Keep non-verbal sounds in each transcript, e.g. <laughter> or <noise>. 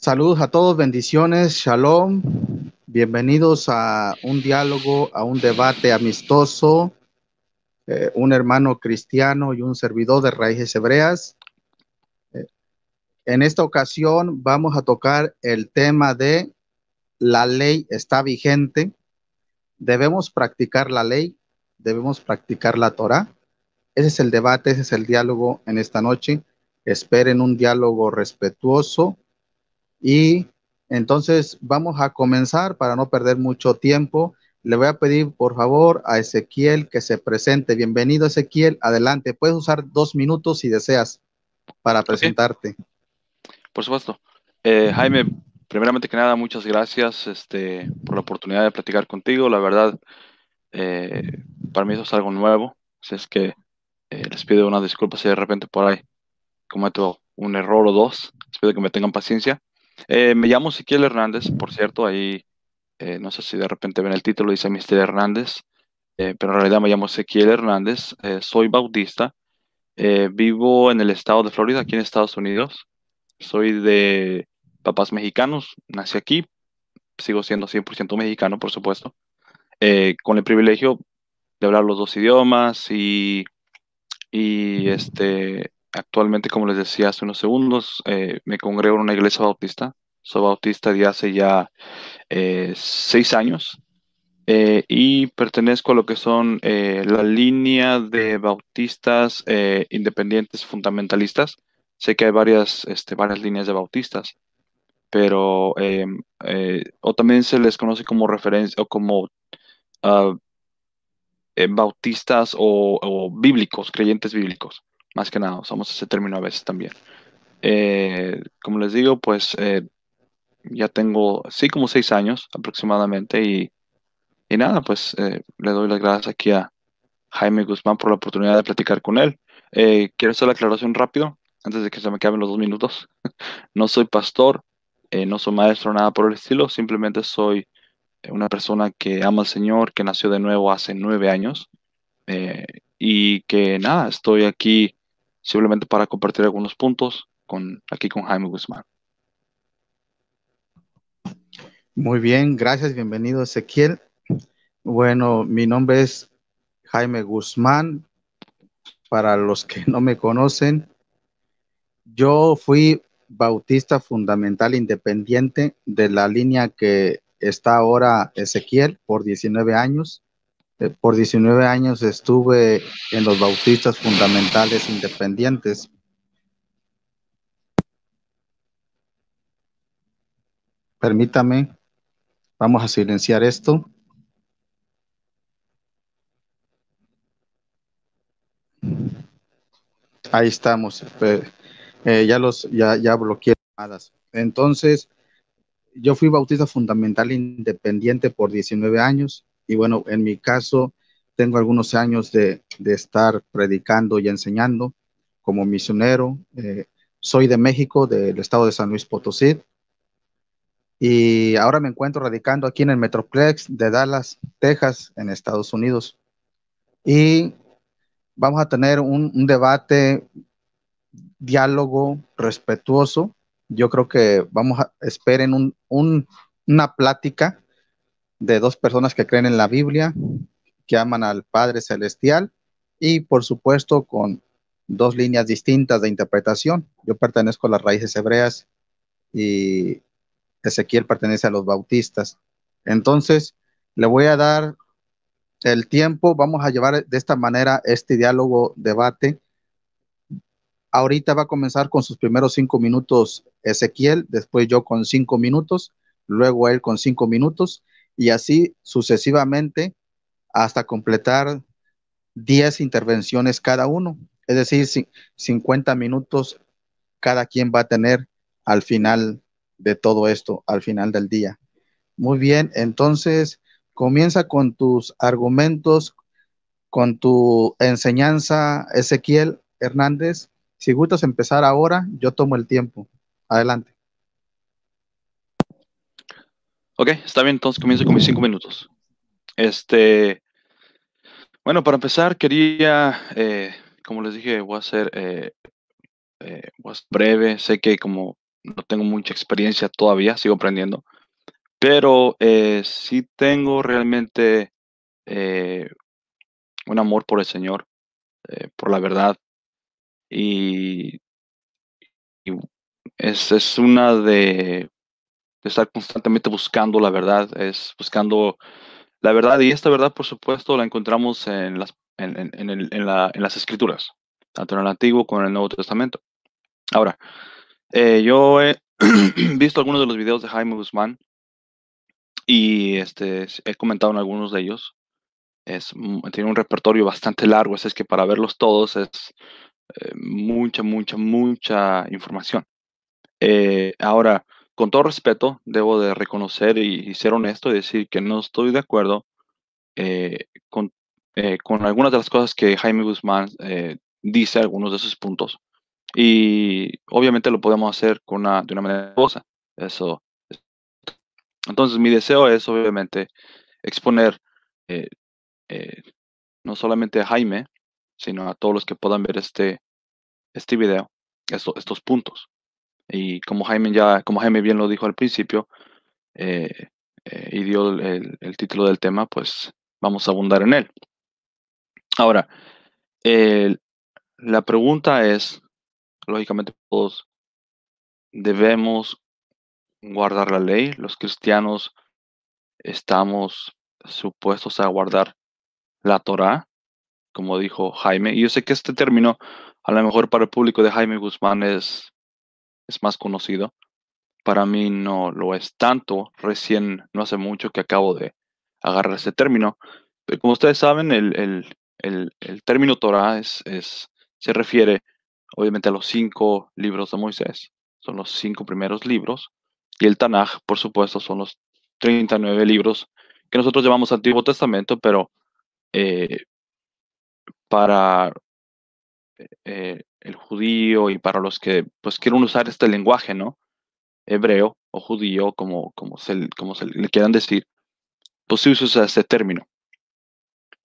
Saludos a todos, bendiciones, shalom. Bienvenidos a un diálogo, a un debate amistoso, eh, un hermano cristiano y un servidor de raíces hebreas. Eh, en esta ocasión vamos a tocar el tema de la ley está vigente. Debemos practicar la ley, debemos practicar la Torah. Ese es el debate, ese es el diálogo en esta noche. Esperen un diálogo respetuoso, y entonces vamos a comenzar para no perder mucho tiempo. Le voy a pedir por favor a Ezequiel que se presente. Bienvenido Ezequiel, adelante. Puedes usar dos minutos si deseas para presentarte. Por supuesto. Eh, Jaime, primeramente que nada, muchas gracias este, por la oportunidad de platicar contigo. La verdad, eh, para mí eso es algo nuevo. Así es que eh, les pido una disculpa si de repente por ahí cometo un error o dos. Les pido que me tengan paciencia. Eh, me llamo Ezequiel Hernández, por cierto, ahí eh, no sé si de repente ven el título, dice Mr. Hernández, eh, pero en realidad me llamo Ezequiel Hernández, soy bautista, vivo en el estado de Florida, aquí en Estados Unidos, soy de papás mexicanos, nací aquí, sigo siendo 100% mexicano, por supuesto, con el privilegio de hablar los dos idiomas y, y este, Actualmente, como les decía hace unos segundos, eh, me congrego en una iglesia bautista. Soy bautista de hace ya eh, seis años eh, y pertenezco a lo que son la línea de bautistas independientes fundamentalistas. Sé que hay varias, este, varias líneas de bautistas, pero o también se les conoce como referencia o como ah, bautistas o bíblicos, creyentes bíblicos. Más que nada, usamos ese término a veces también. Eh, como les digo, pues eh, ya tengo, sí, como seis años aproximadamente y, y nada, pues eh, le doy las gracias aquí a Jaime Guzmán por la oportunidad de platicar con él. quiero hacer la aclaración rápido, antes de que se me acaben los dos minutos. <laughs> no soy pastor, no soy maestro, nada por el estilo, simplemente soy una persona que ama al Señor, que nació de nuevo hace nueve años y que nada, estoy aquí simplemente para compartir algunos puntos con, aquí con Jaime Guzmán. Muy bien, gracias, bienvenido Ezequiel. Bueno, mi nombre es Jaime Guzmán. Para los que no me conocen, yo fui bautista fundamental independiente de la línea que está ahora Ezequiel por 19 años. Eh, por 19 años estuve en los bautistas fundamentales independientes. Permítame, vamos a silenciar esto. Ahí estamos. Eh, eh, ya los ya, ya bloqueé llamadas. Entonces, yo fui bautista fundamental independiente por 19 años y bueno, en mi caso, tengo algunos años de, de estar predicando y enseñando como misionero. Eh, soy de México, del estado de San Luis Potosí. Y ahora me encuentro radicando aquí en el Metroplex de Dallas, Texas, en Estados Unidos. Y vamos a tener un, debate, diálogo respetuoso. Yo creo que vamos a, esperen un, una plática de dos personas que creen en la Biblia, que aman al Padre Celestial y por supuesto con dos líneas distintas de interpretación. Yo pertenezco a las raíces hebreas y Ezequiel pertenece a los bautistas. Entonces, le voy a dar el tiempo, vamos a llevar de esta manera este diálogo, debate. Ahorita va a comenzar con sus primeros cinco minutos Ezequiel, después yo con cinco minutos, luego él con cinco minutos y así sucesivamente hasta completar 10 intervenciones cada uno, es decir, 50 minutos cada quien va a tener al final de todo esto, al final del día. Muy bien, entonces comienza con tus argumentos, con tu enseñanza, Ezequiel Hernández. Si gustas empezar ahora, yo tomo el tiempo. Adelante. Ok, está bien, entonces comienzo con mis cinco minutos. Este, bueno, para empezar, quería, eh, como les dije, eh, eh, voy a ser, breve. Sé que como no tengo mucha experiencia todavía, sigo aprendiendo, pero sí tengo realmente un amor por el Señor, por la verdad. Y, y es una de estar constantemente buscando la verdad, es buscando la verdad. Y esta verdad, por supuesto, la encontramos en las, en, en, en, en las escrituras, tanto en el Antiguo como en el Nuevo Testamento. Ahora, eh, yo he <clears throat> visto algunos de los videos de Jaime Guzmán y este, he comentado en algunos de ellos. Es, mm, tiene un repertorio bastante largo, así es que para verlos todos es eh, mucha, mucha, mucha información. Eh, ahora, con todo respeto, debo de reconocer y, ser honesto y decir que no estoy de acuerdo eh, eh, con, algunas de las cosas que Jaime Guzmán eh, dice, algunos de sus puntos. Y obviamente lo podemos hacer de una manera Eso. Entonces, mi deseo es, obviamente, exponer no solamente a Jaime, sino a todos los que puedan ver este, este video, estos puntos. Y como Jaime ya, como Jaime bien lo dijo al principio, eh, eh, y dio el, título del tema, pues vamos a abundar en él. Ahora, la pregunta es, lógicamente todos debemos guardar la ley. Los cristianos estamos supuestos a guardar la Torá, como dijo Jaime. Y yo sé que este término, a lo mejor para el público de Jaime Guzmán es es más conocido. Para mí no lo es tanto. Recién, no hace mucho que acabo de agarrar ese término. Pero eh, como ustedes saben, el, término Torah es, es, se refiere obviamente a los cinco libros de Moisés. Son los cinco primeros libros. Y el Tanaj, por supuesto, son los 39 libros que nosotros llamamos Antiguo Testamento, pero eh, para eh, el judío y para los que pues quieren usar este lenguaje, ¿no? Hebreo o judío, como, como, se, como se le quieran decir, pues sí se usa este término.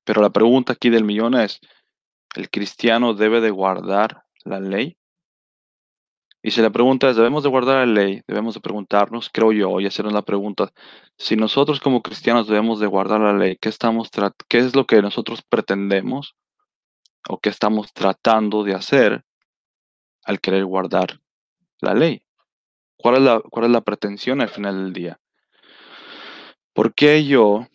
Pero la pregunta aquí del millón es, ¿el cristiano debe de guardar la ley? Y si la pregunta es, ¿debemos de guardar la ley? Debemos de preguntarnos, creo yo, y hacernos la pregunta, si nosotros como cristianos debemos de guardar la ley, ¿qué, estamos ¿qué es lo que nosotros pretendemos o qué estamos tratando de hacer al querer guardar la ley? ¿Cuál es la, es la pretensión al final del día? ¿Por qué yo,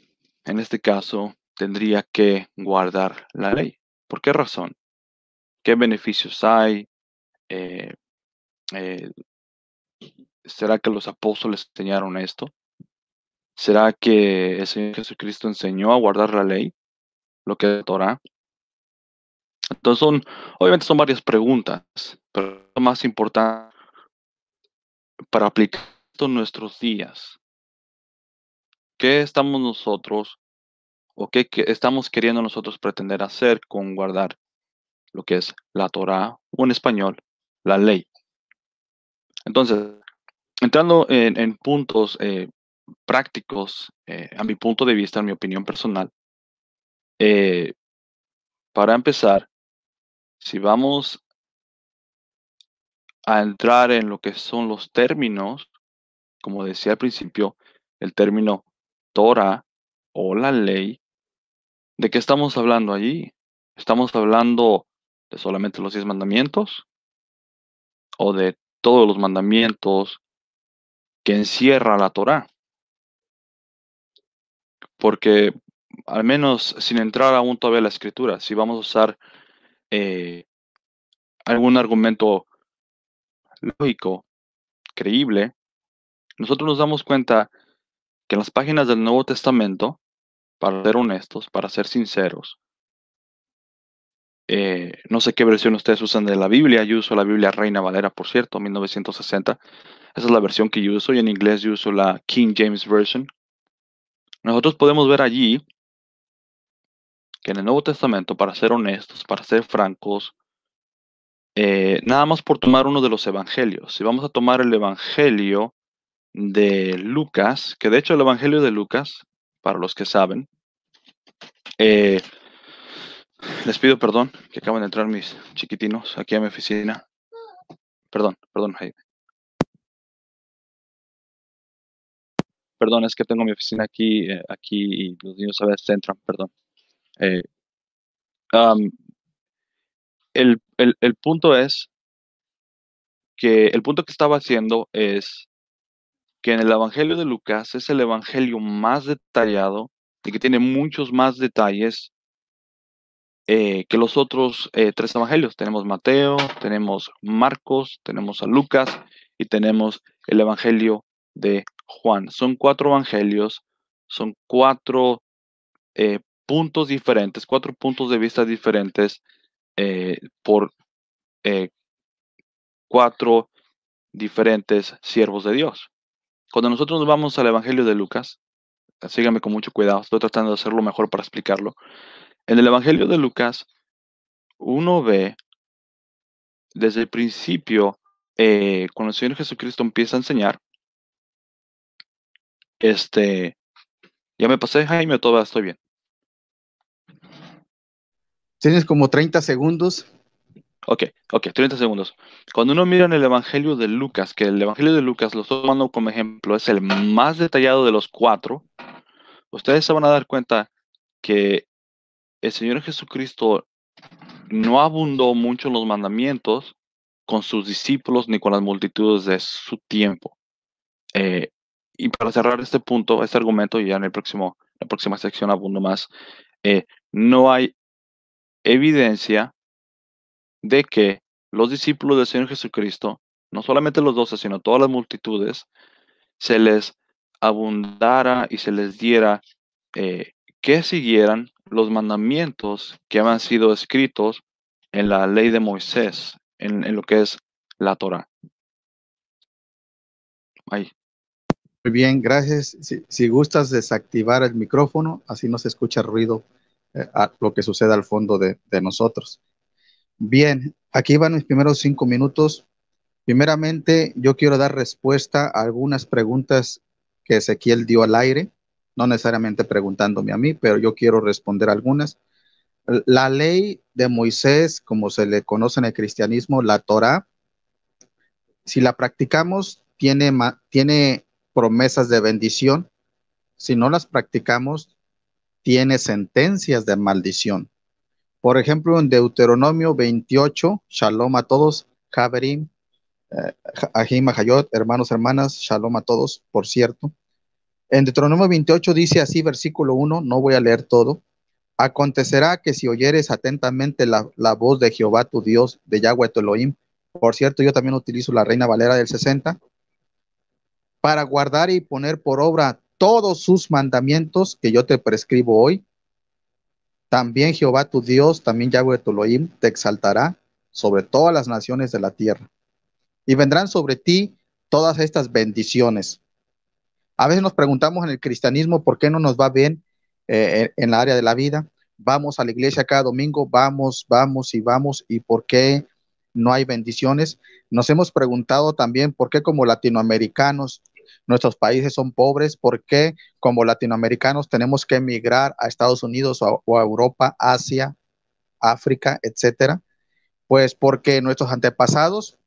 en este caso, tendría que guardar la ley? ¿Por qué razón? ¿Qué beneficios hay? Eh, eh, ¿Será que los apóstoles enseñaron esto? ¿Será que el Señor Jesucristo enseñó a guardar la ley? Lo que es Torah. Entonces, son, obviamente son varias preguntas pero más importante para aplicar esto en nuestros días, ¿qué estamos nosotros o qué, estamos queriendo nosotros pretender hacer con guardar lo que es la Torah o en español, la ley? Entonces, entrando en, puntos eh, prácticos, eh, a mi punto de vista, en mi opinión personal, eh, para empezar, si vamos a entrar en lo que son los términos, como decía al principio, el término Torah o la ley, ¿de qué estamos hablando allí? ¿Estamos hablando de solamente los diez mandamientos? ¿O de todos los mandamientos que encierra la Torah? Porque al menos sin entrar aún todavía a la escritura, si vamos a usar eh, algún argumento lógico, creíble, nosotros nos damos cuenta que en las páginas del Nuevo Testamento, para ser honestos, para ser sinceros, eh, no sé qué versión ustedes usan de la Biblia, yo uso la Biblia Reina Valera, por cierto, 1960, esa es la versión que yo uso y en inglés yo uso la King James Version. Nosotros podemos ver allí que en el Nuevo Testamento, para ser honestos, para ser francos, eh, nada más por tomar uno de los evangelios. Si vamos a tomar el evangelio de Lucas, que de hecho el evangelio de Lucas, para los que saben, eh, les pido perdón que acaban de entrar mis chiquitinos aquí a mi oficina. Perdón, perdón, Jaime. Perdón, es que tengo mi oficina aquí, eh, aquí y los niños a veces entran, perdón el, el, el punto es que el punto que estaba haciendo es que en el Evangelio de Lucas es el Evangelio más detallado y que tiene muchos más detalles eh, que los otros eh, tres evangelios. Tenemos Mateo, tenemos Marcos, tenemos a Lucas y tenemos el Evangelio de Juan. Son cuatro evangelios, son cuatro eh, puntos diferentes, cuatro puntos de vista diferentes eh, por eh, cuatro diferentes siervos de Dios. Cuando nosotros nos vamos al Evangelio de Lucas, síganme con mucho cuidado, estoy tratando de hacerlo mejor para explicarlo. En el Evangelio de Lucas, uno ve desde el principio, eh, cuando el Señor Jesucristo empieza a enseñar, este, ya me pasé, Jaime, todavía estoy bien. Tienes como 30 segundos. Ok, ok, 30 segundos. Cuando uno mira en el Evangelio de Lucas, que el Evangelio de Lucas, lo estoy tomando como ejemplo, es el más detallado de los cuatro, ustedes se van a dar cuenta que el Señor Jesucristo no abundó mucho en los mandamientos con sus discípulos ni con las multitudes de su tiempo. Eh, y para cerrar este punto, este argumento, ya en el próximo, la próxima sección abundo más, eh, no hay evidencia de que los discípulos del Señor Jesucristo, no solamente los doce, sino todas las multitudes, se les abundara y se les diera eh, que siguieran los mandamientos que habían sido escritos en la ley de Moisés, en, lo que es la Torah. Ahí. Muy bien, gracias. si, gustas desactivar el micrófono, así no se escucha ruido eh, lo que sucede al fondo de, nosotros. Bien, aquí van mis primeros cinco minutos. Primeramente, yo quiero dar respuesta a algunas preguntas que Ezequiel dio al aire, no necesariamente preguntándome a mí, pero yo quiero responder algunas. La ley de Moisés, como se le conoce en el cristianismo, la Torah, si la practicamos, tiene, tiene promesas de bendición. Si no las practicamos, tiene sentencias de maldición. Por ejemplo, en Deuteronomio 28, shalom a todos, Javerim, eh, Ajim, hermanos, hermanas, shalom a todos, por cierto. En Deuteronomio 28 dice así, versículo 1, no voy a leer todo. Acontecerá que si oyeres atentamente la, voz de Jehová tu Dios, de Yahweh tu Elohim, por cierto, yo también utilizo la Reina Valera del 60, para guardar y poner por obra todos sus mandamientos que yo te prescribo hoy. También Jehová tu Dios, también Yahweh tu Elohim, te exaltará sobre todas las naciones de la tierra. Y vendrán sobre ti todas estas bendiciones. A veces nos preguntamos en el cristianismo por qué no nos va bien eh, en la área de la vida. Vamos a la iglesia cada domingo, vamos, vamos y vamos, y por qué no hay bendiciones. Nos hemos preguntado también por qué como latinoamericanos nuestros países son pobres, porque como latinoamericanos tenemos que emigrar a Estados Unidos o a, Europa, Asia, África, etcétera? Pues porque nuestros antepasados,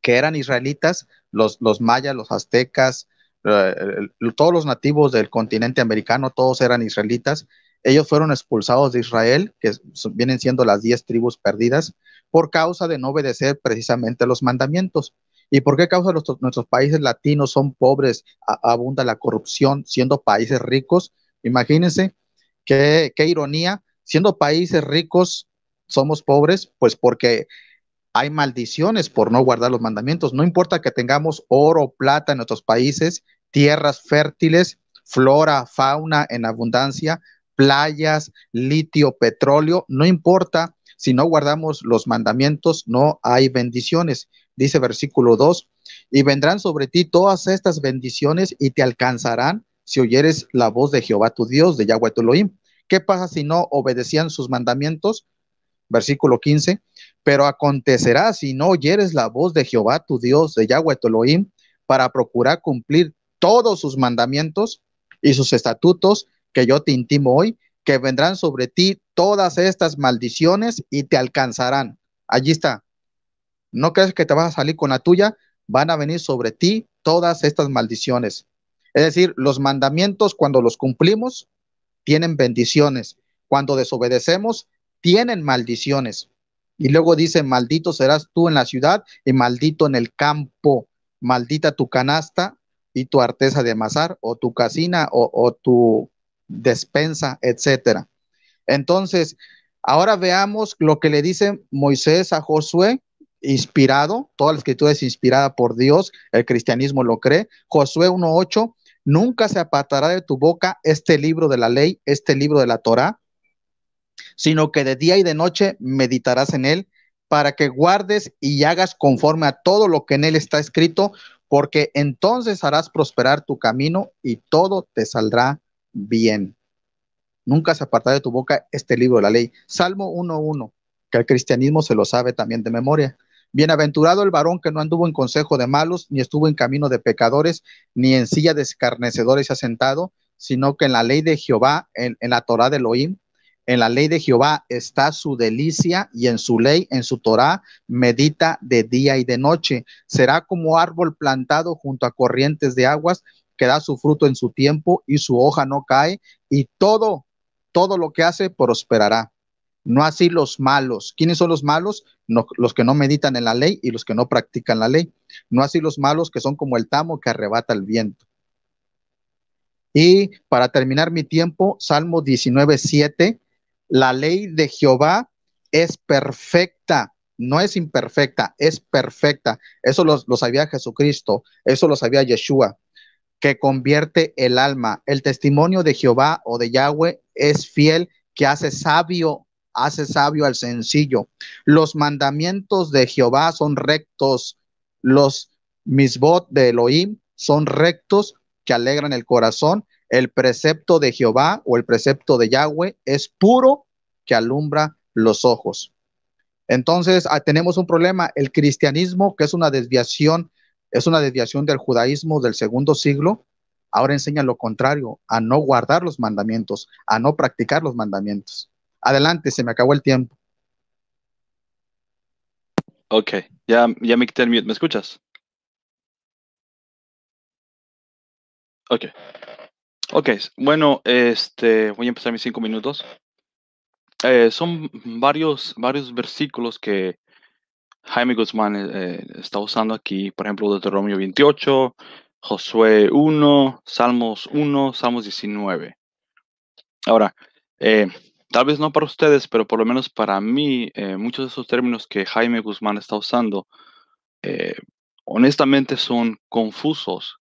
que eran israelitas, los, mayas, los aztecas, eh, eh, eh, todos los nativos del continente americano, todos eran israelitas, ellos fueron expulsados de Israel, que vienen siendo las diez tribus perdidas, por causa de no obedecer precisamente los mandamientos. ¿Y por qué causa nuestros países latinos son pobres, abunda la corrupción siendo países ricos? Imagínense qué, qué ironía, siendo países ricos somos pobres, pues porque hay maldiciones por no guardar los mandamientos. No importa que tengamos oro, plata en nuestros países, tierras fértiles, flora, fauna en abundancia, playas, litio, petróleo, no importa si no guardamos los mandamientos, no hay bendiciones. Dice versículo 2, y vendrán sobre ti todas estas bendiciones y te alcanzarán si oyeres la voz de Jehová tu Dios, de Yahweh tu Elohim. ¿Qué pasa si no obedecían sus mandamientos? Versículo 15, pero acontecerá si no oyeres la voz de Jehová tu Dios, de Yahweh tu Elohim, para procurar cumplir todos sus mandamientos y sus estatutos que yo te intimo hoy, que vendrán sobre ti todas estas maldiciones y te alcanzarán. Allí está. No crees que te vas a salir con la tuya, van a venir sobre ti todas estas maldiciones. Es decir, los mandamientos cuando los cumplimos tienen bendiciones, cuando desobedecemos tienen maldiciones. Y luego dice, maldito serás tú en la ciudad y maldito en el campo, maldita tu canasta y tu artesa de mazar, o tu casina o, o tu despensa, etcétera. Entonces, ahora veamos lo que le dice Moisés a Josué, inspirado, toda la escritura es inspirada por Dios, el cristianismo lo cree. Josué 1.8, nunca se apartará de tu boca este libro de la ley, este libro de la Torah, sino que de día y de noche meditarás en él para que guardes y hagas conforme a todo lo que en él está escrito, porque entonces harás prosperar tu camino y todo te saldrá bien. Nunca se aparta de tu boca este libro de la ley. Salmo 1.1, que el cristianismo se lo sabe también de memoria. Bienaventurado el varón que no anduvo en consejo de malos, ni estuvo en camino de pecadores, ni en silla de escarnecedores se ha sentado, sino que en la ley de Jehová, en, en la Torah de Elohim, en la ley de Jehová está su delicia y en su ley, en su torá, medita de día y de noche. Será como árbol plantado junto a corrientes de aguas que da su fruto en su tiempo y su hoja no cae, y todo, todo lo que hace prosperará. No así los malos. ¿Quiénes son los malos? los que no meditan en la ley y los que no practican la ley. No así los malos que son como el tamo que arrebata el viento. Y para terminar mi tiempo, Salmo 19, 7, la ley de Jehová es perfecta, no es imperfecta, es perfecta. Eso lo sabía Jesucristo, eso lo sabía Yeshua que convierte el alma. El testimonio de Jehová o de Yahweh es fiel, que hace sabio, hace sabio al sencillo. Los mandamientos de Jehová son rectos, los misbot de Elohim son rectos que alegran el corazón. El precepto de Jehová o el precepto de Yahweh es puro que alumbra los ojos. Entonces, ah, tenemos un problema, el cristianismo, que es una desviación es una desviación del judaísmo del segundo siglo, ahora enseña lo contrario, a no guardar los mandamientos, a no practicar los mandamientos. Adelante, se me acabó el tiempo. Ok, ya, ya me ¿me escuchas? Ok. Ok, bueno, este, voy a empezar mis cinco minutos. Eh, son varios, varios versículos que, Jaime Guzmán eh, eh, está usando aquí, por ejemplo, Deuteronomio 28, Josué 1, Salmos 1, Salmos 19. Ahora, eh, tal vez no para ustedes, pero por lo menos para mí, muchos de esos términos que Jaime Guzmán está usando, honestamente son confusos.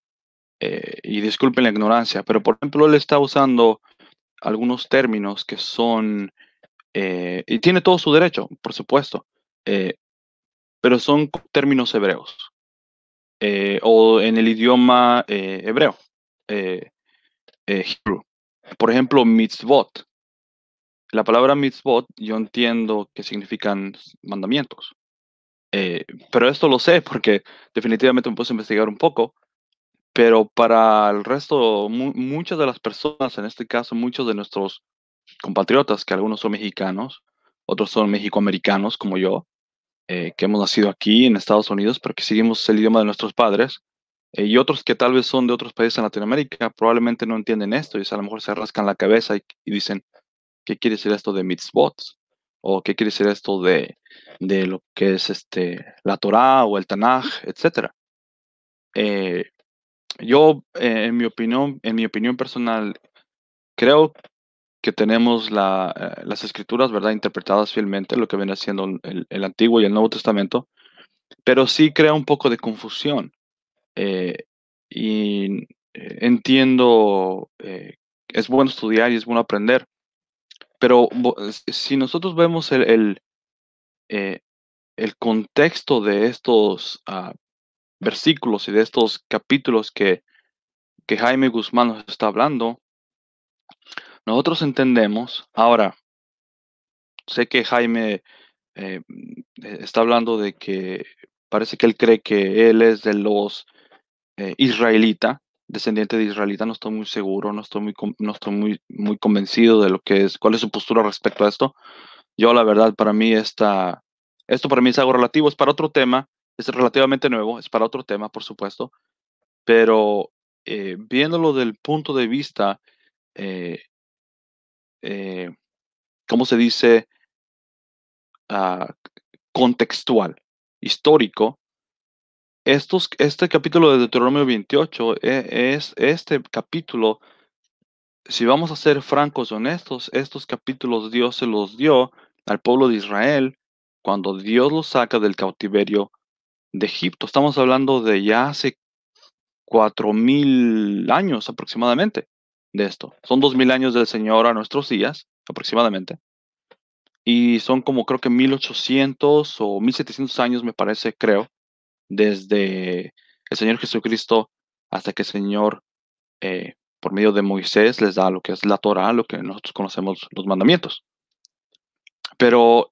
y disculpen la ignorancia, pero por ejemplo, él está usando algunos términos que son, y tiene todo su derecho, por supuesto, pero son términos hebreos eh, o en el idioma eh, hebreo, eh, Por ejemplo, mitzvot. La palabra mitzvot yo entiendo que significan mandamientos, pero esto lo sé porque definitivamente me puse a investigar un poco, pero para el resto, muchas de las personas, en este caso muchos de nuestros compatriotas, que algunos son mexicanos, otros son mexicoamericanos como yo, eh, que hemos nacido aquí en Estados Unidos, pero que seguimos el idioma de nuestros padres, eh, y otros que tal vez son de otros países en Latinoamérica, probablemente no entienden esto y a lo mejor se rascan la cabeza y, dicen, ¿qué quiere decir esto de mitzvot? ¿O qué quiere decir esto de, lo que es este, la Torah o el Tanaj, etcétera? Eh, yo, en, mi opinión, en mi opinión personal, creo que tenemos eh, las escrituras, ¿verdad? Interpretadas fielmente, lo que viene haciendo el, Antiguo y el Nuevo Testamento, pero sí crea un poco de confusión. Eh, y eh, entiendo, es bueno estudiar y es bueno aprender, pero si nosotros vemos el, el, contexto de estos ah, versículos y de estos capítulos que, que Jaime Guzmán nos está hablando, nosotros entendemos, ahora, sé que Jaime eh, eh, está hablando de que parece que él cree que él es de los eh, israelita, descendiente de israelita, no estoy muy seguro, no estoy muy, no estoy muy, muy convencido de lo que es, cuál es su postura respecto a esto. Yo, la verdad, para mí esta, esto para mí es algo relativo, es para otro tema, es relativamente nuevo, es para otro tema, por supuesto, pero eh, viéndolo del punto de vista eh, ¿cómo se dice? Ah, contextual, histórico, estos, este capítulo de Deuteronomio 28 e, es, este capítulo, si vamos a ser francos y honestos, estos capítulos Dios se los dio al pueblo de Israel cuando Dios los saca del cautiverio de Egipto. Estamos hablando de ya hace cuatro mil años aproximadamente de esto. Son dos mil años del Señor a nuestros días, aproximadamente. Y son como creo que 1800 o 1700 años, me parece, creo, desde el Señor Jesucristo hasta que el Señor, eh, por medio de Moisés, les da lo que es la Torah, lo que nosotros conocemos los mandamientos. Pero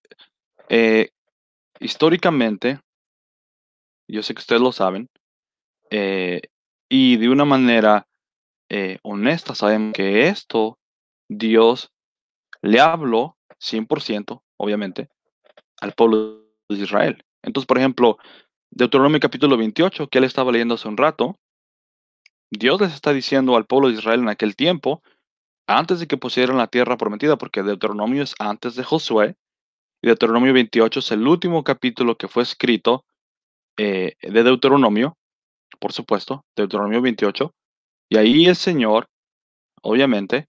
eh, históricamente, yo sé que ustedes lo saben, eh, y de una manera eh, honesta, sabemos que esto Dios le habló 100%, obviamente, al pueblo de Israel. Entonces, por ejemplo, Deuteronomio capítulo 28, que él estaba leyendo hace un rato, Dios les está diciendo al pueblo de Israel en aquel tiempo, antes de que pusieran la tierra prometida, porque Deuteronomio es antes de Josué, y Deuteronomio 28 es el último capítulo que fue escrito eh, de Deuteronomio, por supuesto, Deuteronomio 28, y ahí el Señor, obviamente,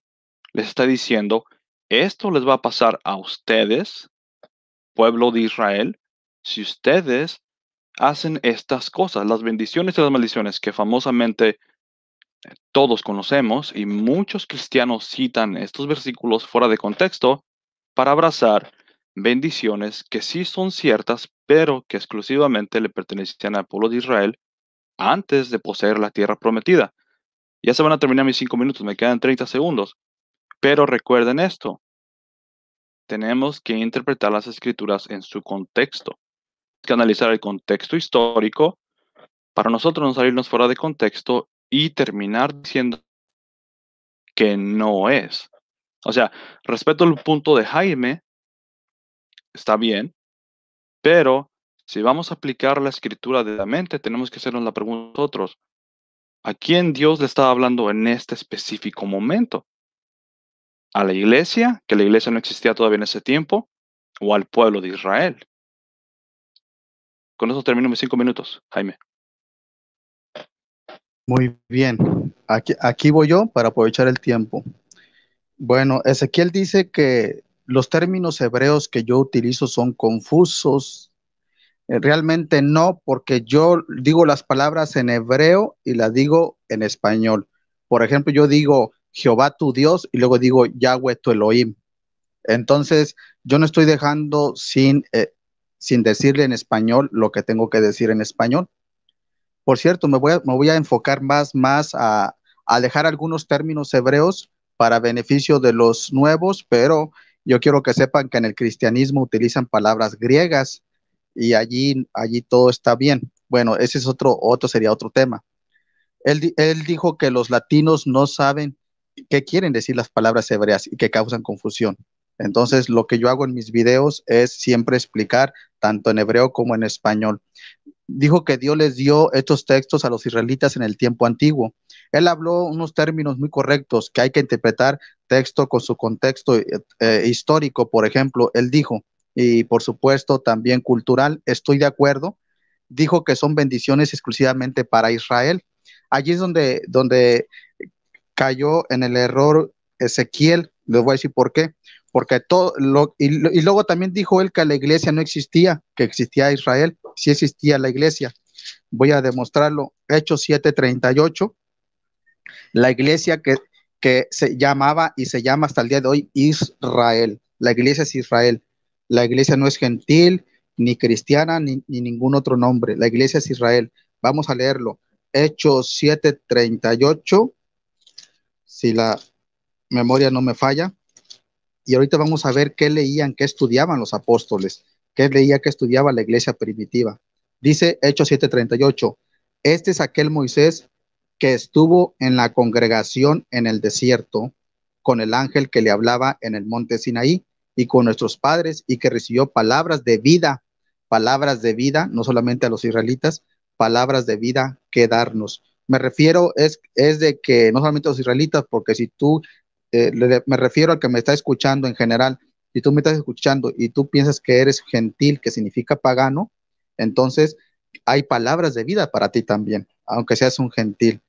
les está diciendo, esto les va a pasar a ustedes, pueblo de Israel, si ustedes hacen estas cosas, las bendiciones y las maldiciones que famosamente todos conocemos y muchos cristianos citan estos versículos fuera de contexto para abrazar bendiciones que sí son ciertas, pero que exclusivamente le pertenecían al pueblo de Israel antes de poseer la tierra prometida. Ya se van a terminar mis cinco minutos, me quedan 30 segundos. Pero recuerden esto. Tenemos que interpretar las escrituras en su contexto. que analizar el contexto histórico para nosotros no salirnos fuera de contexto y terminar diciendo que no es. O sea, respeto el punto de Jaime, está bien, pero si vamos a aplicar la escritura de la mente, tenemos que hacernos la pregunta nosotros, ¿A quién Dios le estaba hablando en este específico momento? ¿A la iglesia, que la iglesia no existía todavía en ese tiempo? ¿O al pueblo de Israel? Con eso termino mis cinco minutos, Jaime. Muy bien. Aquí, aquí voy yo para aprovechar el tiempo. Bueno, Ezequiel dice que los términos hebreos que yo utilizo son confusos, eh, realmente no, porque yo digo las palabras en hebreo y las digo en español. Por ejemplo, yo digo Jehová tu Dios y luego digo Yahweh tu Elohim. Entonces, yo no estoy dejando sin, eh, sin decirle en español lo que tengo que decir en español. Por cierto, me voy a, me voy a enfocar más, más a, a dejar algunos términos hebreos para beneficio de los nuevos, pero yo quiero que sepan que en el cristianismo utilizan palabras griegas y allí, allí todo está bien. Bueno, ese es otro, otro sería otro tema. Él, dijo que los latinos no saben qué quieren decir las palabras hebreas y que causan confusión. Entonces, lo que yo hago en mis videos es siempre explicar tanto en hebreo como en español. Dijo que Dios les dio estos textos a los israelitas en el tiempo antiguo. Él habló unos términos muy correctos que hay que interpretar texto con su contexto eh, eh, histórico. Por ejemplo, él dijo, y por supuesto también cultural. Estoy de acuerdo. Dijo que son bendiciones exclusivamente para Israel. Allí es donde, donde cayó en el error Ezequiel. Les voy a decir por qué. Porque todo, lo, y, luego también dijo él que la iglesia no existía, que existía Israel. si existía la iglesia. Voy a demostrarlo. Hechos 7:38. La iglesia que, que se llamaba y se llama hasta el día de hoy Israel. La iglesia es Israel. La iglesia no es gentil, ni cristiana, ni, ningún otro nombre. La iglesia es Israel. Vamos a leerlo. Hechos 7:38, si la memoria no me falla. Y ahorita vamos a ver qué leían, qué estudiaban los apóstoles, qué leía, qué estudiaba la iglesia primitiva. Dice Hechos 7:38, este es aquel Moisés que estuvo en la congregación en el desierto con el ángel que le hablaba en el monte Sinaí y con nuestros padres y que recibió palabras de vida, palabras de vida, no solamente a los israelitas, palabras de vida que darnos. Me refiero es, es de que no solamente a los israelitas, porque si tú, eh, me refiero al que me está escuchando en general, si tú me estás escuchando y tú piensas que eres gentil, que significa pagano, entonces hay palabras de vida para ti también, aunque seas un gentil.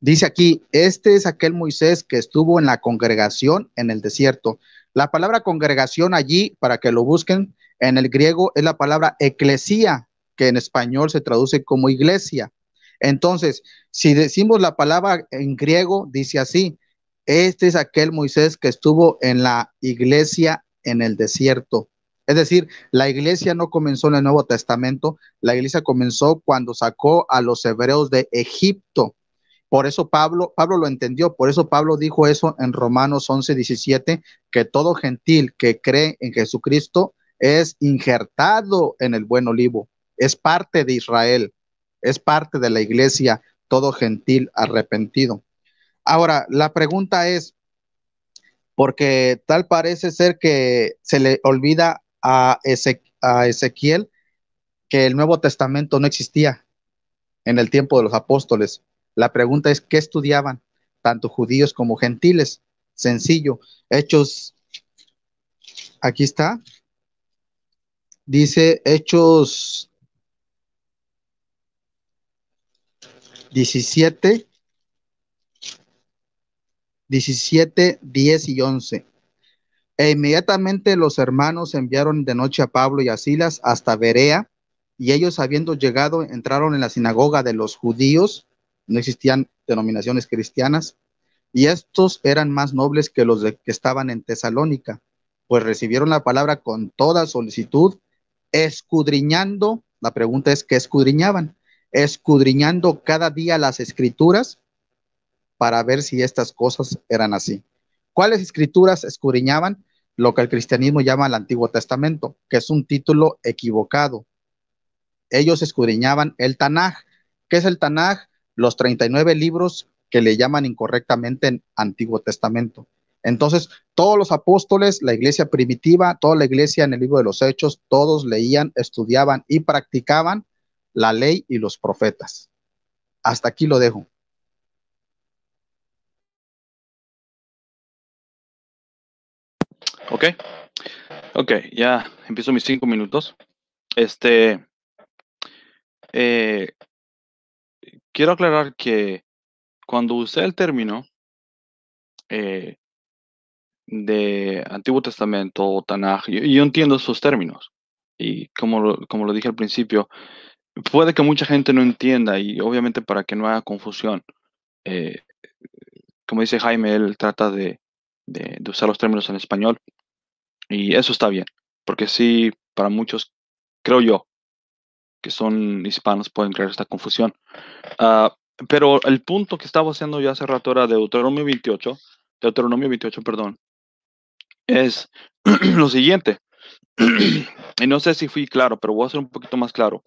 Dice aquí, este es aquel Moisés que estuvo en la congregación en el desierto. La palabra congregación allí, para que lo busquen, en el griego es la palabra eclesía, que en español se traduce como iglesia. Entonces, si decimos la palabra en griego, dice así, este es aquel Moisés que estuvo en la iglesia en el desierto. Es decir, la iglesia no comenzó en el Nuevo Testamento, la iglesia comenzó cuando sacó a los hebreos de Egipto. Por eso Pablo, Pablo lo entendió, por eso Pablo dijo eso en Romanos 11, 17, que todo gentil que cree en Jesucristo es injertado en el buen olivo, es parte de Israel, es parte de la iglesia, todo gentil arrepentido. Ahora, la pregunta es, porque tal parece ser que se le olvida a, Ezequiel que el Nuevo Testamento no existía en el tiempo de los apóstoles. La pregunta es, ¿qué estudiaban? Tanto judíos como gentiles. Sencillo. Hechos, aquí está. Dice Hechos 17, 17, 10 y 11. E inmediatamente los hermanos enviaron de noche a Pablo y a Silas hasta Berea, y ellos habiendo llegado entraron en la sinagoga de los judíos no existían denominaciones cristianas, y estos eran más nobles que los que estaban en Tesalónica, pues recibieron la palabra con toda solicitud, escudriñando, la pregunta es, ¿qué escudriñaban? Escudriñando cada día las escrituras para ver si estas cosas eran así. ¿Cuáles escrituras escudriñaban? Lo que el cristianismo llama el Antiguo Testamento, que es un título equivocado. Ellos escudriñaban el Tanaj. ¿Qué es el Tanaj? los 39 libros que le llaman incorrectamente en Antiguo Testamento. Entonces, todos los apóstoles, la iglesia primitiva, toda la iglesia en el libro de los Hechos, todos leían, estudiaban y practicaban la ley y los profetas. Hasta aquí lo dejo. Ok, ok, ya empiezo mis cinco minutos. Este, eh, quiero aclarar que cuando usé el término eh, de Antiguo Testamento o Tanaj, yo, entiendo esos términos. Y como lo, como lo dije al principio, puede que mucha gente no entienda y obviamente para que no haya confusión. Eh, como dice Jaime, él trata de, de, usar los términos en español y eso está bien, porque sí, para muchos, creo yo, que son hispanos pueden crear esta confusión. Ah, pero el punto que estaba haciendo yo hace rato era de Deuteronomio 28, Deuteronomio 28, perdón, es <clears throat> lo siguiente. <clears throat> y no sé si fui claro, pero voy a ser un poquito más claro.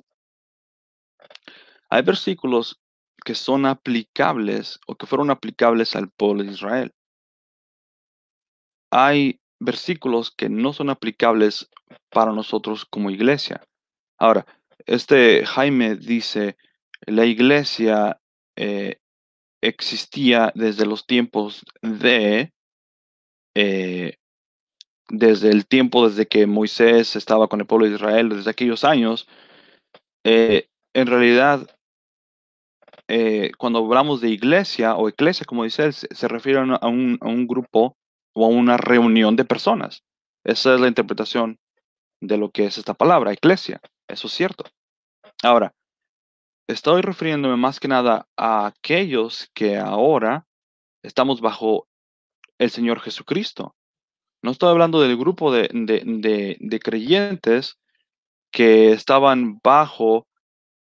Hay versículos que son aplicables o que fueron aplicables al pueblo de Israel. Hay versículos que no son aplicables para nosotros como iglesia. Ahora, este Jaime dice, la iglesia eh, existía desde los tiempos de, eh, desde el tiempo desde que Moisés estaba con el pueblo de Israel, desde aquellos años, eh, en realidad, cuando hablamos de iglesia o iglesia, como dice se, se refiere a un, a un grupo o a una reunión de personas. Esa es la interpretación de lo que es esta palabra, iglesia. Eso es cierto. Ahora, estoy refiriéndome más que nada a aquellos que ahora estamos bajo el Señor Jesucristo. No estoy hablando del grupo de, creyentes que estaban bajo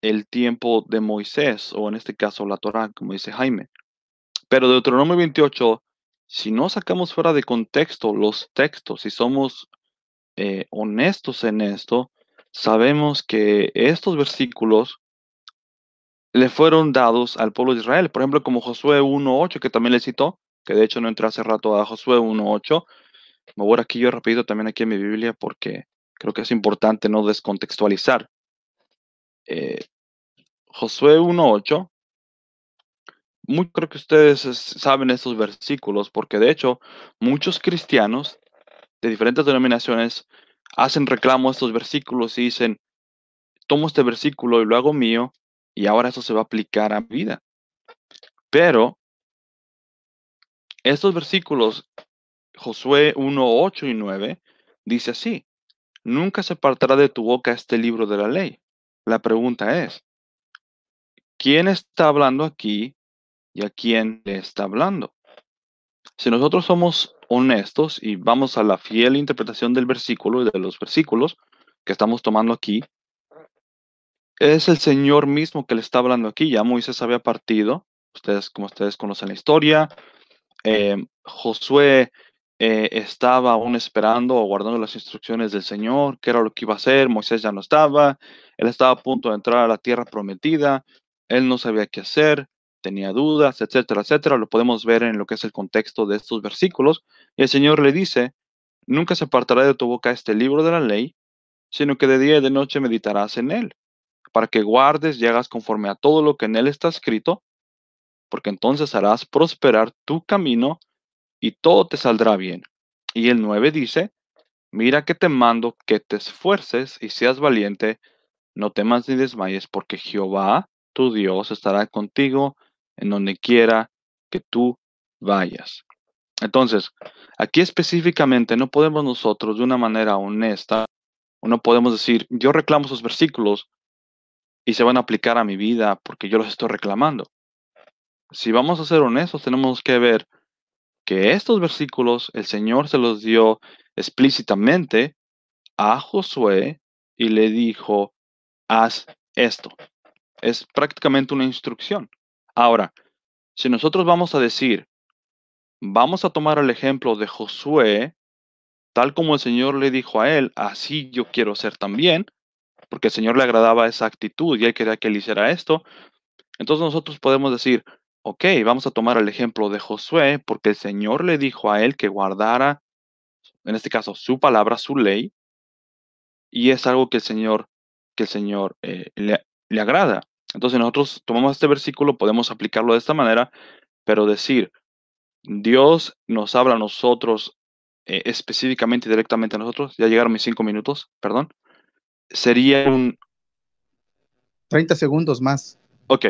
el tiempo de Moisés, o en este caso la Torah, como dice Jaime. Pero de Deuteronomio 28, si no sacamos fuera de contexto los textos, si somos eh, honestos en esto, sabemos que estos versículos le fueron dados al pueblo de Israel. Por ejemplo, como Josué 1.8, que también le citó, que de hecho no entré hace rato a Josué 1.8. Me voy aquí yo repito también aquí en mi Biblia porque creo que es importante no descontextualizar. Eh, Josué 1.8. Muy creo que ustedes saben estos versículos porque de hecho muchos cristianos de diferentes denominaciones hacen reclamo estos versículos y dicen, tomo este versículo y lo hago mío y ahora eso se va a aplicar a mi vida. Pero estos versículos, Josué 1, 8 y 9, dice así, nunca se apartará de tu boca este libro de la ley. La pregunta es, ¿quién está hablando aquí y a quién le está hablando? Si nosotros somos honestos y vamos a la fiel interpretación del versículo y de los versículos que estamos tomando aquí, es el Señor mismo que le está hablando aquí. Ya Moisés había partido, ustedes como ustedes conocen la historia, eh, Josué eh, estaba aún esperando o guardando las instrucciones del Señor, qué era lo que iba a hacer, Moisés ya no estaba, él estaba a punto de entrar a la tierra prometida, él no sabía qué hacer, tenía dudas, etcétera, etcétera. Lo podemos ver en lo que es el contexto de estos versículos. Y el Señor le dice, nunca se apartará de tu boca este libro de la ley, sino que de día y de noche meditarás en él, para que guardes y hagas conforme a todo lo que en él está escrito, porque entonces harás prosperar tu camino y todo te saldrá bien. Y el 9 dice, mira que te mando que te esfuerces y seas valiente, no temas ni desmayes, porque Jehová, tu Dios, estará contigo en donde quiera que tú vayas. Entonces, aquí específicamente no podemos nosotros de una manera honesta, no podemos decir, yo reclamo esos versículos y se van a aplicar a mi vida porque yo los estoy reclamando. Si vamos a ser honestos, tenemos que ver que estos versículos el Señor se los dio explícitamente a Josué y le dijo, haz esto. Es prácticamente una instrucción. Ahora, si nosotros vamos a decir, vamos a tomar el ejemplo de Josué, tal como el Señor le dijo a él, así yo quiero ser también, porque el Señor le agradaba esa actitud y él quería que él hiciera esto, entonces nosotros podemos decir, ok, vamos a tomar el ejemplo de Josué, porque el Señor le dijo a él que guardara, en este caso, su palabra, su ley, y es algo que el Señor, que el Señor eh, le agrada. Entonces nosotros tomamos este versículo, podemos aplicarlo de esta manera, pero decir, Dios nos habla a nosotros eh, específicamente y directamente a nosotros, ya llegaron mis cinco minutos, perdón, sería un... 30 segundos más. Ok,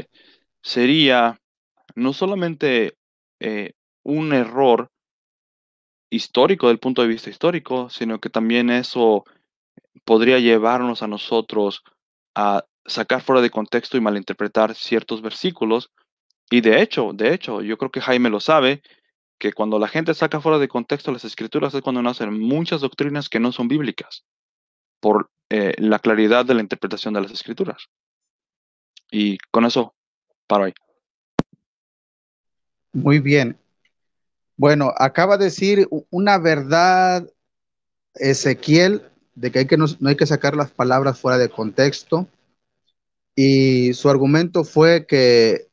sería no solamente eh, un error histórico, del punto de vista histórico, sino que también eso podría llevarnos a nosotros a sacar fuera de contexto y malinterpretar ciertos versículos. Y de hecho, de hecho, yo creo que Jaime lo sabe, que cuando la gente saca fuera de contexto las escrituras es cuando nacen muchas doctrinas que no son bíblicas, por eh, la claridad de la interpretación de las escrituras. Y con eso, paro ahí. Muy bien. Bueno, acaba de decir una verdad Ezequiel de que, hay que no, no hay que sacar las palabras fuera de contexto y su argumento fue que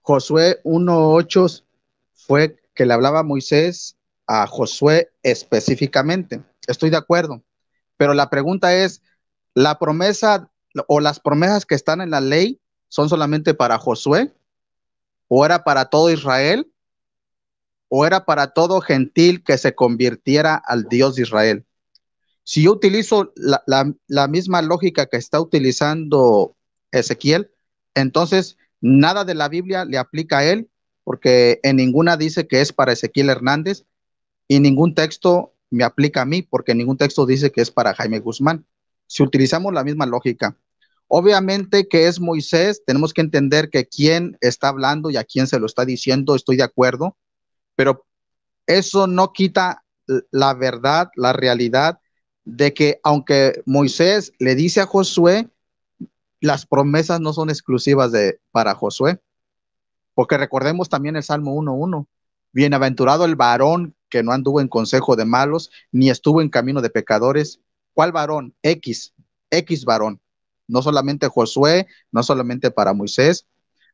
Josué 1.8 fue que le hablaba Moisés a Josué específicamente. Estoy de acuerdo, pero la pregunta es, ¿la promesa o las promesas que están en la ley son solamente para Josué? ¿O era para todo Israel? ¿O era para todo gentil que se convirtiera al Dios de Israel? Si yo utilizo la, misma lógica que está utilizando Ezequiel, entonces nada de la Biblia le aplica a él, porque en ninguna dice que es para Ezequiel Hernández y ningún texto me aplica a mí, porque ningún texto dice que es para Jaime Guzmán. Si utilizamos la misma lógica, obviamente que es Moisés, tenemos que entender que quién está hablando y a quién se lo está diciendo, estoy de acuerdo, pero eso no quita la verdad, la realidad de que aunque Moisés le dice a Josué, las promesas no son exclusivas de, para Josué. Porque recordemos también el Salmo 1.1. Bienaventurado el varón que no anduvo en consejo de malos, ni estuvo en camino de pecadores. ¿Cuál varón? X, X varón. No solamente Josué, no solamente para Moisés.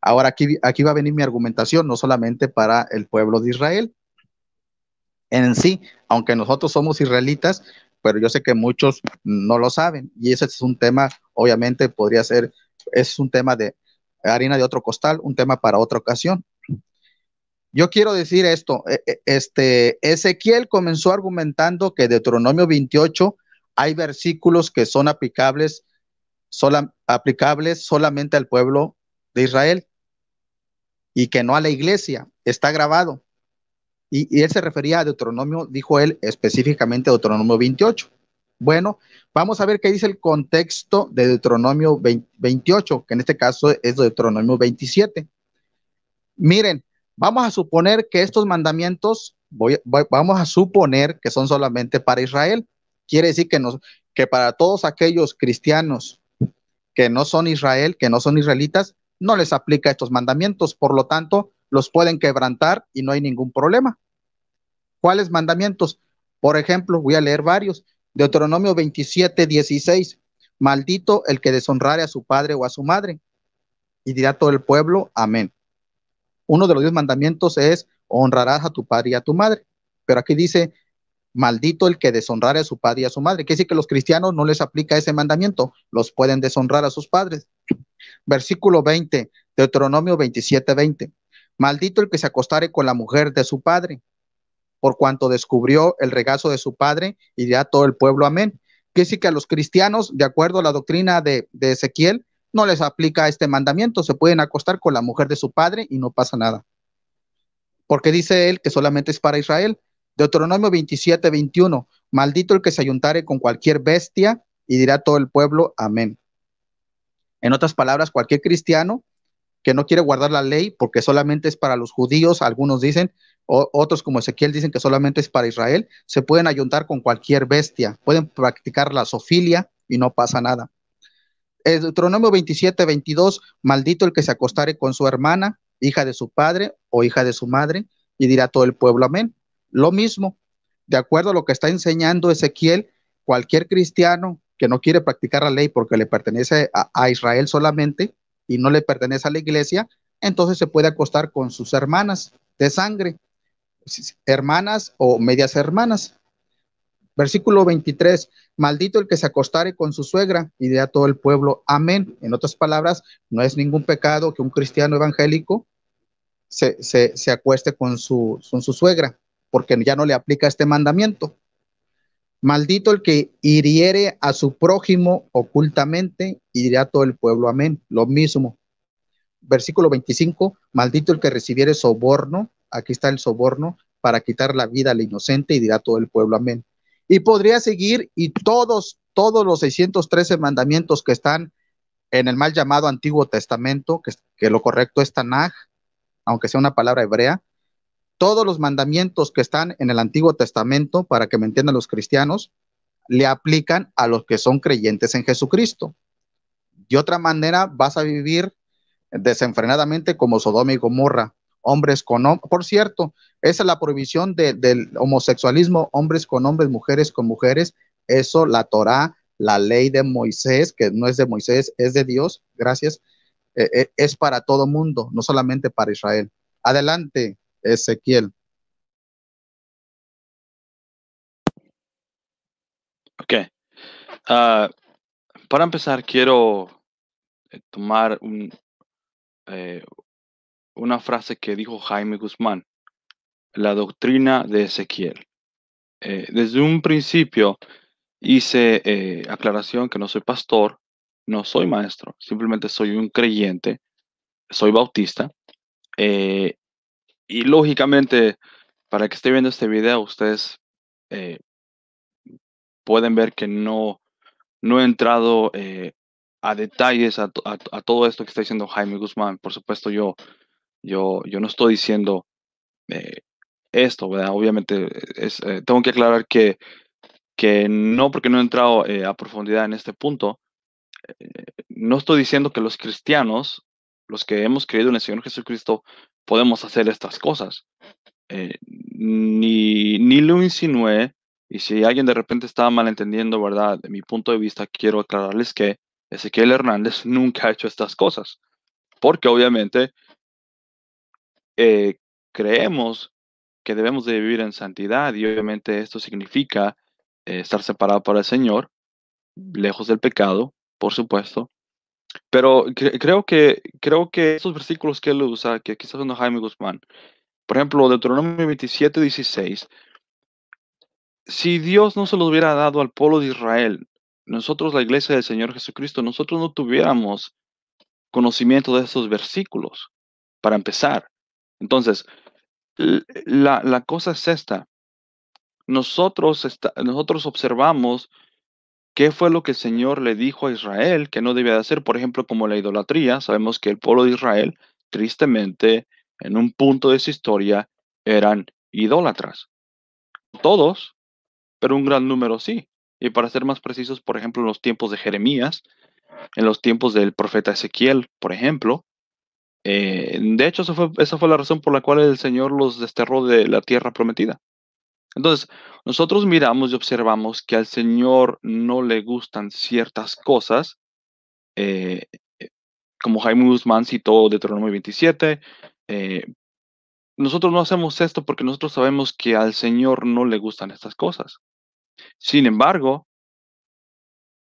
Ahora aquí, aquí va a venir mi argumentación, no solamente para el pueblo de Israel. En sí, aunque nosotros somos israelitas, pero yo sé que muchos no lo saben y ese es un tema, obviamente podría ser, es un tema de harina de otro costal, un tema para otra ocasión. Yo quiero decir esto, e, e, este, Ezequiel comenzó argumentando que Deuteronomio 28 hay versículos que son aplicables, aplicables solamente al pueblo de Israel y que no a la iglesia, está grabado. Y, él se refería a Deuteronomio, dijo él específicamente a Deuteronomio 28. Bueno, vamos a ver qué dice el contexto de Deuteronomio 28, que en este caso es Deuteronomio 27. Miren, vamos a suponer que estos mandamientos, vamos a suponer que son solamente para Israel. Quiere decir que, que para todos aquellos cristianos que no son Israel, que no son israelitas, no les aplica estos mandamientos. Por lo tanto, los pueden quebrantar y no hay ningún problema. ¿Cuáles mandamientos? Por ejemplo, voy a leer varios. Deuteronomio 27, 16. Maldito el que deshonrare a su padre o a su madre. Y dirá todo el pueblo, amén. Uno de los diez mandamientos es honrarás a tu padre y a tu madre. Pero aquí dice, maldito el que deshonrare a su padre y a su madre. Quiere decir que los cristianos no les aplica ese mandamiento, los pueden deshonrar a sus padres. Versículo 20, Deuteronomio 27, 20. Maldito el que se acostare con la mujer de su padre, por cuanto descubrió el regazo de su padre, y dirá todo el pueblo amén. Quiere decir que a los cristianos, de acuerdo a la doctrina de, Ezequiel, no les aplica este mandamiento, se pueden acostar con la mujer de su padre y no pasa nada. Porque dice él que solamente es para Israel. Deuteronomio 27, 21. Maldito el que se ayuntare con cualquier bestia y dirá todo el pueblo, amén. En otras palabras, cualquier cristiano que no quiere guardar la ley porque solamente es para los judíos, algunos dicen, otros como Ezequiel dicen que solamente es para Israel, se pueden ayuntar con cualquier bestia, pueden practicar la sofilia y no pasa nada. El Deuteronomio 27, 22, maldito el que se acostare con su hermana, hija de su padre o hija de su madre, y dirá todo el pueblo amén. Lo mismo, de acuerdo a lo que está enseñando Ezequiel, cualquier cristiano que no quiere practicar la ley porque le pertenece a Israel solamente, y no le pertenece a la iglesia, entonces se puede acostar con sus hermanas de sangre, hermanas o medias hermanas. Versículo 23, maldito el que se acostare con su suegra y dirá a todo el pueblo, amén. En otras palabras, no es ningún pecado que un cristiano evangélico se, se, acueste con su suegra, porque ya no le aplica este mandamiento. Maldito el que hiriere a su prójimo ocultamente, y dirá todo el pueblo, amén. Lo mismo. Versículo 25, maldito el que recibiere soborno, aquí está el soborno, para quitar la vida al inocente, y dirá todo el pueblo, amén. Y podría seguir y todos, todos los 613 mandamientos que están en el mal llamado Antiguo Testamento, que, que lo correcto es Tanaj, aunque sea una palabra hebrea, todos los mandamientos que están en el Antiguo Testamento, para que me entiendan los cristianos, le aplican a los que son creyentes en Jesucristo. De otra manera, vas a vivir desenfrenadamente como Sodoma y Gomorra, hombres con hombres. Por cierto, esa es la prohibición del homosexualismo, hombres con hombres, mujeres con mujeres. Eso, la Torá, la ley de Moisés, que no es de Moisés, es de Dios, gracias, eh, eh, es para todo mundo, no solamente para Israel. Adelante, Ezequiel. Ok. Ah, para empezar, quiero eh, tomar un, eh, una frase que dijo Jaime Guzmán, la doctrina de Ezequiel. Eh, desde un principio hice aclaración que no soy pastor, no soy maestro, simplemente soy un creyente, soy bautista, y lógicamente, para que esté viendo este video, ustedes eh, pueden ver que no, no he entrado eh, a detalles a, todo esto que está diciendo Jaime Guzmán. Por supuesto, yo, yo, yo no estoy diciendo eh, esto, ¿verdad? Obviamente, tengo que aclarar que, que no, porque no he entrado a profundidad en este punto, no estoy diciendo que los cristianos, los que hemos creído en el Señor Jesucristo, podemos hacer estas cosas. Eh, ni, ni lo insinué, y si alguien de repente estaba malentendiendo, ¿verdad? De mi punto de vista, quiero aclararles que Ezequiel Hernández <laughs> nunca ha hecho estas cosas, porque obviamente eh, creemos que debemos de vivir en santidad y obviamente esto significa eh, estar separado para el Señor, lejos del pecado, por supuesto, pero creo, que, creo que estos versículos que él usa, que aquí está usando Jaime Guzmán, por ejemplo, Deuteronomio 27, 16, si Dios no se los hubiera dado al pueblo de Israel, nosotros, la iglesia del Señor Jesucristo, nosotros no tuviéramos conocimiento de estos versículos, para empezar. Entonces, la, la cosa es esta. Nosotros, nosotros observamos ¿Qué fue lo que el Señor le dijo a Israel que no debía de hacer? Por ejemplo, como la idolatría, sabemos que el pueblo de Israel, tristemente, en un punto de su historia, eran idólatras. Todos, pero un gran número sí. Y para ser más precisos, por ejemplo, en los tiempos de Jeremías, en los tiempos del profeta Ezequiel, por ejemplo. Eh, de hecho, esa fue la razón por la cual el Señor los desterró de la tierra prometida. Entonces, nosotros miramos y observamos que al Señor no le gustan ciertas cosas, eh, eh, como Jaime Guzmán citó Deuteronomio 27, eh, nosotros no hacemos esto porque nosotros sabemos que al Señor no le gustan estas cosas. Sin embargo,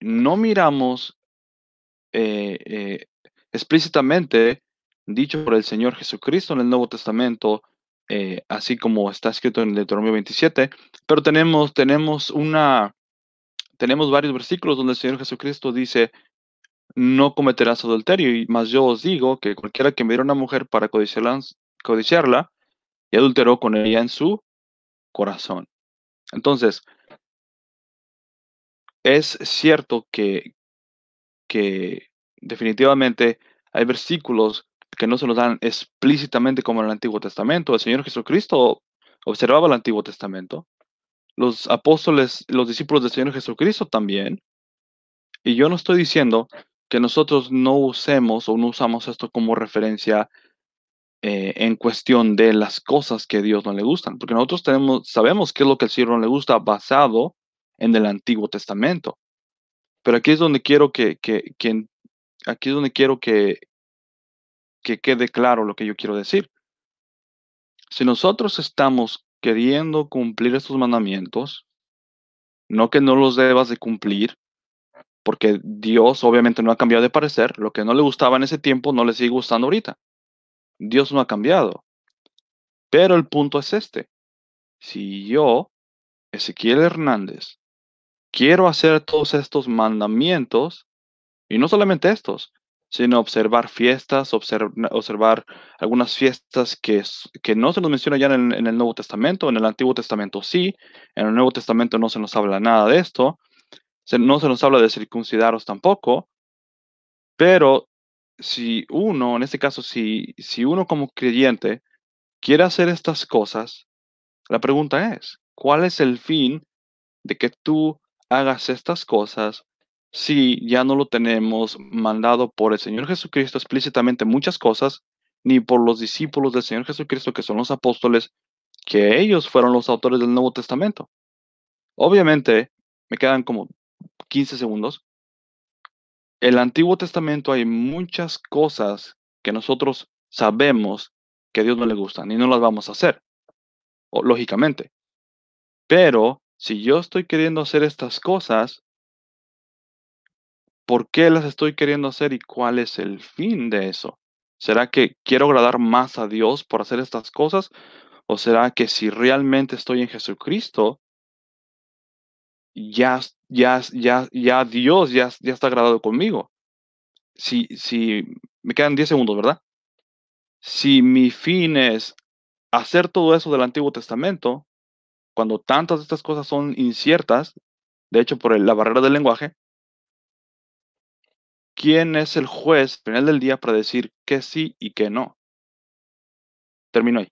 no miramos explícitamente dicho por el Señor Jesucristo en el Nuevo Testamento, eh, así como está escrito en el Deuteronomio 27, pero tenemos, tenemos, una, tenemos varios versículos donde el Señor Jesucristo dice, no cometerás adulterio, y más yo os digo que cualquiera que mire a una mujer para codiciarla, codiciarla y adulteró con ella en su corazón. Entonces, es cierto que, que definitivamente hay versículos que no se nos dan explícitamente como en el Antiguo Testamento. El Señor Jesucristo observaba el Antiguo Testamento. Los apóstoles, los discípulos del Señor Jesucristo también. Y yo no estoy diciendo que nosotros no usemos o no usamos esto como referencia eh, en cuestión de las cosas que a Dios no le gustan, porque nosotros tenemos, sabemos qué es lo que al Señor no le gusta basado en el Antiguo Testamento. Pero aquí es donde quiero que aquí es donde quiero que, que quede claro lo que yo quiero decir. Si nosotros estamos queriendo cumplir estos mandamientos, no que no los debas de cumplir, porque Dios obviamente no ha cambiado de parecer, lo que no le gustaba en ese tiempo no le sigue gustando ahorita. Dios no ha cambiado. Pero el punto es este. Si yo, Ezequiel Hernández, quiero hacer todos estos mandamientos, y no solamente estos, sino observar fiestas, observar algunas fiestas que, que no se nos menciona ya en, el Nuevo Testamento, en el Antiguo Testamento sí, en el Nuevo Testamento no se nos habla nada de esto, no se nos habla de circuncidaros tampoco, pero si uno, en este caso, si, si uno como creyente quiere hacer estas cosas, la pregunta es, ¿cuál es el fin de que tú hagas estas cosas si ya no lo tenemos mandado por el Señor Jesucristo explícitamente muchas cosas, ni por los discípulos del Señor Jesucristo, que son los apóstoles, que ellos fueron los autores del Nuevo Testamento. Obviamente, me quedan como 15 segundos. El Antiguo Testamento hay muchas cosas que nosotros sabemos que a Dios no le gustan y no las vamos a hacer, lógicamente. Pero si yo estoy queriendo hacer estas cosas, ¿Por qué las estoy queriendo hacer y cuál es el fin de eso? ¿Será que quiero agradar más a Dios por hacer estas cosas? ¿O será que si realmente estoy en Jesucristo, ya, ya, ya, ya Dios ya, ya está agradado conmigo? Si, si me quedan 10 segundos, ¿verdad? Si mi fin es hacer todo eso del Antiguo Testamento, cuando tantas de estas cosas son inciertas, de hecho por la barrera del lenguaje, quién es el juez final del día para decir que sí y que no. Termino ahí.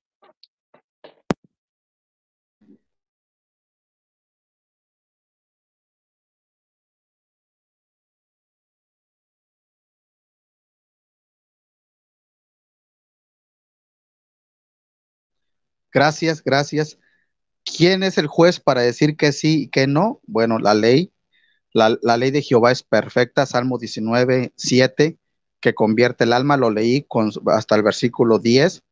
Gracias, gracias. ¿Quién es el juez para decir que sí y que no? Bueno, la ley la, ley de Jehová es perfecta, Salmo 19, 7, que convierte el alma, lo leí con, hasta el versículo 10.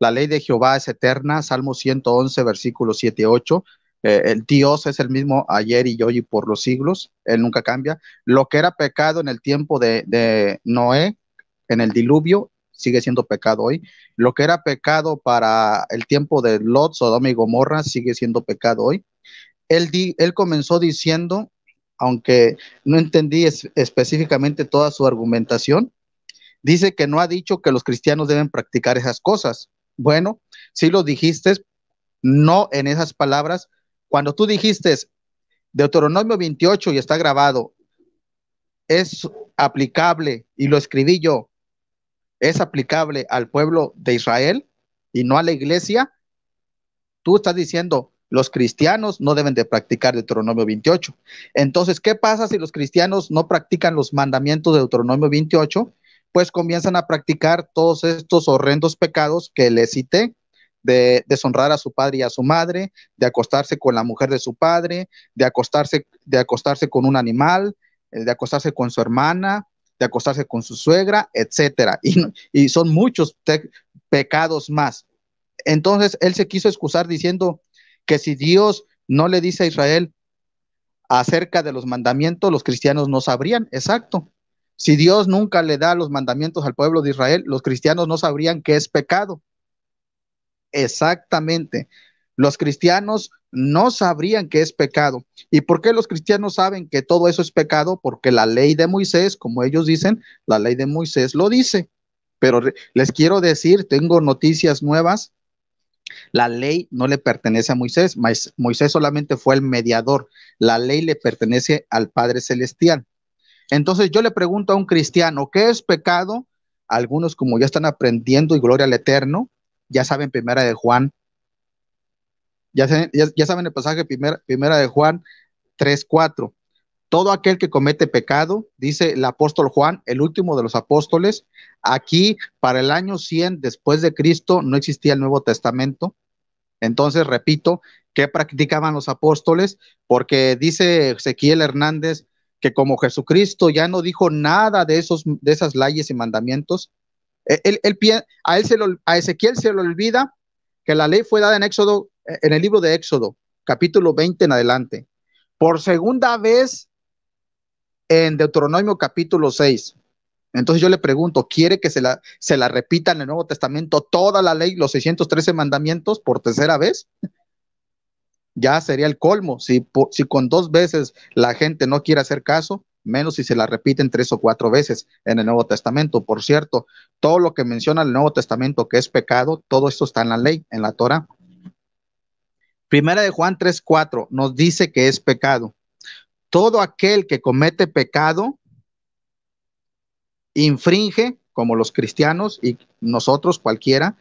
La ley de Jehová es eterna, Salmo 111, versículo 7, 8. Eh, el Dios es el mismo ayer y hoy y por los siglos, Él nunca cambia. Lo que era pecado en el tiempo de, Noé, en el diluvio, sigue siendo pecado hoy. Lo que era pecado para el tiempo de Lot, Sodoma y Gomorra, sigue siendo pecado hoy. él comenzó diciendo aunque no entendí específicamente toda su argumentación, dice que no ha dicho que los cristianos deben practicar esas cosas. Bueno, si lo dijiste, no en esas palabras. Cuando tú dijiste Deuteronomio 28 y está grabado, es aplicable, y lo escribí yo, es aplicable al pueblo de Israel y no a la iglesia, tú estás diciendo, los cristianos no deben de practicar Deuteronomio 28. Entonces, ¿qué pasa si los cristianos no practican los mandamientos de Deuteronomio 28? Pues comienzan a practicar todos estos horrendos pecados que les cité, de deshonrar a su padre y a su madre, de acostarse con la mujer de su padre, de acostarse, de acostarse con un animal, eh, de acostarse con su hermana, de acostarse con su suegra, etc. <laughs> y son muchos pecados más. Entonces él se quiso excusar diciendo, que si Dios no le dice a Israel acerca de los mandamientos, los cristianos no sabrían, exacto. Si Dios nunca le da los mandamientos al pueblo de Israel, los cristianos no sabrían que es pecado. Exactamente. Los cristianos no sabrían que es pecado. ¿Y por qué los cristianos saben que todo eso es pecado? Porque la ley de Moisés, como ellos dicen, la ley de Moisés lo dice. Pero les quiero decir, tengo noticias nuevas la ley no le pertenece a Moisés, Moisés solamente fue el mediador, la ley le pertenece al Padre Celestial. Entonces yo le pregunto a un cristiano, ¿qué es pecado? Algunos como ya están aprendiendo y gloria al Eterno, ya saben primera de Juan, ya, saben, el pasaje primera, primera de Juan 3, 4 todo aquel que comete pecado, dice el apóstol Juan, el último de los apóstoles, aquí para el año 100 después de Cristo no existía el Nuevo Testamento. Entonces, repito, ¿qué practicaban los apóstoles? Porque dice Ezequiel Hernández que como Jesucristo ya no dijo nada de, esos, de esas leyes y mandamientos, e-, a, él se lo, a Ezequiel se le olvida que la ley fue dada en Éxodo, en el libro de Éxodo, capítulo 20 en adelante. Por segunda vez en Deuteronomio capítulo 6. Entonces yo le pregunto, ¿quiere que se la, se la repita en el Nuevo Testamento toda la ley, los 613 mandamientos por tercera vez? Ya sería el colmo. Si, con dos veces la gente no quiere hacer caso, menos si se la repiten tres o cuatro veces en el Nuevo Testamento. Por cierto, todo lo que menciona el Nuevo Testamento que es pecado, todo esto está en la ley, en la Torah. Primera de Juan 3:4 nos dice que es pecado todo aquel que comete pecado infringe, como los cristianos y nosotros cualquiera,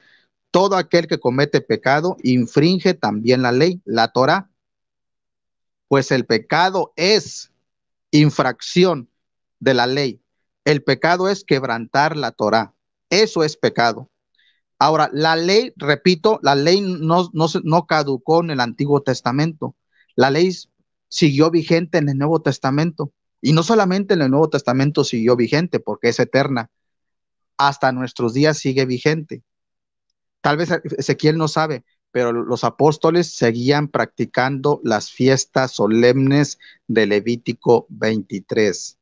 todo aquel que comete pecado infringe también la ley, la Torah. Pues el pecado es infracción de la ley. El pecado es quebrantar la Torah. Eso es pecado. Ahora, la ley, repito, la ley no, no, no caducó en el Antiguo Testamento. La ley siguió vigente en el Nuevo Testamento. Y no solamente en el Nuevo Testamento siguió vigente, porque es eterna. Hasta nuestros días sigue vigente. Tal vez Ezequiel no sabe, pero los apóstoles seguían practicando las fiestas solemnes de Levítico 23.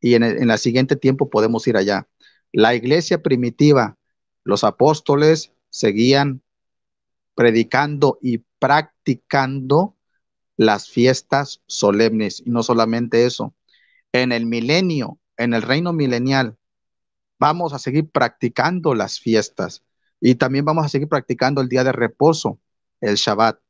Y en el siguiente tiempo podemos ir allá. La iglesia primitiva, los apóstoles seguían predicando y practicando las fiestas solemnes. Y no solamente eso, en el milenio, en el reino milenial, vamos a seguir practicando las fiestas y también vamos a seguir practicando el día de reposo, el Shabbat.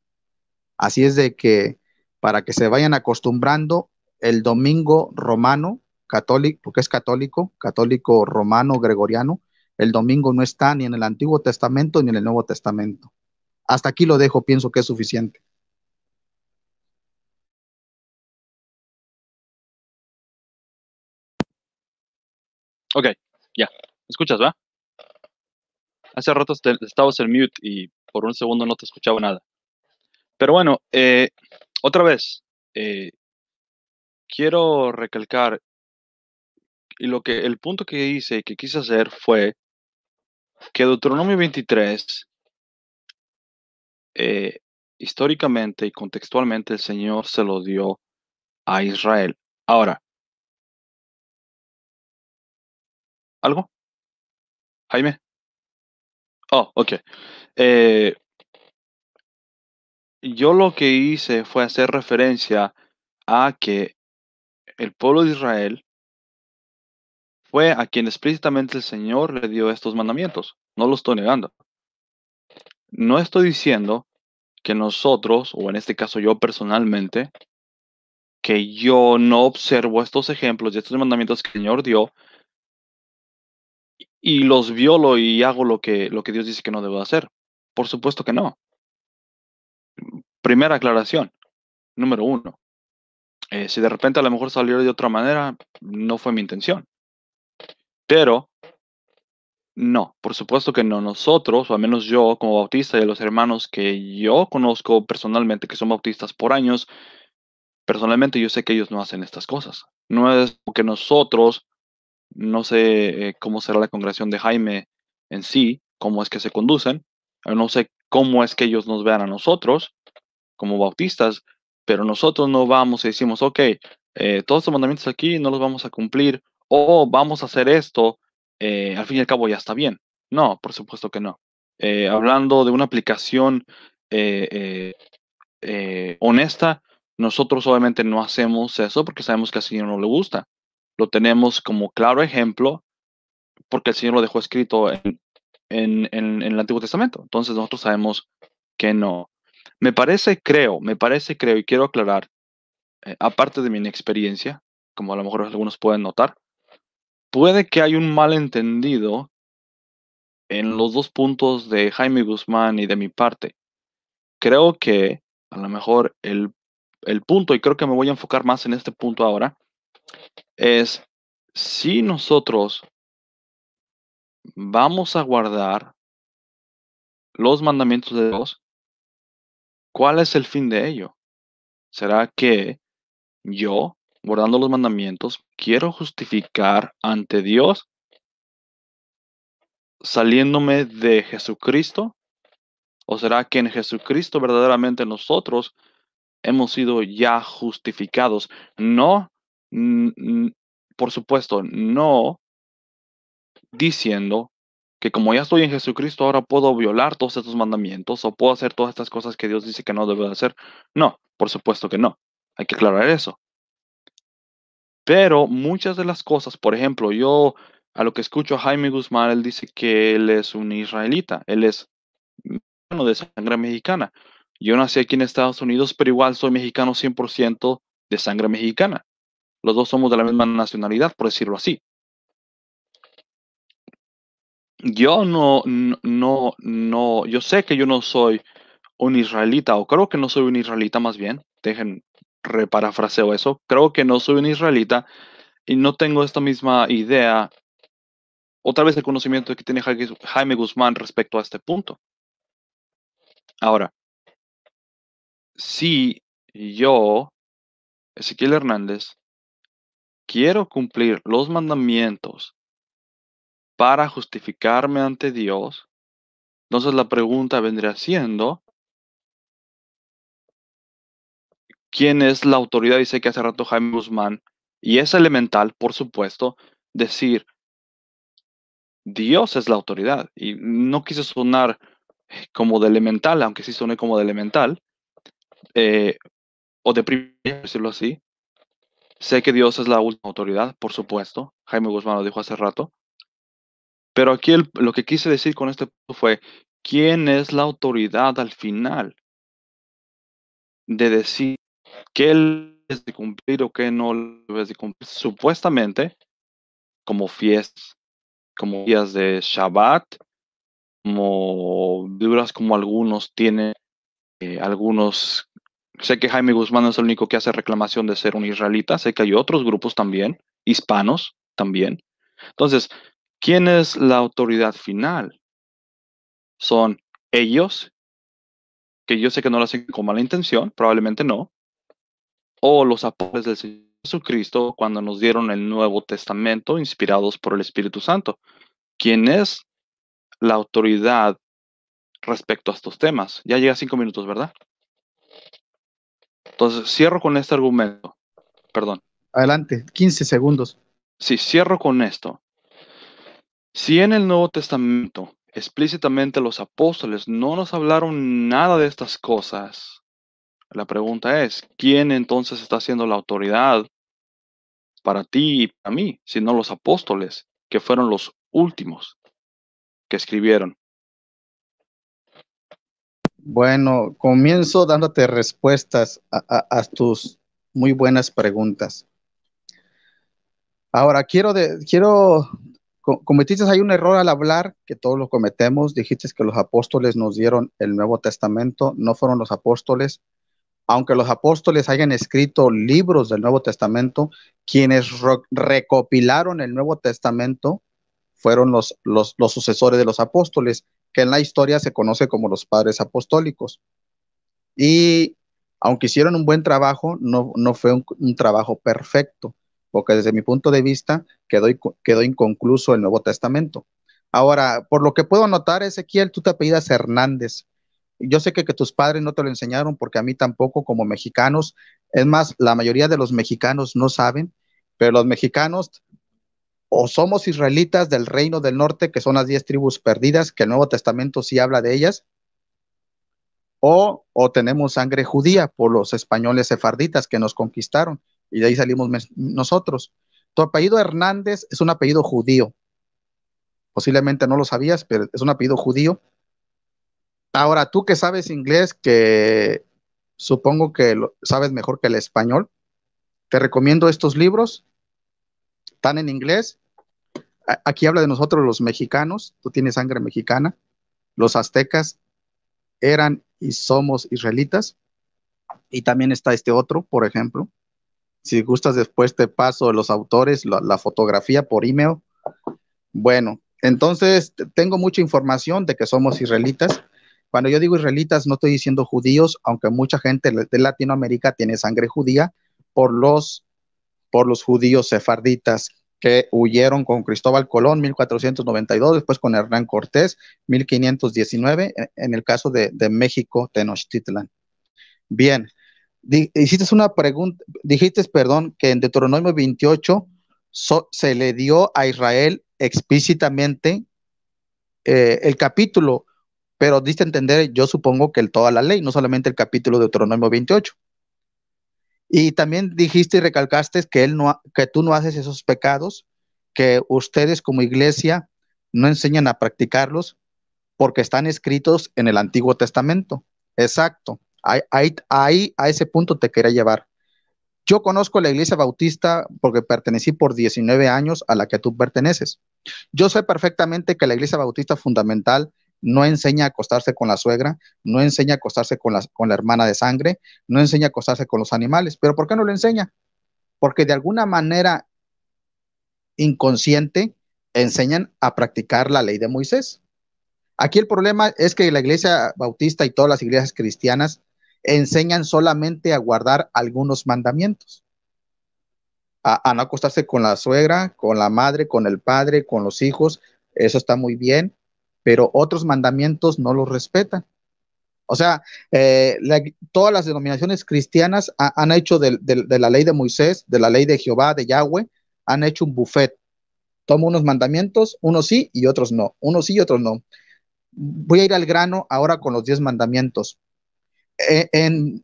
Así es de que para que se vayan acostumbrando, el domingo romano, católico, porque es católico, católico romano, gregoriano, el domingo no está ni en el Antiguo Testamento ni en el Nuevo Testamento. Hasta aquí lo dejo, pienso que es suficiente. Ok, ya. escuchas, va? Hace rato este, estabas en mute y por un segundo no te escuchaba nada. Pero bueno, eh, otra vez, eh, quiero recalcar y lo que el punto que hice y que quise hacer fue que Deuteronomio 23 eh, históricamente y contextualmente el Señor se lo dio a Israel. Ahora, ¿Algo? Jaime. Oh, ok. Eh, yo lo que hice fue hacer referencia a que el pueblo de Israel fue a quien explícitamente el Señor le dio estos mandamientos. No lo estoy negando. No estoy diciendo que nosotros, o en este caso yo personalmente, que yo no observo estos ejemplos y estos mandamientos que el Señor dio y los violo y hago lo que, lo que Dios dice que no debo hacer. Por supuesto que no. Primera aclaración, número uno. Eh, si de repente a lo mejor salió de otra manera, no fue mi intención. Pero, no, por supuesto que no. Nosotros, o al menos yo como bautista y los hermanos que yo conozco personalmente, que son bautistas por años, personalmente yo sé que ellos no hacen estas cosas. No es que nosotros no sé eh, cómo será la congregación de Jaime en sí, cómo es que se conducen, eh, no sé cómo es que ellos nos vean a nosotros como bautistas, pero nosotros no vamos y decimos, ok, eh, todos los mandamientos aquí no los vamos a cumplir, o vamos a hacer esto, al fin y al cabo ya está bien. No, por supuesto que no. hablando de una aplicación honesta, nosotros obviamente no hacemos eso porque sabemos que Señor no le gusta lo tenemos como claro ejemplo porque el Señor lo dejó escrito en, el Antiguo Testamento. Entonces nosotros sabemos que no. Me parece, creo, me parece, creo, y quiero aclarar, eh, aparte de mi inexperiencia, como a lo mejor algunos pueden notar, puede que hay un malentendido en los dos puntos de Jaime Guzmán y de mi parte. Creo que a lo mejor el punto, y creo que me voy a enfocar más en este punto ahora, es si nosotros vamos a guardar los mandamientos de Dios, ¿cuál es el fin de ello? ¿Será que yo, guardando los mandamientos, quiero justificar ante Dios saliéndome de Jesucristo? ¿O será que en Jesucristo verdaderamente nosotros hemos sido ya justificados, no por supuesto, no diciendo que como ya estoy en Jesucristo, ahora puedo violar todos estos mandamientos o puedo hacer todas estas cosas que Dios dice que no debo hacer. No, por supuesto que no. Hay que aclarar eso. Pero muchas de las cosas, por ejemplo, yo a lo que escucho a Jaime Guzmán, él dice que él es un israelita, él es de sangre mexicana. Yo nací aquí en Estados Unidos, pero igual soy mexicano 100% de sangre mexicana. Los dos somos de la misma nacionalidad, por decirlo así. Yo no, no, no, yo sé que yo no soy un israelita, o creo que no soy un israelita más bien, dejen, reparafraseo eso, creo que no soy un israelita y no tengo esta misma idea, Otra vez el conocimiento que tiene Jaime Guzmán respecto a este punto. Ahora, si yo, Ezequiel Hernández, quiero cumplir los mandamientos para justificarme ante Dios, entonces la pregunta vendría siendo, ¿quién es la autoridad? Dice que hace rato Jaime Guzmán, y es elemental, por supuesto, decir, Dios es la autoridad. Y no quise sonar eh, como de elemental, aunque sí suene como de elemental, eh, o de decirlo así, Sé que Dios es la última autoridad, por supuesto. Jaime Guzmán lo dijo hace rato. Pero aquí lo que quise decir con este punto fue, ¿quién es la autoridad al final de decir qué es de cumplir o qué no es de cumplir? Supuestamente, como fiestas, como días de Shabbat, como duras como algunos tienen, eh, algunos Sé que Jaime Guzmán no es el único que hace reclamación de ser un israelita, sé que hay otros grupos también, hispanos también. Entonces, ¿quién es la autoridad final? ¿Son ellos? Que yo sé que no lo hacen con mala intención, probablemente no. O los apóstoles del Señor Jesucristo cuando nos dieron el Nuevo Testamento inspirados por el Espíritu Santo. ¿Quién es la autoridad respecto a estos temas? Ya llega cinco minutos, ¿verdad? Entonces, cierro con este argumento. Perdón. Adelante, 15 segundos. Sí, cierro con esto. Si en el Nuevo Testamento explícitamente los apóstoles no nos hablaron nada de estas cosas, la pregunta es, ¿quién entonces está siendo la autoridad para ti y para mí, Si no los apóstoles, que fueron los últimos que escribieron? Bueno, comienzo dándote respuestas a, tus muy buenas preguntas. Ahora, quiero, de, quiero, cometiste hay un error al hablar, que todos lo cometemos, dijiste que los apóstoles nos dieron el Nuevo Testamento, no fueron los apóstoles, aunque los apóstoles hayan escrito libros del Nuevo Testamento, quienes recopilaron el Nuevo Testamento fueron los, los, los sucesores de los apóstoles, que en la historia se conoce como los padres apostólicos. Y aunque hicieron un buen trabajo, no, no fue un, trabajo perfecto, porque desde mi punto de vista quedó, quedó inconcluso el Nuevo Testamento. Ahora, por lo que puedo notar, Ezequiel, tú te apellidas Hernández. Yo sé que, que tus padres no te lo enseñaron porque a mí tampoco como mexicanos. Es más, la mayoría de los mexicanos no saben, pero los mexicanos o somos israelitas del reino del norte, que son las diez tribus perdidas, que el Nuevo Testamento sí habla de ellas, o, tenemos sangre judía por los españoles sefarditas que nos conquistaron, y de ahí salimos nosotros. Tu apellido Hernández es un apellido judío. Posiblemente no lo sabías, pero es un apellido judío. Ahora, tú que sabes inglés, que supongo que lo sabes mejor que el español, te recomiendo estos libros están en inglés. Aquí habla de nosotros los mexicanos, tú tienes sangre mexicana, los aztecas eran y somos israelitas, y también está este otro, por ejemplo. Si gustas, después te paso los autores, la, fotografía por email. Bueno, entonces tengo mucha información de que somos israelitas. Cuando yo digo israelitas, no estoy diciendo judíos, aunque mucha gente de Latinoamérica tiene sangre judía por los por los judíos sefarditas que huyeron con Cristóbal Colón 1492, después con Hernán Cortés 1519, e, en el caso de, México, Tenochtitlan. Bien, hiciste una pregunta, dijiste, perdón, que en Deuteronomio 28 se le dio a Israel explícitamente eh, el capítulo, pero diste a entender, yo supongo que toda la ley, no solamente el capítulo de Deuteronomio 28. Y también dijiste y recalcaste que, él no, que tú no haces esos pecados, que ustedes como iglesia no enseñan a practicarlos porque están escritos en el Antiguo Testamento. Exacto. Ahí, ahí, a ese punto te quería llevar. Yo conozco la iglesia bautista porque pertenecí por 19 años a la que tú perteneces. Yo sé perfectamente que la iglesia bautista fundamental no enseña a acostarse con la suegra, no enseña a acostarse con la, con la hermana de sangre, no enseña a acostarse con los animales. ¿Pero por qué no lo enseña? Porque de alguna manera inconsciente enseñan a practicar la ley de Moisés. Aquí el problema es que la iglesia bautista y todas las iglesias cristianas enseñan solamente a guardar algunos mandamientos. a, no acostarse con la suegra, con la madre, con el padre, con los hijos. Eso está muy bien pero otros mandamientos no los respetan. O sea, eh, todas las denominaciones cristianas han hecho de, la ley de Moisés, de la ley de Jehová, de Yahweh, han hecho un buffet. Toma unos mandamientos, unos sí y otros no, unos sí y otros no. Voy a ir al grano ahora con los diez mandamientos. E, en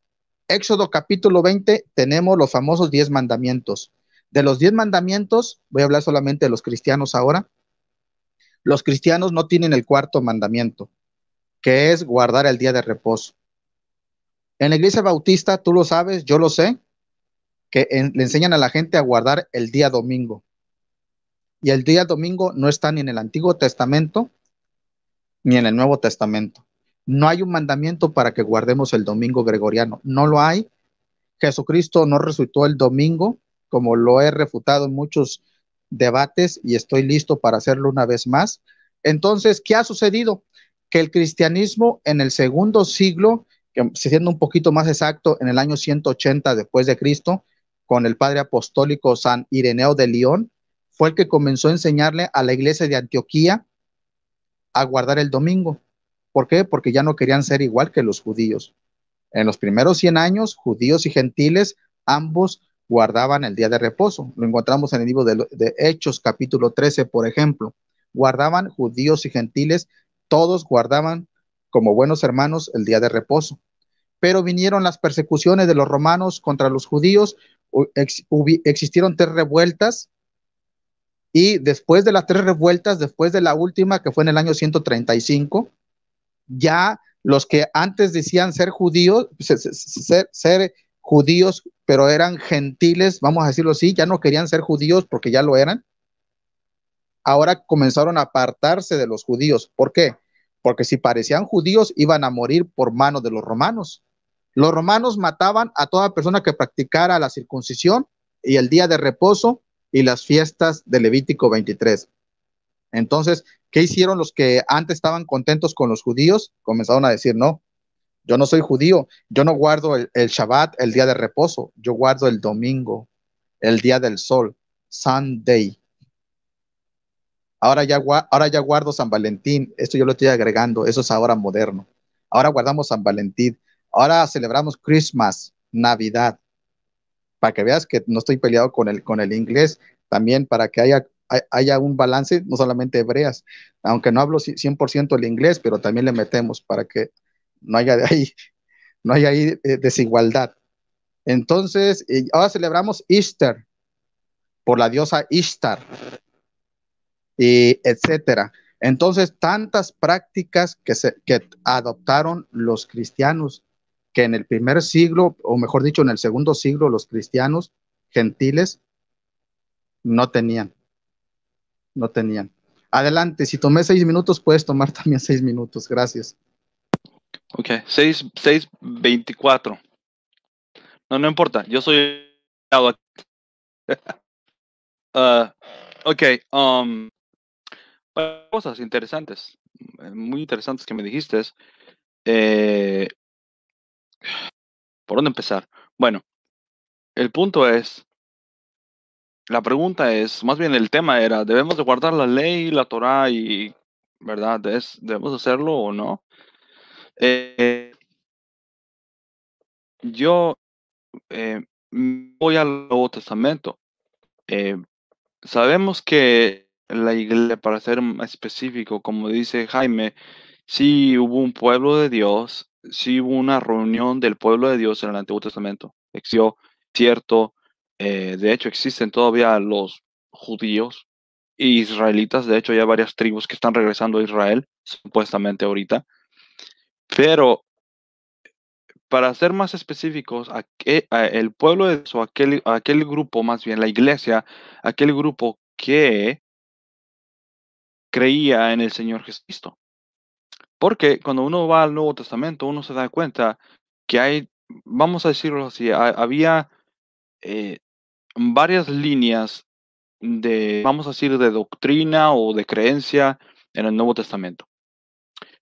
Éxodo capítulo 20 tenemos los famosos diez mandamientos. De los diez mandamientos, voy a hablar solamente de los cristianos ahora, los cristianos no tienen el cuarto mandamiento, que es guardar el día de reposo. En la iglesia bautista, tú lo sabes, yo lo sé, que le enseñan a la gente a guardar el día domingo. Y el día domingo no está ni en el Antiguo Testamento ni en el Nuevo Testamento. No hay un mandamiento para que guardemos el domingo gregoriano. No lo hay. Jesucristo no resucitó el domingo, como lo he refutado en muchos debates y estoy listo para hacerlo una vez más. Entonces, ¿qué ha sucedido? Que el cristianismo en el segundo siglo, que, siendo un poquito más exacto, en el año 180 después de Cristo, con el padre apostólico San Ireneo de León, fue el que comenzó a enseñarle a la iglesia de Antioquía a guardar el domingo. ¿Por qué? Porque ya no querían ser igual que los judíos. En los primeros 100 años, judíos y gentiles, ambos guardaban el día de reposo. Lo encontramos en el libro de, Hechos capítulo 13, por ejemplo. Guardaban judíos y gentiles, todos guardaban como buenos hermanos el día de reposo. Pero vinieron las persecuciones de los romanos contra los judíos, existieron tres revueltas y después de las tres revueltas, después de la última que fue en el año 135, ya los que antes decían ser judíos, ser judíos pero eran gentiles, vamos a decirlo así, ya no querían ser judíos porque ya lo eran. Ahora comenzaron a apartarse de los judíos. ¿Por qué? Porque si parecían judíos, iban a morir por mano de los romanos. Los romanos mataban a toda persona que practicara la circuncisión y el día de reposo y las fiestas de Levítico 23. Entonces, ¿qué hicieron los que antes estaban contentos con los judíos? Comenzaron a decir, no, yo no soy judío, yo no guardo el, Shabbat, el día de reposo, yo guardo el domingo, el día del sol, Sunday. Ahora ya, guardo San Valentín, esto yo lo estoy agregando, eso es ahora moderno. Ahora guardamos San Valentín, ahora celebramos Christmas, Navidad, para que veas que no estoy peleado con el, inglés, también para que haya, haya un balance, no solamente hebreas, aunque no hablo 100% el inglés, pero también le metemos para que no hay ahí, no eh, desigualdad. Entonces, eh, ahora celebramos Easter por la diosa Ishtar, y etcétera. Entonces, tantas prácticas que, que adoptaron los cristianos, que en el primer siglo, o mejor dicho, en el segundo siglo, los cristianos gentiles no tenían. No tenían. Adelante, si tomé seis minutos, puedes tomar <laughs> también seis minutos. Gracias. Okay, seis, 24. No, no importa, yo soy... Uh, <laughs> ok, um, cosas interesantes, muy interesantes que me dijiste. Eh, ¿Por dónde empezar? Bueno, el punto es, la pregunta es, más bien el tema era, ¿debemos de guardar la ley, la Torah y, verdad, es, debemos hacerlo o no? Eh, yo eh, voy al Nuevo Testamento. Eh, sabemos que la iglesia, para ser específico, como dice Jaime, sí hubo un pueblo de Dios, si hubo una reunión del pueblo de Dios en el Antiguo Testamento. Existió, cierto, de hecho existen todavía los judíos e israelitas, de hecho ya varias tribus que están regresando a Israel, supuestamente ahorita. Pero, para ser más específicos, el pueblo de eso, aquel, aquel grupo, más bien la iglesia, aquel grupo que creía en el Señor Jesucristo. Porque cuando uno va al Nuevo Testamento, uno se da cuenta que hay, vamos a decirlo así, había eh, varias líneas de, vamos a decir, de doctrina o de creencia en el Nuevo Testamento.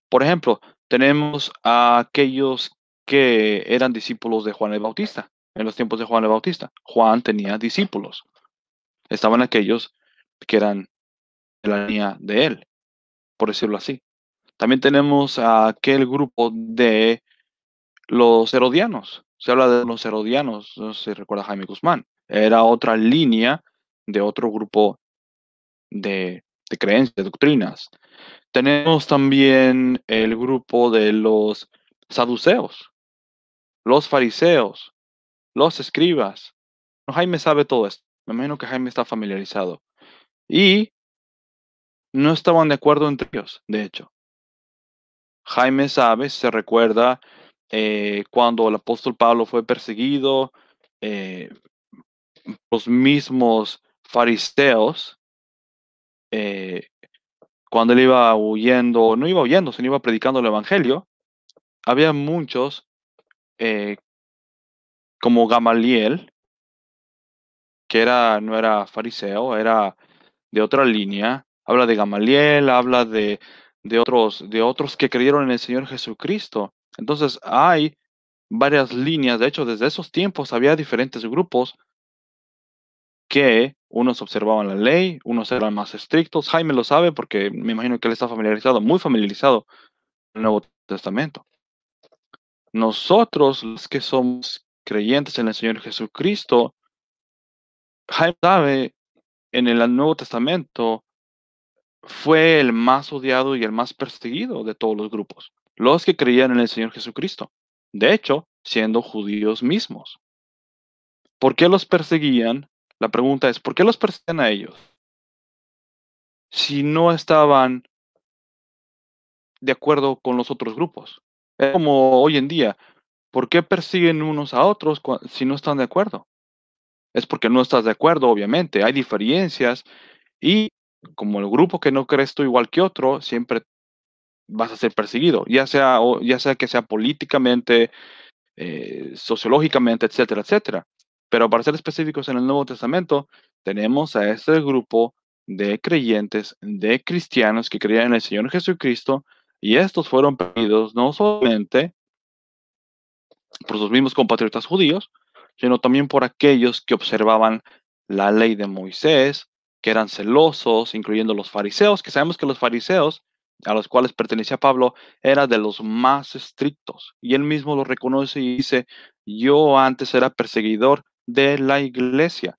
Por ejemplo, tenemos a aquellos que eran discípulos de Juan el Bautista, en los tiempos de Juan el Bautista. Juan tenía discípulos. Estaban aquellos que eran de la línea de él, por decirlo así. También tenemos a aquel grupo de los herodianos. Se habla de los herodianos, no sé si recuerda Jaime Guzmán. Era otra línea de otro grupo de, de creencias, de doctrinas. Tenemos también el grupo de los saduceos, los fariseos, los escribas. No, Jaime sabe todo esto. Me imagino que Jaime está familiarizado. Y no estaban de acuerdo entre ellos, de hecho. Jaime sabe, se recuerda eh, cuando el apóstol Pablo fue perseguido, eh, los mismos fariseos eh, cuando él iba huyendo, no iba huyendo, sino iba predicando el Evangelio, había muchos eh, como Gamaliel, que era, no era fariseo, era de otra línea. Habla de Gamaliel, habla de, de, otros, de otros que creyeron en el Señor Jesucristo. Entonces hay varias líneas, de hecho desde esos tiempos había diferentes grupos que unos observaban la ley, unos eran más estrictos. Jaime lo sabe porque me imagino que él está familiarizado, muy familiarizado con el Nuevo Testamento. Nosotros, los que somos creyentes en el Señor Jesucristo, Jaime sabe en el Nuevo Testamento fue el más odiado y el más perseguido de todos los grupos, los que creían en el Señor Jesucristo, de hecho, siendo judíos mismos. ¿Por qué los perseguían? La pregunta es, ¿por qué los persiguen a ellos? Si no estaban de acuerdo con los otros grupos. Es como hoy en día, ¿por qué persiguen unos a otros si no están de acuerdo? Es porque no estás de acuerdo, obviamente, hay diferencias y como el grupo que no crees tú igual que otro, siempre vas a ser perseguido, ya sea, ya sea que sea políticamente, eh, sociológicamente, etcétera, etcétera. Pero para ser específicos en el Nuevo Testamento, tenemos a este grupo de creyentes, de cristianos que creían en el Señor Jesucristo, y estos fueron pedidos no solamente por sus mismos compatriotas judíos, sino también por aquellos que observaban la ley de Moisés, que eran celosos, incluyendo los fariseos, que sabemos que los fariseos a los cuales pertenecía Pablo era de los más estrictos, y él mismo lo reconoce y dice, yo antes era perseguidor de la iglesia.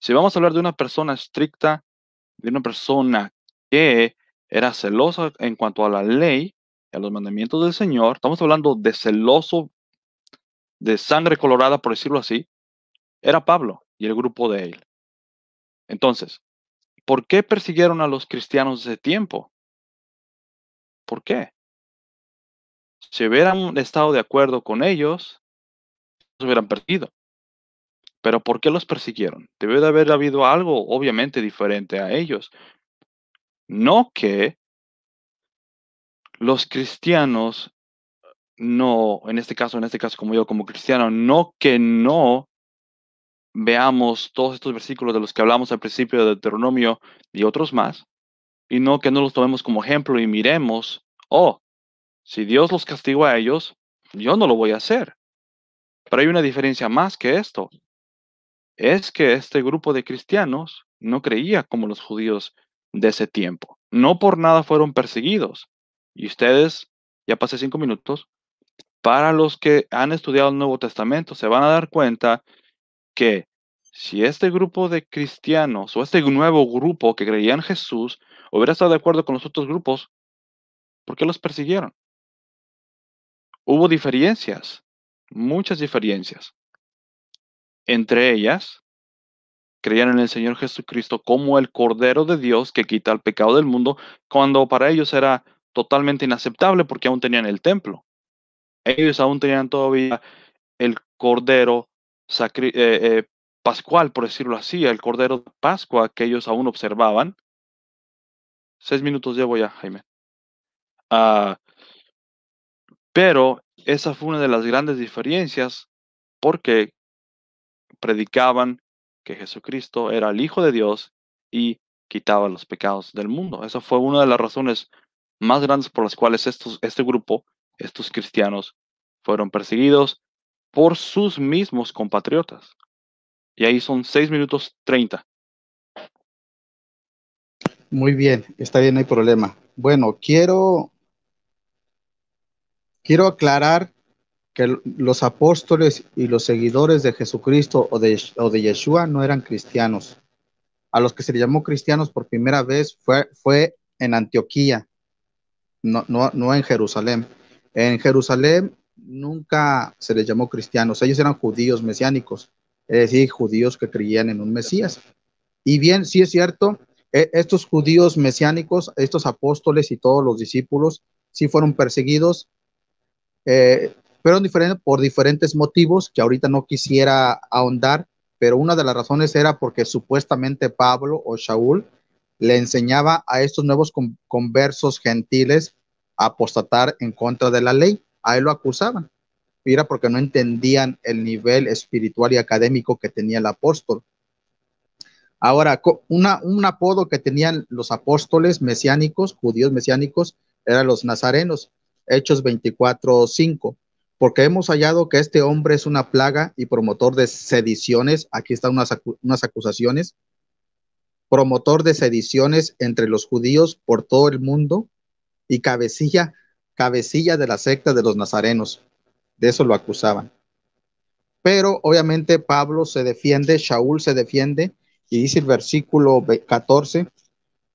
Si vamos a hablar de una persona estricta, de una persona que era celosa en cuanto a la ley, y a los mandamientos del Señor, estamos hablando de celoso, de sangre colorada, por decirlo así, era Pablo y el grupo de él. Entonces, ¿por qué persiguieron a los cristianos de ese tiempo? ¿Por qué? Si hubieran estado de acuerdo con ellos, se hubieran perdido. Pero ¿por qué los persiguieron? Debe de haber habido algo obviamente diferente a ellos. No que los cristianos no, en este caso, en este caso como yo, como cristiano, no que no veamos todos estos versículos de los que hablamos al principio de Deuteronomio y otros más, y no que no los tomemos como ejemplo y miremos, oh, si Dios los castigó a ellos, yo no lo voy a hacer. Pero hay una diferencia más que esto es que este grupo de cristianos no creía como los judíos de ese tiempo. No por nada fueron perseguidos. Y ustedes, ya pasé cinco minutos, para los que han estudiado el Nuevo Testamento, se van a dar cuenta que si este grupo de cristianos o este nuevo grupo que creía en Jesús hubiera estado de acuerdo con los otros grupos, ¿por qué los persiguieron? Hubo diferencias, muchas diferencias. Entre ellas, creían en el Señor Jesucristo como el Cordero de Dios que quita el pecado del mundo, cuando para ellos era totalmente inaceptable porque aún tenían el templo. Ellos aún tenían todavía el Cordero eh, eh, Pascual, por decirlo así, el Cordero de Pascua que ellos aún observaban. Seis minutos llevo ya, Jaime. Ah, pero esa fue una de las grandes diferencias porque predicaban que Jesucristo era el Hijo de Dios y quitaba los pecados del mundo. Esa fue una de las razones más grandes por las cuales estos, este grupo, estos cristianos, fueron perseguidos por sus mismos compatriotas. Y ahí son seis minutos 30. Muy bien, está bien, no hay problema. Bueno, quiero, quiero aclarar que los apóstoles y los seguidores de Jesucristo o de, o de Yeshua no eran cristianos. A los que se les llamó cristianos por primera vez fue, fue en Antioquía, no, no, no en Jerusalén. En Jerusalén nunca se les llamó cristianos, ellos eran judíos mesiánicos, es decir, judíos que creían en un Mesías. Y bien, sí es cierto, e, estos judíos mesiánicos, estos apóstoles y todos los discípulos, sí fueron perseguidos, eh, pero por diferentes motivos que ahorita no quisiera ahondar, pero una de las razones era porque supuestamente Pablo o Shaul le enseñaba a estos nuevos conversos gentiles a apostatar en contra de la ley. A él lo acusaban. Era porque no entendían el nivel espiritual y académico que tenía el apóstol. Ahora, un apodo que tenían los apóstoles mesiánicos, judíos mesiánicos, eran los nazarenos, Hechos 24, 5 porque hemos hallado que este hombre es una plaga y promotor de sediciones, aquí están unas, acusaciones, promotor de sediciones entre los judíos por todo el mundo y cabecilla, cabecilla de la secta de los nazarenos. De eso lo acusaban. Pero obviamente Pablo se defiende, Shaul se defiende y dice el versículo 14,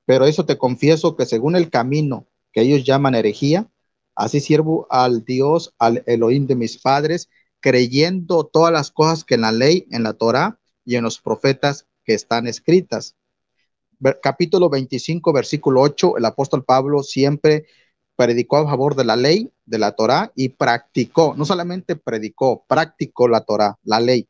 pero eso te confieso que según el camino que ellos llaman herejía, Así sirvo al Dios, al Elohim de mis padres, creyendo todas las cosas que en la ley, en la Torá y en los profetas que están escritas. Capítulo 25, versículo 8, el apóstol Pablo siempre predicó a favor de la ley, de la Torá y practicó, no solamente predicó, practicó la Torá, la ley.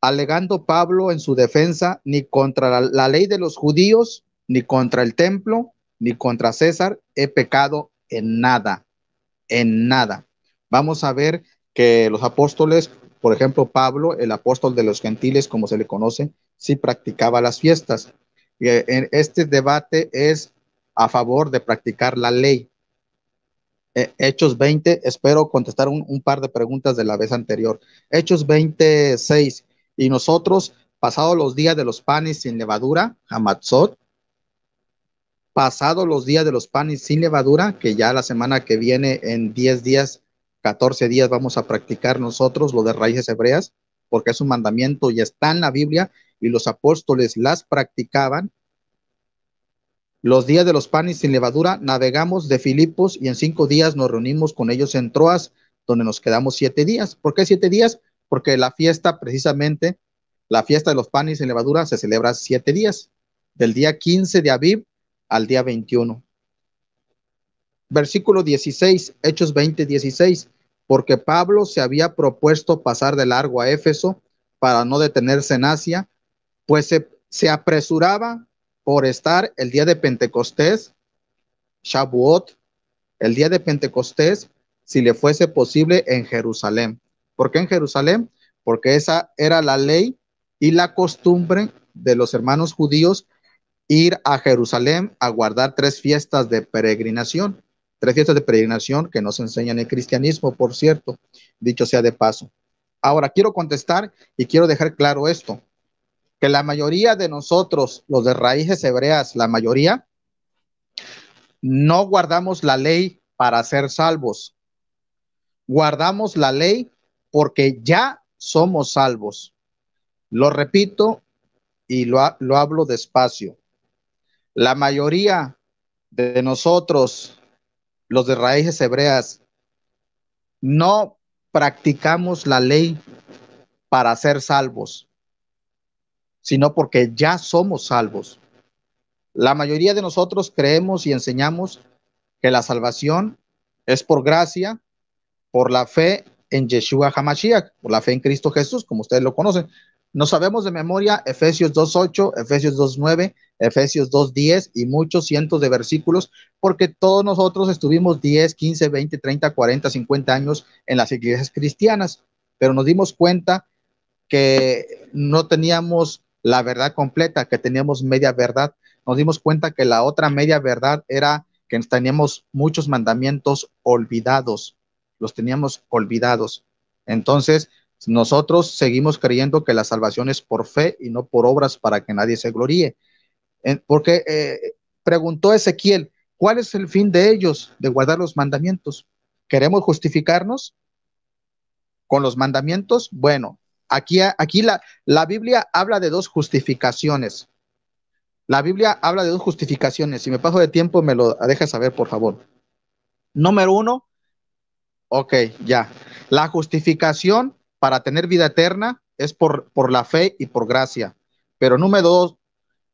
Alegando Pablo en su defensa ni contra la, la ley de los judíos, ni contra el templo, ni contra César he pecado en nada, en nada. Vamos a ver que los apóstoles, por ejemplo, Pablo, el apóstol de los gentiles, como se le conoce, sí practicaba las fiestas. Eh, este debate es a favor de practicar la ley. Eh, Hechos 20, espero contestar un, par de preguntas de la vez anterior. Hechos 26, y nosotros, pasados los días de los panes sin levadura, hamatzot, pasado los días de los panes sin levadura, que ya la semana que viene en 10 días, 14 días vamos a practicar nosotros lo de raíces hebreas, porque es un mandamiento y está en la Biblia y los apóstoles las practicaban. Los días de los panes sin levadura, navegamos de Filipos y en cinco días nos reunimos con ellos en Troas, donde nos quedamos siete días. ¿Por qué siete días? Porque la fiesta, precisamente, la fiesta de los panes sin levadura se celebra siete días, del día 15 de Aviv al día 21. Versículo 16, Hechos 20, 16, porque Pablo se había propuesto pasar de largo a Éfeso para no detenerse en Asia, pues se, apresuraba por estar el día de Pentecostés, Shavuot, el día de Pentecostés, si le fuese posible en Jerusalén. ¿Por qué en Jerusalén? Porque esa era la ley y la costumbre de los hermanos judíos ir a Jerusalén a guardar tres fiestas de peregrinación, tres fiestas de peregrinación que nos enseñan el cristianismo, por cierto, dicho sea de paso. Ahora, quiero contestar y quiero dejar claro esto, que la mayoría de nosotros, los de raíces hebreas, la mayoría, no guardamos la ley para ser salvos. Guardamos la ley porque ya somos salvos. Lo repito y lo, lo hablo despacio. La mayoría de nosotros, los de raíces hebreas, no practicamos la ley para ser salvos, sino porque ya somos salvos. La mayoría de nosotros creemos y enseñamos que la salvación es por gracia, por la fe en Yeshua Hamashiach, por la fe en Cristo Jesús, como ustedes lo conocen. No sabemos de memoria Efesios 2.8, Efesios 2.9 Efesios 2.10 y muchos cientos de versículos, porque todos nosotros estuvimos 10, 15, 20, 30, 40, 50 años en las iglesias cristianas, pero nos dimos cuenta que no teníamos la verdad completa, que teníamos media verdad. Nos dimos cuenta que la otra media verdad era que teníamos muchos mandamientos olvidados, los teníamos olvidados. Entonces, nosotros seguimos creyendo que la salvación es por fe y no por obras para que nadie se gloríe porque eh, preguntó Ezequiel, ¿cuál es el fin de ellos, de guardar los mandamientos? ¿Queremos justificarnos con los mandamientos? Bueno, aquí, aquí la, la Biblia habla de dos justificaciones. La Biblia habla de dos justificaciones. Si me paso de tiempo, me lo deja saber, por favor. Número uno, ok, ya. La justificación para tener vida eterna es por, por la fe y por gracia. Pero número dos,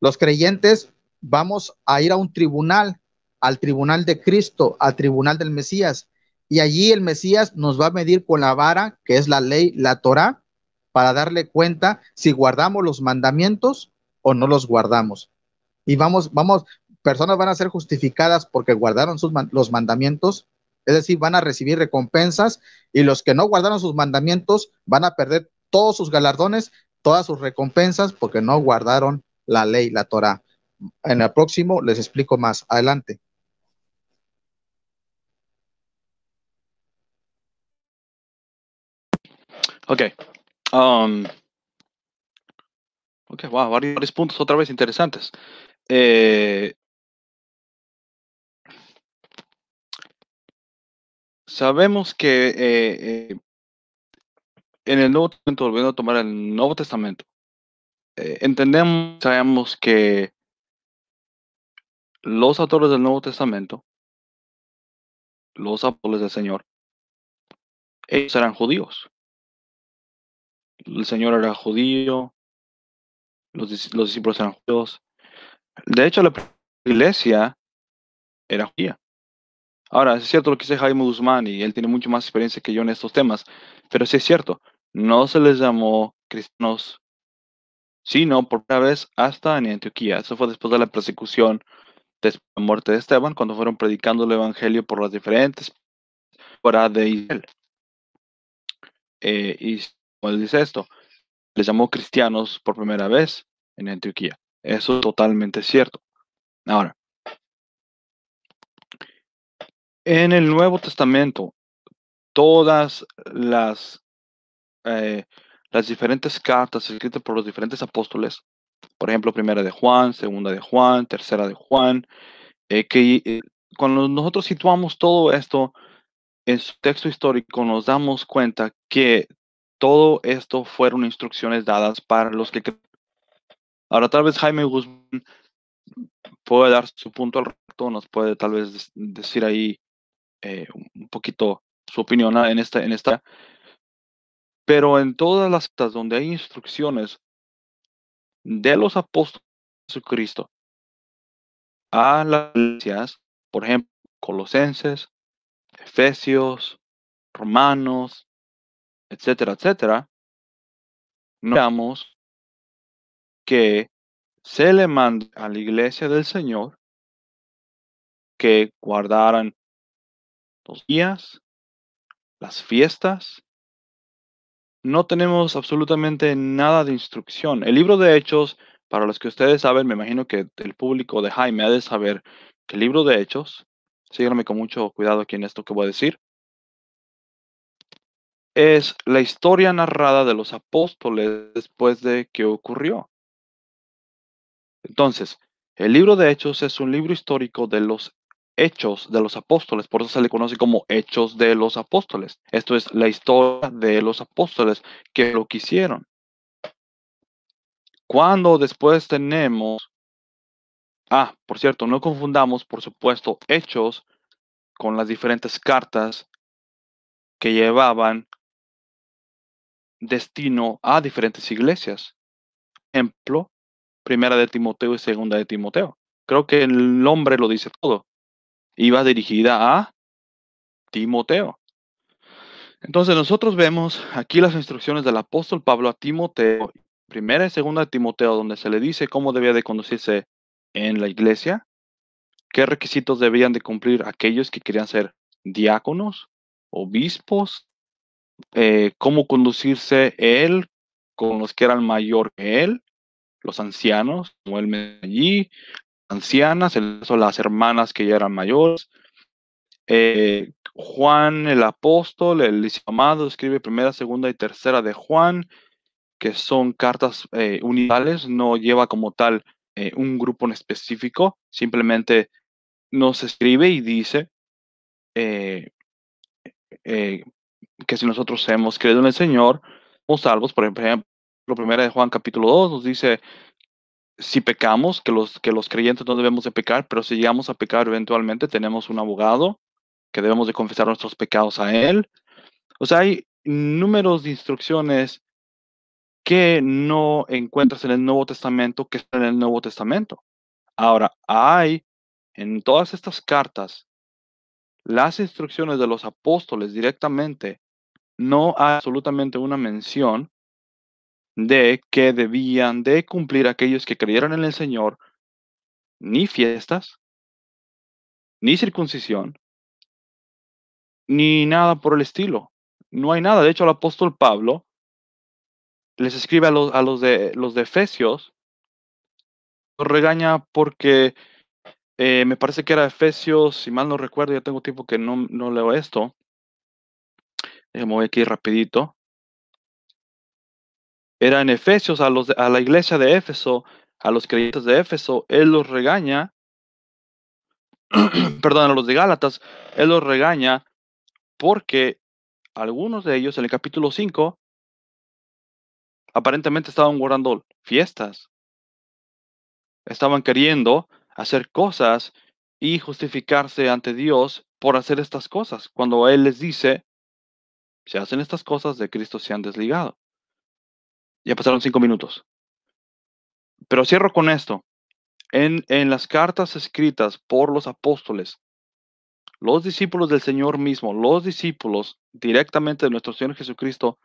los creyentes vamos a ir a un tribunal, al tribunal de Cristo, al tribunal del Mesías. Y allí el Mesías nos va a medir con la vara, que es la ley, la Torá, para darle cuenta si guardamos los mandamientos o no los guardamos. Y vamos, vamos, personas van a ser justificadas porque guardaron sus, los mandamientos, es decir, van a recibir recompensas y los que no guardaron sus mandamientos van a perder todos sus galardones, todas sus recompensas porque no guardaron la ley, la Torah. En el próximo les explico más. Adelante. Okay. Um, ok, wow, varios, puntos otra vez interesantes. Eh, sabemos que eh, eh, en el Nuevo Testamento, volviendo a tomar el Nuevo Testamento, eh, entendemos, sabemos que los autores del Nuevo Testamento, los apóstoles del Señor, ellos eran judíos. El Señor era judío, los, los discípulos eran judíos. De hecho, la iglesia era judía. Ahora, es cierto lo que dice Jaime Guzmán y él tiene mucho más experiencia que yo en estos temas, pero sí es cierto, no se les llamó cristianos sino por primera vez hasta en Antioquía. Eso fue después de la persecución, después de la muerte de Esteban, cuando fueron predicando el Evangelio por las diferentes fuera de Israel. Eh, y como dice esto, les llamó cristianos por primera vez en Antioquía. Eso es totalmente cierto. Ahora, en el Nuevo Testamento, todas las eh, las diferentes cartas escritas por los diferentes apóstoles, por ejemplo, primera de Juan, segunda de Juan, tercera de Juan, eh, que eh, cuando nosotros situamos todo esto en su texto histórico, nos damos cuenta que todo esto fueron instrucciones dadas para los que... Ahora tal vez Jaime Guzmán puede dar su punto al respecto, nos puede tal vez decir ahí eh, un poquito su opinión en esta... En esta pero en todas las donde hay instrucciones de los apóstoles de Jesucristo a las iglesias, por ejemplo, Colosenses, Efesios, Romanos, etcétera, etcétera, notamos que se le manda a la iglesia del Señor que guardaran los días, las fiestas, no tenemos absolutamente nada de instrucción. El libro de Hechos, para los que ustedes saben, me imagino que el público de Jaime ha de saber que el libro de Hechos, síganme con mucho cuidado aquí en esto que voy a decir, es la historia narrada de los apóstoles después de que ocurrió. Entonces, el libro de Hechos es un libro histórico de los Hechos de los Apóstoles, por eso se le conoce como Hechos de los Apóstoles. Esto es la historia de los apóstoles que lo quisieron. Cuando después tenemos, ah, por cierto, no confundamos, por supuesto, Hechos con las diferentes cartas que llevaban destino a diferentes iglesias. Ejemplo, primera de Timoteo y segunda de Timoteo. Creo que el nombre lo dice todo iba dirigida a Timoteo. Entonces nosotros vemos aquí las instrucciones del apóstol Pablo a Timoteo, primera y segunda de Timoteo, donde se le dice cómo debía de conducirse en la iglesia, qué requisitos debían de cumplir aquellos que querían ser diáconos, obispos, eh, cómo conducirse él con los que eran mayor que él, los ancianos, como él allí, ancianas, son las hermanas que ya eran mayores. Eh, Juan el apóstol, el amado, escribe primera, segunda y tercera de Juan, que son cartas eh, unitales, no lleva como tal eh, un grupo en específico, simplemente nos escribe y dice eh, que si nosotros hemos creído en el Señor, somos salvos. Por ejemplo, primera de Juan capítulo 2 nos dice, si pecamos, que los, que los creyentes no debemos de pecar, pero si llegamos a pecar eventualmente tenemos un abogado que debemos de confesar nuestros pecados a él. O sea, hay números de instrucciones que no encuentras en el Nuevo Testamento que están en el Nuevo Testamento. Ahora, hay en todas estas cartas las instrucciones de los apóstoles directamente. No hay absolutamente una mención de que debían de cumplir aquellos que creyeron en el Señor ni fiestas, ni circuncisión, ni nada por el estilo. No hay nada. De hecho, el apóstol Pablo les escribe a los, a los, de, los de Efesios, los regaña porque eh, me parece que era Efesios, si mal no recuerdo, ya tengo tiempo que no, no leo esto. Déjame voy aquí rapidito era en Efesios, a, los, a la iglesia de Éfeso, a los creyentes de Éfeso, él los regaña, <clears throat> perdón, a los de Gálatas, él los regaña porque algunos de ellos en el capítulo 5 aparentemente estaban guardando fiestas, estaban queriendo hacer cosas y justificarse ante Dios por hacer estas cosas, cuando Él les dice, se hacen estas cosas, de Cristo se han desligado. Ya pasaron cinco minutos. Pero cierro con esto. En, las cartas escritas por los apóstoles, los discípulos del Señor mismo, los discípulos directamente de nuestro Señor Jesucristo,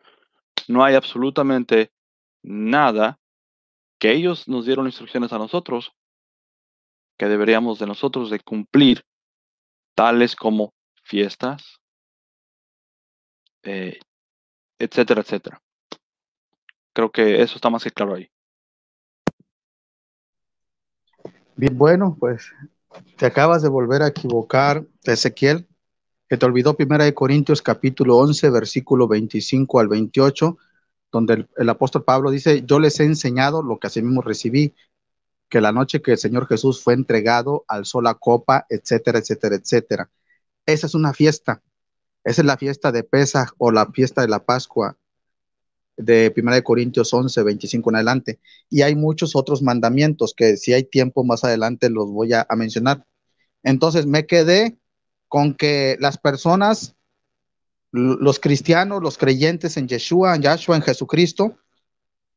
no hay absolutamente nada que ellos nos dieron instrucciones a nosotros que deberíamos de nosotros de cumplir, tales como fiestas, eh, etcétera, etcétera. Creo que eso está más claro ahí. Bien, bueno, pues te acabas de volver a equivocar, Ezequiel. Que te olvidó Primera de Corintios capítulo 11, versículo 25 al 28, donde el, apóstol Pablo dice, yo les he enseñado lo que mismo recibí, que la noche que el Señor Jesús fue entregado alzó la copa, etcétera, etcétera, etcétera. Esa es una fiesta. Esa es la fiesta de Pesaj o la fiesta de la Pascua de 1 de Corintios 11, 25 en adelante. Y hay muchos otros mandamientos que si hay tiempo más adelante los voy a, mencionar. Entonces me quedé con que las personas, los cristianos, los creyentes en Yeshua, en Yahshua, en Jesucristo,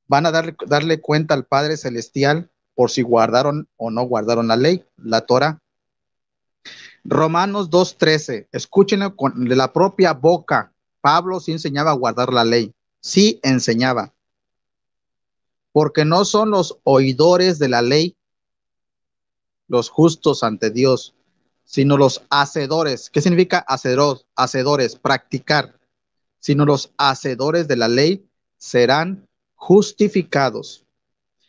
van a darle, darle cuenta al Padre Celestial por si guardaron o no guardaron la ley, la Torah. Romanos 13 escúchenlo con la propia boca. Pablo sí enseñaba a guardar la ley sí enseñaba, porque no son los oidores de la ley los justos ante Dios, sino los hacedores. ¿Qué significa hacedores? Hacedores, practicar. Sino los hacedores de la ley serán justificados.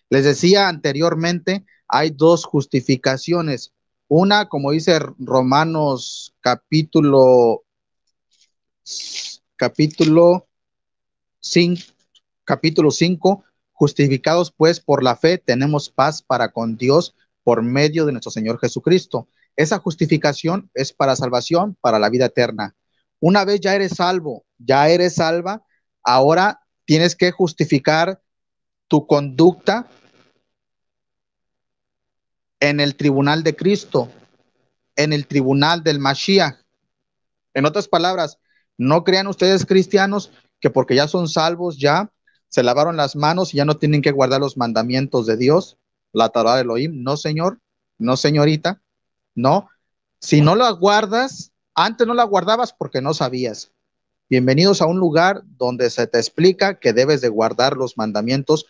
Les decía anteriormente, hay dos justificaciones. Una, como dice Romanos capítulo capítulo capítulo 5, justificados pues por la fe, tenemos paz para con Dios por medio de nuestro Señor Jesucristo. Esa justificación es para salvación, para la vida eterna. Una vez ya eres salvo, ya eres salva, ahora tienes que justificar tu conducta en el tribunal de Cristo, en el tribunal del Mashiach. En otras palabras, no crean ustedes cristianos que porque ya son salvos, ya se lavaron las manos y ya no tienen que guardar los mandamientos de Dios, la tabla de Elohim. No, señor, no, señorita, no. Si no la guardas, antes no la guardabas porque no sabías. Bienvenidos a un lugar donde se te explica que debes de guardar los mandamientos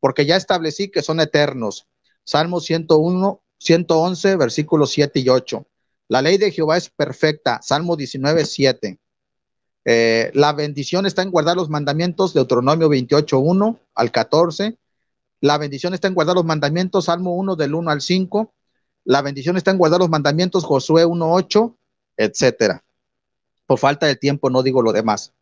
porque ya establecí que son eternos. Salmo 101, 111, versículos 7 y 8. La ley de Jehová es perfecta. Salmo 19, 7. Eh, la bendición está en guardar los mandamientos, Deuteronomio 28.1 al 14. La bendición está en guardar los mandamientos, Salmo 1 del 1 al 5. La bendición está en guardar los mandamientos, Josué 1.8, etcétera. Por falta de tiempo no digo lo demás.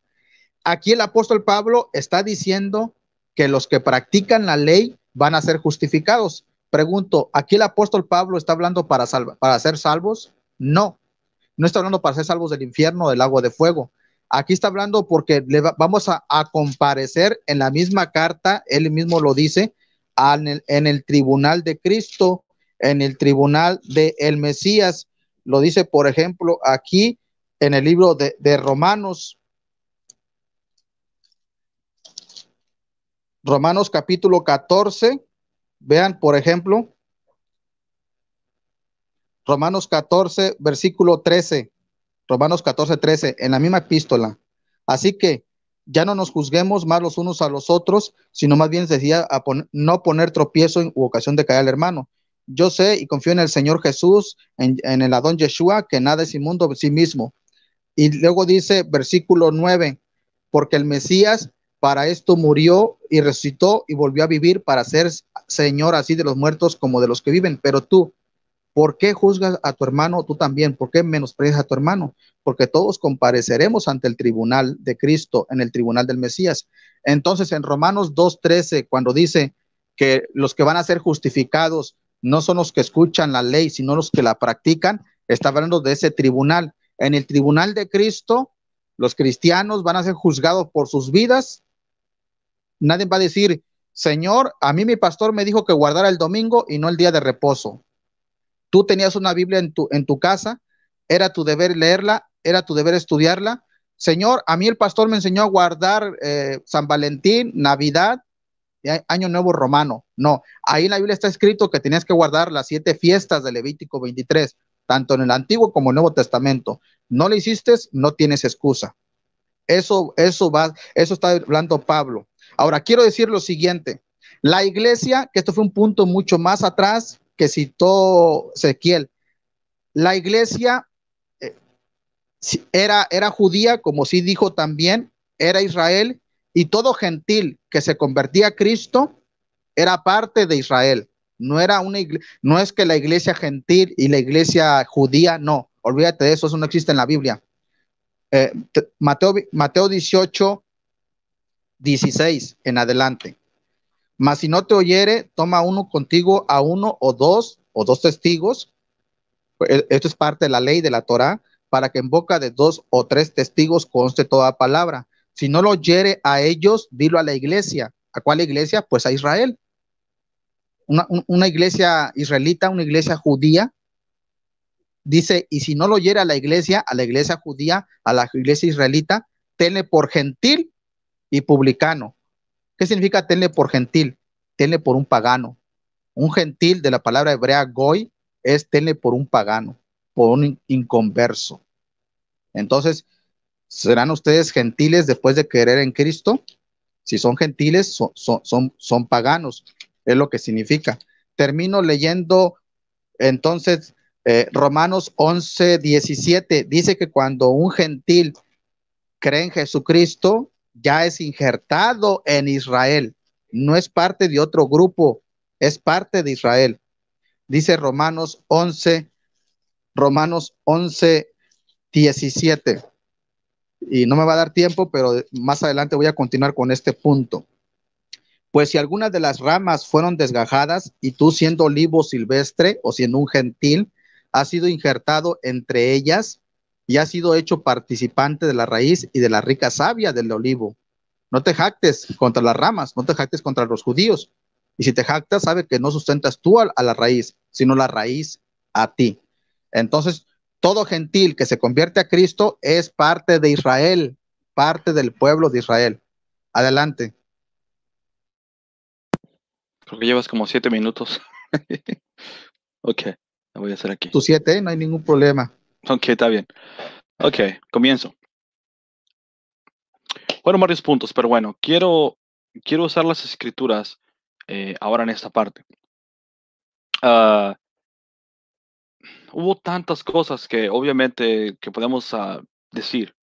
Aquí el apóstol Pablo está diciendo que los que practican la ley van a ser justificados. Pregunto, ¿aquí el apóstol Pablo está hablando para, para ser salvos? No, no está hablando para ser salvos del infierno, del agua de fuego Aquí está hablando porque le vamos a, comparecer en la misma carta, él mismo lo dice, en el, tribunal de Cristo, en el tribunal del el Mesías. Lo dice, por ejemplo, aquí en el libro de, de Romanos. Romanos capítulo 14, vean, por ejemplo, Romanos 14, versículo 13. Romanos 14, 13, en la misma epístola. Así que ya no nos juzguemos más los unos a los otros, sino más bien decía no poner tropiezo u ocasión de caer al hermano. Yo sé y confío en el Señor Jesús, en, el Adón Yeshua, que nada es inmundo en sí mismo. Y luego dice versículo 9, porque el Mesías para esto murió y resucitó y volvió a vivir para ser Señor así de los muertos como de los que viven. Pero tú, ¿Por qué juzgas a tu hermano tú también? ¿Por qué menosprecias a tu hermano? Porque todos compareceremos ante el tribunal de Cristo, en el tribunal del Mesías. Entonces, en Romanos 2.13, cuando dice que los que van a ser justificados no son los que escuchan la ley, sino los que la practican, está hablando de ese tribunal. En el tribunal de Cristo, los cristianos van a ser juzgados por sus vidas. Nadie va a decir, Señor, a mí mi pastor me dijo que guardara el domingo y no el día de reposo. Tú tenías una Biblia en tu, en tu casa, era tu deber leerla, era tu deber estudiarla. Señor, a mí el pastor me enseñó a guardar eh, San Valentín, Navidad, Año Nuevo Romano. No, ahí en la Biblia está escrito que tenías que guardar las siete fiestas de Levítico 23, tanto en el Antiguo como en el Nuevo Testamento. No lo hiciste, no tienes excusa. Eso, eso va, eso está hablando Pablo. Ahora quiero decir lo siguiente: la iglesia, que esto fue un punto mucho más atrás, que citó Ezequiel. La iglesia eh, era, era judía, como sí dijo también, era Israel, y todo gentil que se convertía a Cristo era parte de Israel. No, era una no es que la iglesia gentil y la iglesia judía, no, olvídate de eso, eso no existe en la Biblia. Eh, Mateo, Mateo 18, 16 en adelante. Mas si no te oyere, toma uno contigo a uno o dos o dos testigos. Pues, e, esto es parte de la ley de la Torá, para que en boca de dos o tres testigos conste toda palabra. Si no lo oyere a ellos, dilo a la iglesia. ¿A cuál iglesia? Pues a Israel. Una, una iglesia israelita, una iglesia judía. Dice, y si no lo oyere a la iglesia, a la iglesia judía, a la iglesia israelita, tenle por gentil y publicano ¿Qué significa tenle por gentil? Tenle por un pagano. Un gentil de la palabra hebrea goy es tenle por un pagano, por un inconverso. Entonces, ¿serán ustedes gentiles después de querer en Cristo? Si son gentiles, son, paganos. Es lo que significa. Termino leyendo entonces eh, Romanos 11, 17. Dice que cuando un gentil cree en Jesucristo, ya es injertado en Israel, no es parte de otro grupo, es parte de Israel. Dice Romanos 11, Romanos 11, 17. Y no me va a dar tiempo, pero más adelante voy a continuar con este punto. Pues si algunas de las ramas fueron desgajadas y tú siendo olivo silvestre o siendo un gentil, has sido injertado entre ellas, y ha sido hecho participante de la raíz y de la rica savia del olivo. No te jactes contra las ramas, no te jactes contra los judíos. Y si te jactas, sabe que no sustentas tú a, la raíz, sino la raíz a ti. Entonces, todo gentil que se convierte a Cristo es parte de Israel, parte del pueblo de Israel. Adelante. Creo que llevas como siete minutos. <laughs> ok, voy a hacer aquí. Tus siete, ¿eh? no hay ningún problema. Ok, está bien. Ok, comienzo. Fueron varios puntos, pero bueno, quiero, quiero usar las escrituras eh, ahora en esta parte. Ah, hubo tantas cosas que obviamente que podemos ah, decir,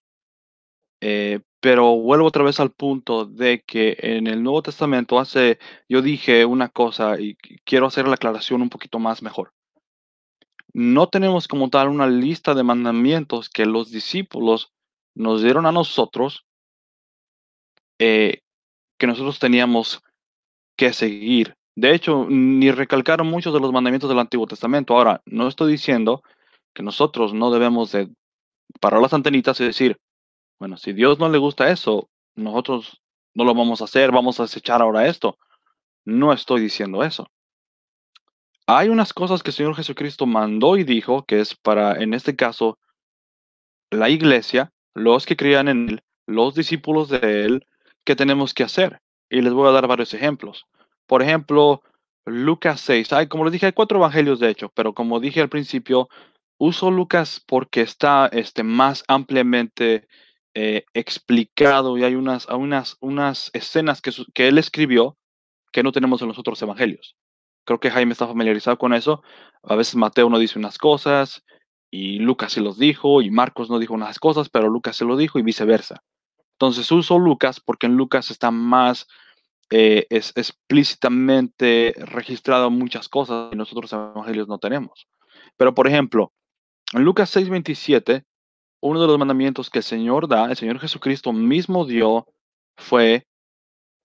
eh, pero vuelvo otra vez al punto de que en el Nuevo Testamento hace, yo dije una cosa y quiero hacer la aclaración un poquito más mejor no tenemos como tal una lista de mandamientos que los discípulos nos dieron a nosotros eh, que nosotros teníamos que seguir. De hecho, ni recalcaron muchos de los mandamientos del Antiguo Testamento. Ahora, no estoy diciendo que nosotros no debemos de parar las antenitas y decir, bueno, si Dios no le gusta eso, nosotros no lo vamos a hacer, vamos a desechar ahora esto. No estoy diciendo eso hay unas cosas que el Señor Jesucristo mandó y dijo, que es para, en este caso, la iglesia, los que creían en Él, los discípulos de Él, que tenemos que hacer. Y les voy a dar varios ejemplos. Por ejemplo, Lucas 6. Hay, como les dije, hay cuatro evangelios de hecho, pero como dije al principio, uso Lucas porque está este, más ampliamente eh, explicado y hay unas, unas, unas escenas que, que él escribió que no tenemos en los otros evangelios creo que Jaime está familiarizado con eso. A veces Mateo no dice unas cosas y Lucas se los dijo y Marcos no dijo unas cosas, pero Lucas se lo dijo y viceversa. Entonces uso Lucas porque en Lucas está más eh, es, explícitamente registrado muchas cosas que nosotros evangelios no tenemos. Pero por ejemplo, en Lucas 6:27, uno de los mandamientos que el Señor da, el Señor Jesucristo mismo dio, fue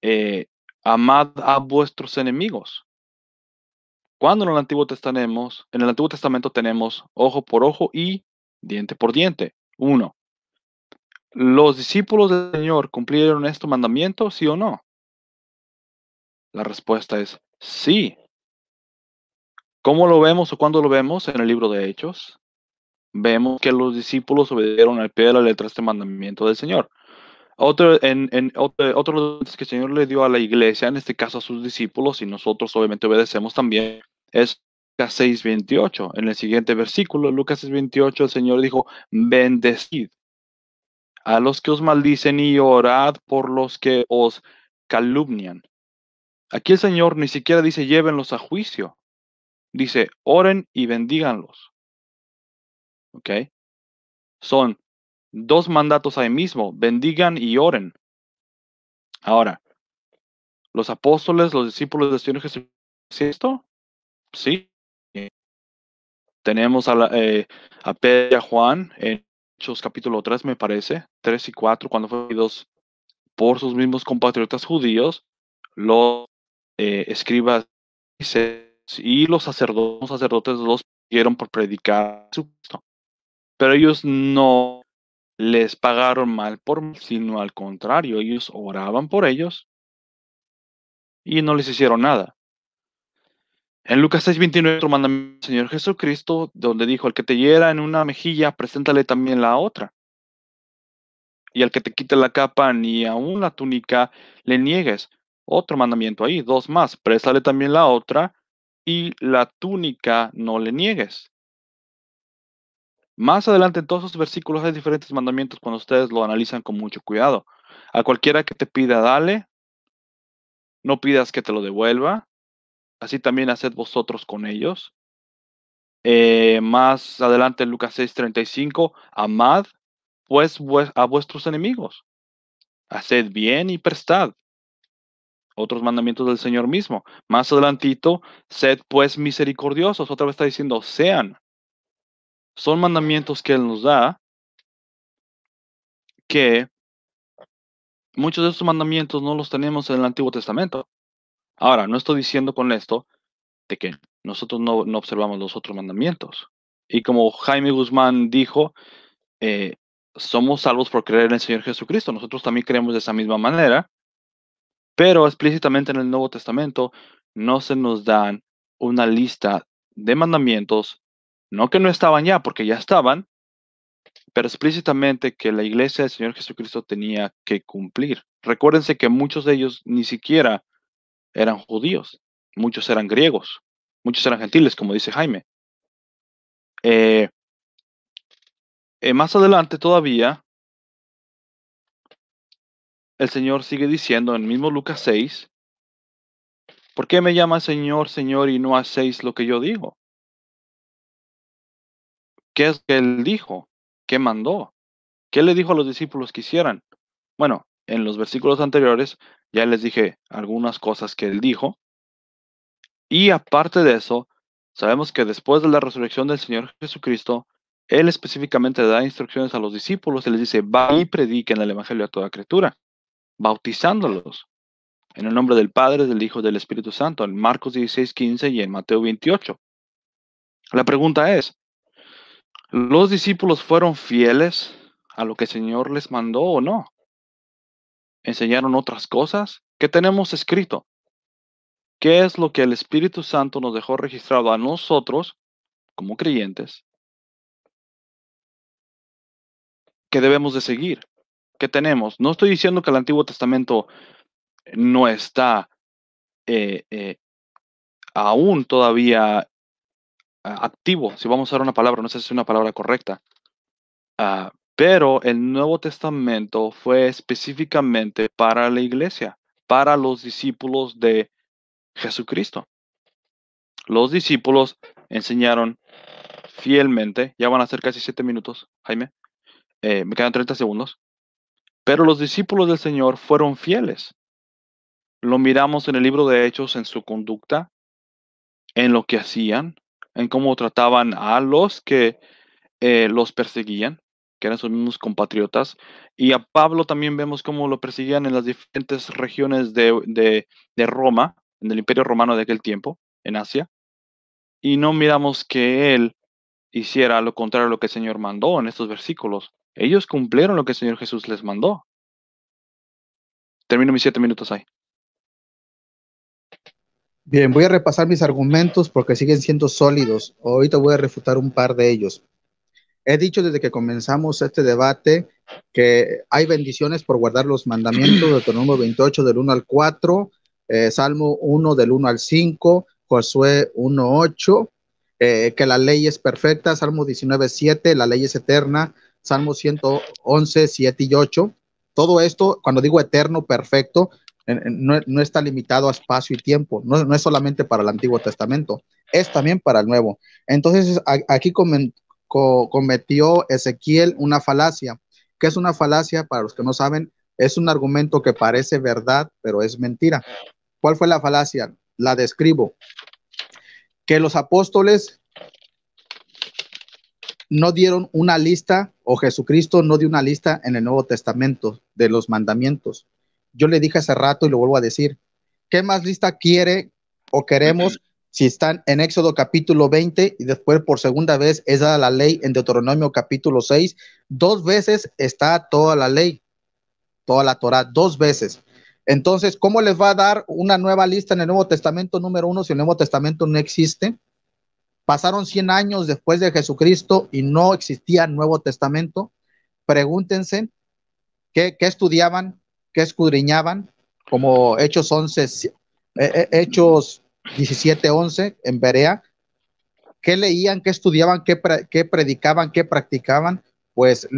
eh, amad a vuestros enemigos. Cuando en el Antiguo Testamento, en el Antiguo Testamento tenemos ojo por ojo y diente por diente. Uno. ¿Los discípulos del Señor cumplieron este mandamiento, sí o no? La respuesta es sí. ¿Cómo lo vemos o cuándo lo vemos en el libro de Hechos? Vemos que los discípulos obedecieron al pie de la letra este mandamiento del Señor. Otro, en, en otro, que el Señor le dio a la iglesia, en este caso a sus discípulos, y nosotros obviamente obedecemos también, es Lucas 6:28. En el siguiente versículo, Lucas 28 el Señor dijo, bendecid a los que os maldicen y orad por los que os calumnian. Aquí el Señor ni siquiera dice llévenlos a juicio. Dice, oren y bendíganlos. ¿Ok? Son Dos mandatos ahí mismo, bendigan y oren. Ahora, los apóstoles, los discípulos de Señor Jesucristo, sí. Tenemos a, la, eh, a Pedro y a Juan en Hechos capítulo 3, me parece, 3 y 4, cuando fueron dos por sus mismos compatriotas judíos, los eh, escribas y los sacerdotes, los sacerdotes por predicar su Pero ellos no les pagaron mal por mal, sino al contrario, ellos oraban por ellos y no les hicieron nada. En Lucas 6:29, otro mandamiento Señor Jesucristo, donde dijo, al que te hiera en una mejilla, preséntale también la otra. Y al que te quite la capa ni aún la túnica, le niegues. Otro mandamiento ahí, dos más, préstale también la otra y la túnica no le niegues. Más adelante en todos esos versículos hay diferentes mandamientos cuando ustedes lo analizan con mucho cuidado. A cualquiera que te pida, dale. No pidas que te lo devuelva. Así también haced vosotros con ellos. Eh, más adelante en Lucas 6:35, amad pues a vuestros enemigos. Haced bien y prestad. Otros mandamientos del Señor mismo. Más adelantito, sed pues misericordiosos. Otra vez está diciendo, sean son mandamientos que Él nos da, que muchos de estos mandamientos no los tenemos en el Antiguo Testamento. Ahora, no estoy diciendo con esto de que nosotros no, observamos los otros mandamientos. Y como Jaime Guzmán dijo, eh, somos salvos por creer en el Señor Jesucristo. Nosotros también creemos de esa misma manera, pero explícitamente en el Nuevo Testamento no se nos dan una lista de mandamientos no que no estaban ya, porque ya estaban, pero explícitamente que la iglesia del Señor Jesucristo tenía que cumplir. Recuérdense que muchos de ellos ni siquiera eran judíos, muchos eran griegos, muchos eran gentiles, como dice Jaime. Eh, eh, más adelante todavía, el Señor sigue diciendo en el mismo Lucas 6, ¿por qué me llama Señor, Señor y no hacéis lo que yo digo? ¿Qué es que él dijo? ¿Qué mandó? ¿Qué le dijo a los discípulos que hicieran? Bueno, en los versículos anteriores ya les dije algunas cosas que él dijo. Y aparte de eso, sabemos que después de la resurrección del Señor Jesucristo, él específicamente da instrucciones a los discípulos y les dice, va y prediquen el Evangelio a toda criatura, bautizándolos en el nombre del Padre, del Hijo y del Espíritu Santo, en Marcos 16, 15 y en Mateo 28. La pregunta es, ¿Los discípulos fueron fieles a lo que el Señor les mandó o no? ¿Enseñaron otras cosas? ¿Qué tenemos escrito? ¿Qué es lo que el Espíritu Santo nos dejó registrado a nosotros como creyentes? ¿Qué debemos de seguir? ¿Qué tenemos? No estoy diciendo que el Antiguo Testamento no está eh, eh, aún todavía Ah, activo, si vamos a usar una palabra, no sé si es una palabra correcta. Ah, pero el Nuevo Testamento fue específicamente para la iglesia, para los discípulos de Jesucristo. Los discípulos enseñaron fielmente, ya van a ser casi siete minutos, Jaime, eh, me quedan 30 segundos, pero los discípulos del Señor fueron fieles. Lo miramos en el libro de Hechos, en su conducta, en lo que hacían, en cómo trataban a los que eh, los perseguían, que eran sus mismos compatriotas. Y a Pablo también vemos cómo lo perseguían en las diferentes regiones de, de Roma, en el imperio romano de aquel tiempo, en Asia. Y no miramos que él hiciera lo contrario a lo que el Señor mandó en estos versículos. Ellos cumplieron lo que el Señor Jesús les mandó. Termino mis siete minutos ahí. Bien, voy a repasar mis argumentos porque siguen siendo sólidos. Ahorita voy a refutar un par de ellos. He dicho desde que comenzamos este debate que hay bendiciones por guardar los mandamientos, Deuteronomio 28 del 1 al 4, eh, Salmo 1 del 1 al 5, Josué 1, 8, eh, que la ley es perfecta, Salmo 19, 7, la ley es eterna, Salmo 111, 7 y 8. Todo esto, cuando digo eterno, perfecto, no, está limitado a espacio y tiempo, no, es solamente para el Antiguo Testamento, es también para el Nuevo. Entonces, aquí cometió Ezequiel una falacia. Que es una falacia? Para los que no saben, es un argumento que parece verdad, pero es mentira. ¿Cuál fue la falacia? La describo. Que los apóstoles no dieron una lista, o Jesucristo no dio una lista en el Nuevo Testamento de los mandamientos yo le dije hace rato y lo vuelvo a decir, ¿qué más lista quiere o queremos <clears throat> si están en Éxodo capítulo 20 y después por segunda vez es dada la ley en Deuteronomio capítulo 6? Dos veces está toda la ley, toda la Torah, dos veces. Entonces, ¿cómo les va a dar una nueva lista en el Nuevo Testamento número uno si el Nuevo Testamento no existe? Pasaron 100 años después de Jesucristo y no existía Nuevo Testamento. Pregúntense qué estudiaban, que escudriñaban, como Hechos 11, eh, eh, Hechos 17, 11 en Berea, que leían, que estudiaban, qué, predicaban, qué practicaban, pues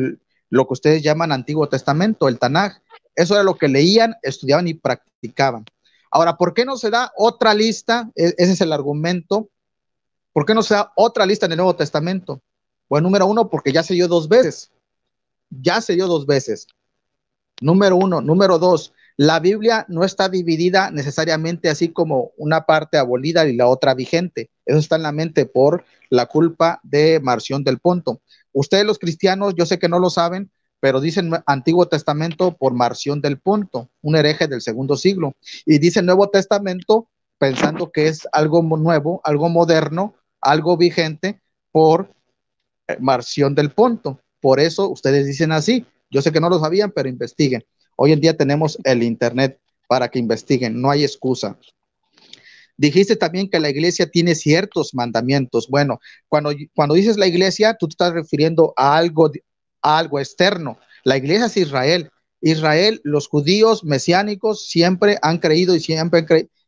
lo que ustedes llaman Antiguo Testamento, el Tanaj. Eso era lo que leían, estudiaban y practicaban. Ahora, ¿por qué no se da otra lista? E, ese es el argumento. ¿Por qué no se da otra lista en el Nuevo Testamento? Pues número uno, porque ya se dio dos veces. Ya se dio dos veces. Número uno. Número dos, la Biblia no está dividida necesariamente así como una parte abolida y la otra vigente. Eso está en la mente por la culpa de Marción del Ponto. Ustedes los cristianos, yo sé que no lo saben, pero dicen Antiguo Testamento por Marción del Ponto, un hereje del segundo siglo, y dicen Nuevo Testamento pensando que es algo nuevo, algo moderno, algo vigente por eh, Marción del Ponto. Por eso ustedes dicen así, yo sé que no lo sabían, pero investiguen. Hoy en día tenemos el Internet para que investiguen, no hay excusa. Dijiste también que la iglesia tiene ciertos mandamientos. Bueno, cuando, cuando dices la iglesia, tú te estás refiriendo a algo, a algo externo. La iglesia es Israel. Israel, los judíos mesiánicos siempre han creído y siempre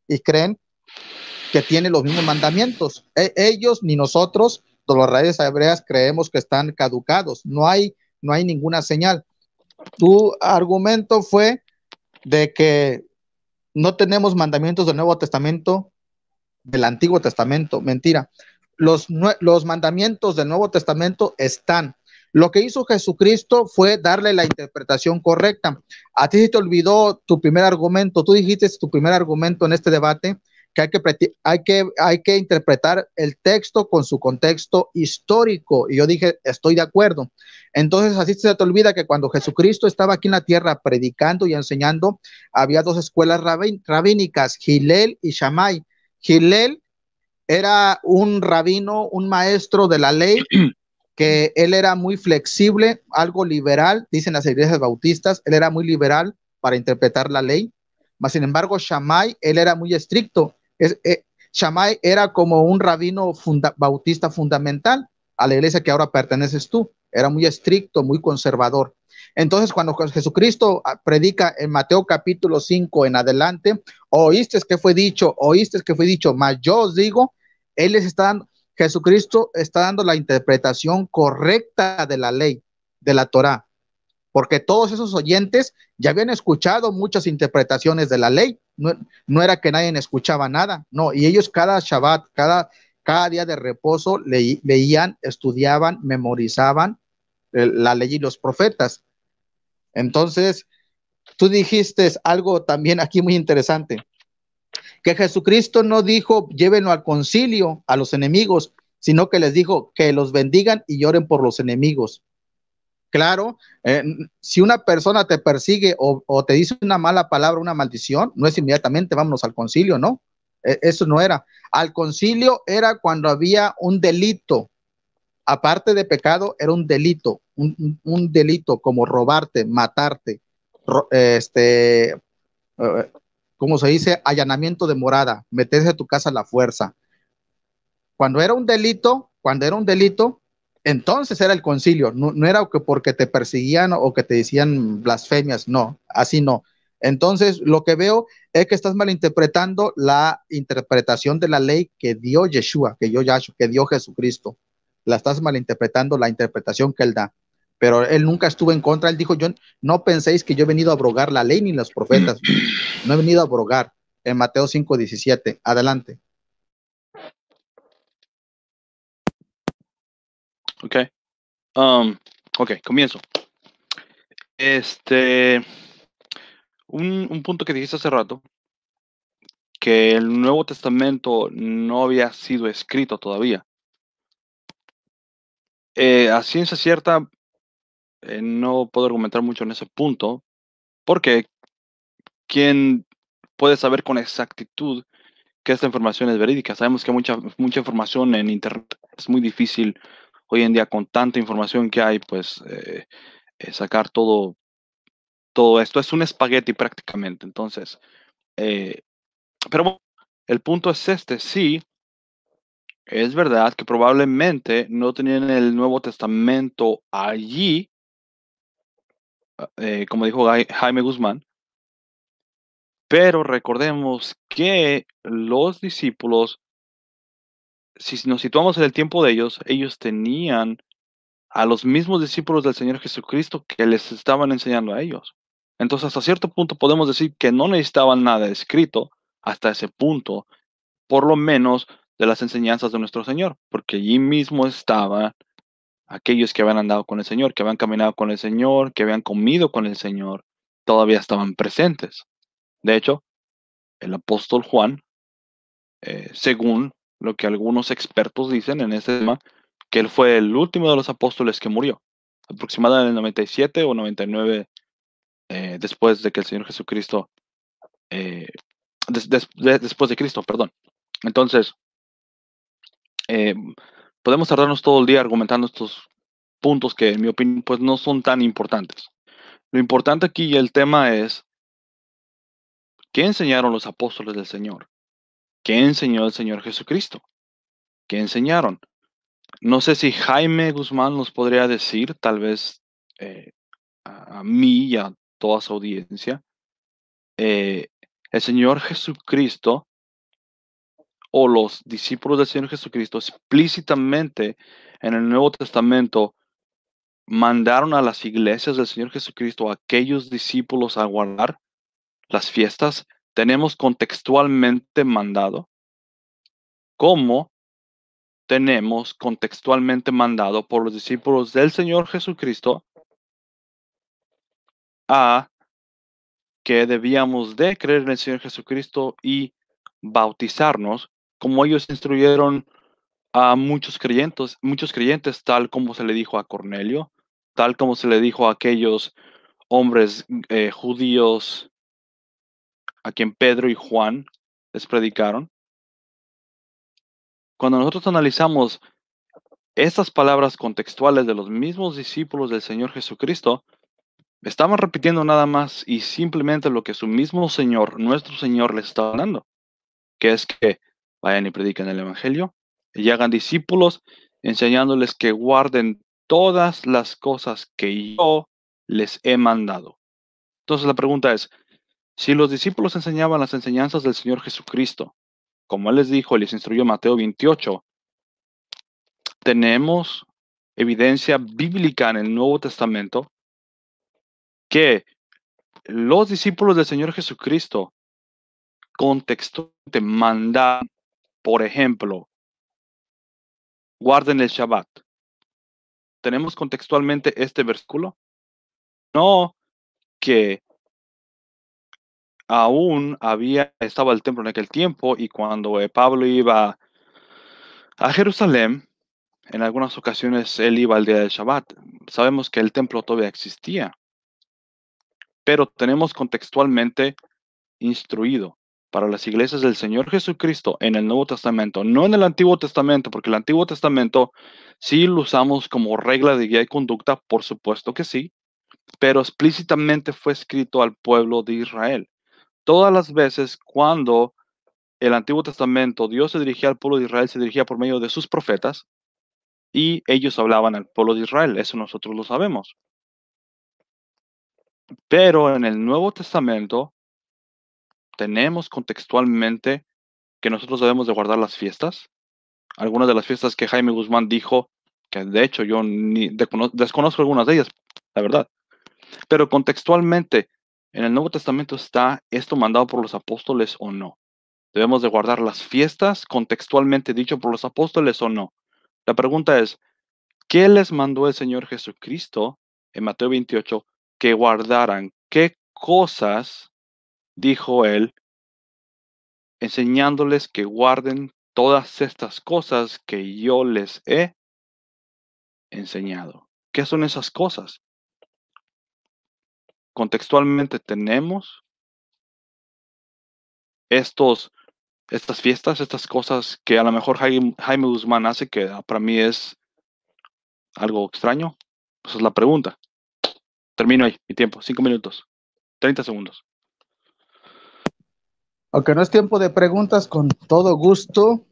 y creen que tiene los mismos mandamientos. E, ellos ni nosotros, los reyes hebreas, creemos que están caducados. No hay, no hay ninguna señal tu argumento fue de que no tenemos mandamientos del Nuevo Testamento, del Antiguo Testamento. Mentira. Los, mandamientos del Nuevo Testamento están. Lo que hizo Jesucristo fue darle la interpretación correcta. A ti se te olvidó tu primer argumento. Tú dijiste tu primer argumento en este debate que hay que, hay que, interpretar el texto con su contexto histórico. Y yo dije, estoy de acuerdo. Entonces, así se te olvida que cuando Jesucristo estaba aquí en la tierra predicando y enseñando, había dos escuelas rabínicas, Gilel y Shammai. Gilel era un rabino, un maestro de la ley, <clears throat> que él era muy flexible, algo liberal, dicen las iglesias bautistas, él era muy liberal para interpretar la ley. Mas, sin embargo, Shammai, él era muy estricto. Es, eh, era como un rabino bautista fundamental a la iglesia que ahora perteneces tú. Era muy estricto, muy conservador. Entonces, cuando Jesucristo ah, predica en Mateo capítulo 5 en adelante, oíste que fue dicho, oíste que fue dicho, mas yo os digo, Él les está Jesucristo está dando la interpretación correcta de la ley, de la Torah porque todos esos oyentes ya habían escuchado muchas interpretaciones de la ley. No, era que nadie escuchaba nada, no, y ellos cada Shabbat, cada, día de reposo leían, estudiaban, memorizaban eh, la ley y los profetas. Entonces, tú dijiste algo también aquí muy interesante, que Jesucristo no dijo, llévenlo al concilio, a los enemigos, sino que les dijo que los bendigan y lloren por los enemigos claro, eh, si una persona te persigue o, te dice una mala palabra, una maldición, no es inmediatamente vámonos al concilio, ¿no? Eh, eso no era. Al concilio era cuando había un delito, aparte de pecado, era un delito, un, delito como robarte, matarte, este, eh, cómo como se dice, allanamiento de morada, meterse a tu casa a la fuerza. Cuando era un delito, cuando era un delito, entonces era el concilio, no, era que porque te perseguían o que te decían blasfemias, no, así no. Entonces, lo que veo es que estás malinterpretando la interpretación de la ley que dio Yeshua, que dio que dio Jesucristo. La estás malinterpretando la interpretación que él da. Pero él nunca estuvo en contra. Él dijo, yo no penséis que yo he venido a abrogar la ley ni los profetas. <clears throat> No he venido a abrogar. En Mateo 5, 17. Adelante. Ok. Um, ok, comienzo. Este. Un, un punto que dijiste hace rato, que el Nuevo Testamento no había sido escrito todavía. Eh, a ciencia cierta, eh, no puedo argumentar mucho en ese punto, porque ¿quién puede saber con exactitud que esta información es verídica? Sabemos que mucha, mucha información en Internet es muy difícil hoy en día con tanta información que hay, pues eh, eh, sacar todo, todo esto es un espagueti prácticamente. Entonces, eh, pero el punto es este, sí, es verdad que probablemente no tenían el Nuevo Testamento allí, ah, como dijo Jaime Guzmán, pero recordemos que los discípulos si nos situamos en el tiempo de ellos, ellos tenían a los mismos discípulos del Señor Jesucristo que les estaban enseñando a ellos. Entonces, hasta cierto punto podemos decir que no necesitaban nada escrito hasta ese punto, por lo menos de las enseñanzas de nuestro Señor, porque allí mismo estaban aquellos que habían andado con el Señor, que habían caminado con el Señor, que habían comido con el Señor, todavía estaban presentes. De hecho, el apóstol Juan, eh, según lo que algunos expertos dicen en este tema, que él fue el último de los apóstoles que murió, aproximadamente en el 97 o 99 eh, después de que el Señor Jesucristo, eh, después de Cristo, perdón. Entonces, eh, podemos tardarnos todo el día argumentando estos puntos que, en mi opinión, pues no son tan importantes. Lo importante aquí y el tema es, ¿qué enseñaron los apóstoles del Señor? ¿Qué enseñó el Señor Jesucristo? ¿Qué enseñaron? No sé si Jaime Guzmán nos podría decir, tal vez eh, a mí y a toda su audiencia, eh, el Señor Jesucristo o los discípulos del Señor Jesucristo explícitamente en el Nuevo Testamento mandaron a las iglesias del Señor Jesucristo aquellos discípulos a guardar las fiestas tenemos contextualmente mandado como tenemos contextualmente mandado por los discípulos del Señor Jesucristo a que debíamos de creer en el Señor Jesucristo y bautizarnos, como ellos instruyeron a muchos creyentes, muchos creyentes, tal como se le dijo a Cornelio, tal como se le dijo a aquellos hombres eh, judíos a quien Pedro y Juan les predicaron? Cuando nosotros analizamos estas palabras contextuales de los mismos discípulos del Señor Jesucristo, estamos repitiendo nada más y simplemente lo que su mismo Señor, nuestro Señor, les está dando, que es que vayan y prediquen el Evangelio y hagan discípulos enseñándoles que guarden todas las cosas que yo les he mandado. Entonces la pregunta es, si los discípulos enseñaban las enseñanzas del Señor Jesucristo, como Él les dijo, les instruyó Mateo 28, tenemos evidencia bíblica en el Nuevo Testamento que los discípulos del Señor Jesucristo contextualmente mandan, por ejemplo, guarden el Shabbat. ¿Tenemos contextualmente este versículo? No que aún había, estaba el templo en aquel tiempo y cuando eh, Pablo iba a Jerusalén, en algunas ocasiones él iba al día del Shabbat. Sabemos que el templo todavía existía, pero tenemos contextualmente instruido para las iglesias del Señor Jesucristo en el Nuevo Testamento, no en el Antiguo Testamento, porque el Antiguo Testamento sí lo usamos como regla de guía y conducta, por supuesto que sí, pero explícitamente fue escrito al pueblo de Israel todas las veces cuando el Antiguo Testamento Dios se dirigía al pueblo de Israel, se dirigía por medio de sus profetas y ellos hablaban al pueblo de Israel, eso nosotros lo sabemos. Pero en el Nuevo Testamento tenemos contextualmente que nosotros debemos de guardar las fiestas. Algunas de las fiestas que Jaime Guzmán dijo, que de hecho yo ni desconozco algunas de ellas, la verdad. Pero contextualmente en el Nuevo Testamento está esto mandado por los apóstoles o no. Debemos de guardar las fiestas contextualmente dicho por los apóstoles o no. La pregunta es, ¿qué les mandó el Señor Jesucristo en Mateo 28 que guardaran? ¿Qué cosas dijo él enseñándoles que guarden todas estas cosas que yo les he enseñado? ¿Qué son esas cosas? contextualmente tenemos estos, estas fiestas, estas cosas que a lo mejor Jaime, Guzmán hace, que ah, para mí es algo extraño? Esa pues, es la pregunta. Termino ahí, mi tiempo, cinco minutos, 30 segundos. Aunque no es tiempo de preguntas, con todo gusto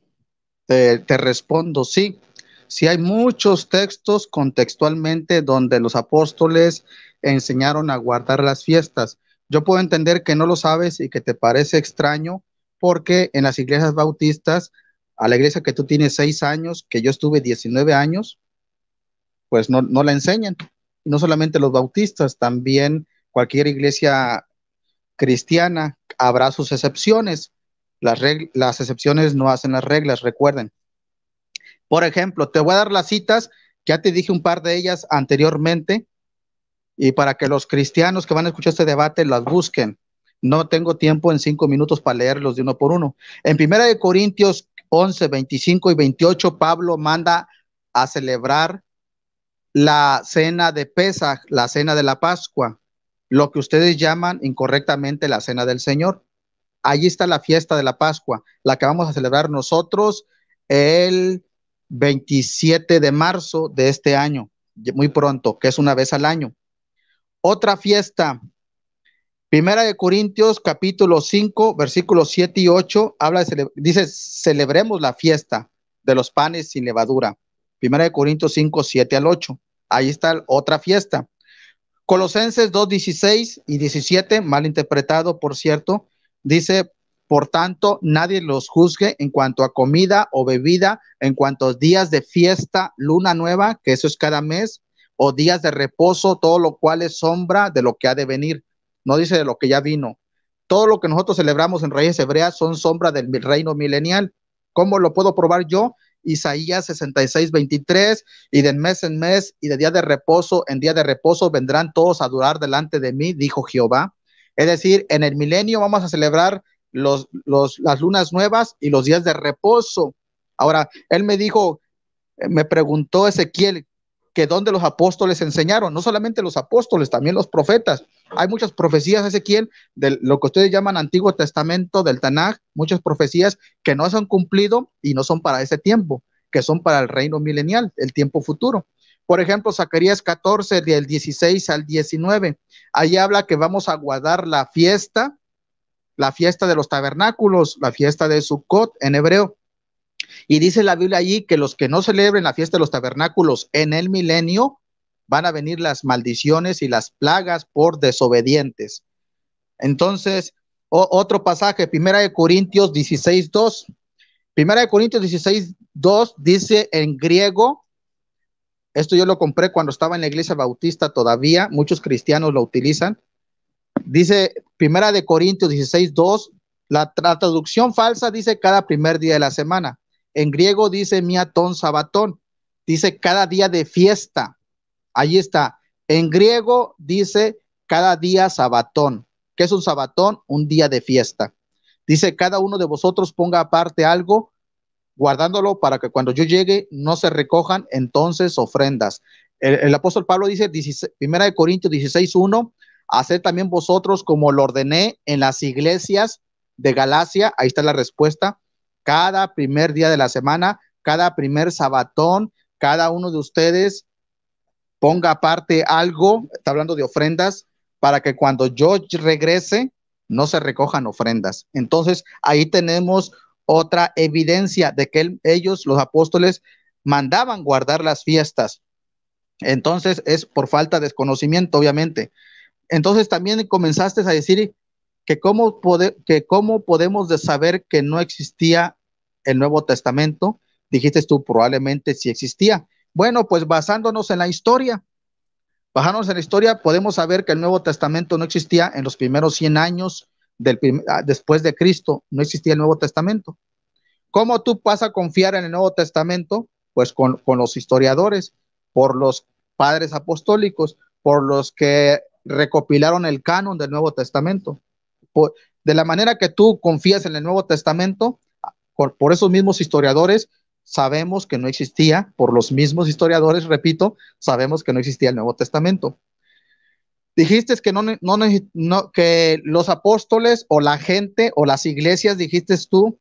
te, te respondo sí. Sí hay muchos textos contextualmente donde los apóstoles enseñaron a guardar las fiestas. Yo puedo entender que no lo sabes y que te parece extraño porque en las iglesias bautistas, a la iglesia que tú tienes seis años, que yo estuve 19 años, pues no, la enseñan. no solamente los bautistas, también cualquier iglesia cristiana habrá sus excepciones. Las, las excepciones no hacen las reglas, recuerden. Por ejemplo, te voy a dar las citas, ya te dije un par de ellas anteriormente, y para que los cristianos que van a escuchar este debate las busquen. No tengo tiempo en cinco minutos para leerlos de uno por uno. En Primera de Corintios 11, 25 y 28, Pablo manda a celebrar la cena de Pesaj, la cena de la Pascua, lo que ustedes llaman incorrectamente la cena del Señor. Allí está la fiesta de la Pascua, la que vamos a celebrar nosotros el 27 de marzo de este año, muy pronto, que es una vez al año. Otra fiesta. Primera de Corintios capítulo 5, versículos 7 y 8, habla dice, celebremos la fiesta de los panes sin levadura. Primera de Corintios 5, 7 al 8. Ahí está otra fiesta. Colosenses 2, 16 y 17, mal interpretado, por cierto, dice, por tanto, nadie los juzgue en cuanto a comida o bebida, en cuanto a días de fiesta, luna nueva, que eso es cada mes, o días de reposo, todo lo cual es sombra de lo que ha de venir. No dice de lo que ya vino. Todo lo que nosotros celebramos en Reyes Hebreas son sombra del reino milenial. ¿Cómo lo puedo probar yo? Isaías 66, 23, y de mes en mes y de día de reposo en día de reposo vendrán todos a durar delante de mí, dijo Jehová. Es decir, en el milenio vamos a celebrar las lunas nuevas y los días de reposo. Ahora, él me dijo, eh, me preguntó Ezequiel, que donde los apóstoles enseñaron, no solamente los apóstoles, también los profetas. Hay muchas profecías, Ezequiel, de lo que ustedes llaman Antiguo Testamento, del Tanaj, muchas profecías que no se han cumplido y no son para ese tiempo, que son para el reino milenial, el tiempo futuro. Por ejemplo, Zacarías 14, del 16 al 19. Ahí habla que vamos a guardar la fiesta, la fiesta de los tabernáculos, la fiesta de Sukkot en hebreo. Y dice la Biblia allí que los que no celebren la fiesta de los tabernáculos en el milenio, van a venir las maldiciones y las plagas por desobedientes. Entonces, otro pasaje, Primera de Corintios 16.2 Primera de Corintios 16.2 dice en griego, esto yo lo compré cuando estaba en la iglesia bautista todavía, muchos cristianos lo utilizan. Dice Primera de Corintios 16.2 la traducción falsa dice cada primer día de la semana. En griego dice miatón sabatón, dice cada día de fiesta. Ahí está. En griego dice cada día sabatón. ¿Qué es un sabatón? Un día de fiesta. Dice, cada uno de vosotros ponga aparte algo, guardándolo para que cuando yo llegue no se recojan entonces ofrendas. El, apóstol Pablo dice, 1 primera de Corintios 16.1, hacer también vosotros como lo ordené en las iglesias de Galacia. Ahí está la respuesta cada primer día de la semana, cada primer sabatón, cada uno de ustedes ponga aparte algo, está hablando de ofrendas, para que cuando yo regrese no se recojan ofrendas. Entonces ahí tenemos otra evidencia de que ellos, los apóstoles, mandaban guardar las fiestas. Entonces es por falta de desconocimiento, obviamente. Entonces también comenzaste a decir, cómo, que cómo podemos saber que no existía el Nuevo Testamento, dijiste tú probablemente sí existía. Bueno, pues basándonos en la historia, basándonos en la historia, podemos saber que el Nuevo Testamento no existía en los primeros 100 años ah, después de Cristo, no existía el Nuevo Testamento. ¿Cómo tú vas a confiar en el Nuevo Testamento? Pues con los historiadores, por los padres apostólicos, por los que recopilaron el canon del Nuevo Testamento de la manera que tú confías en el Nuevo Testamento, por, esos mismos historiadores, sabemos que no existía, por los mismos historiadores, repito, sabemos que no existía el Nuevo Testamento. Dijiste que, que los apóstoles o la gente o las iglesias, dijiste tú,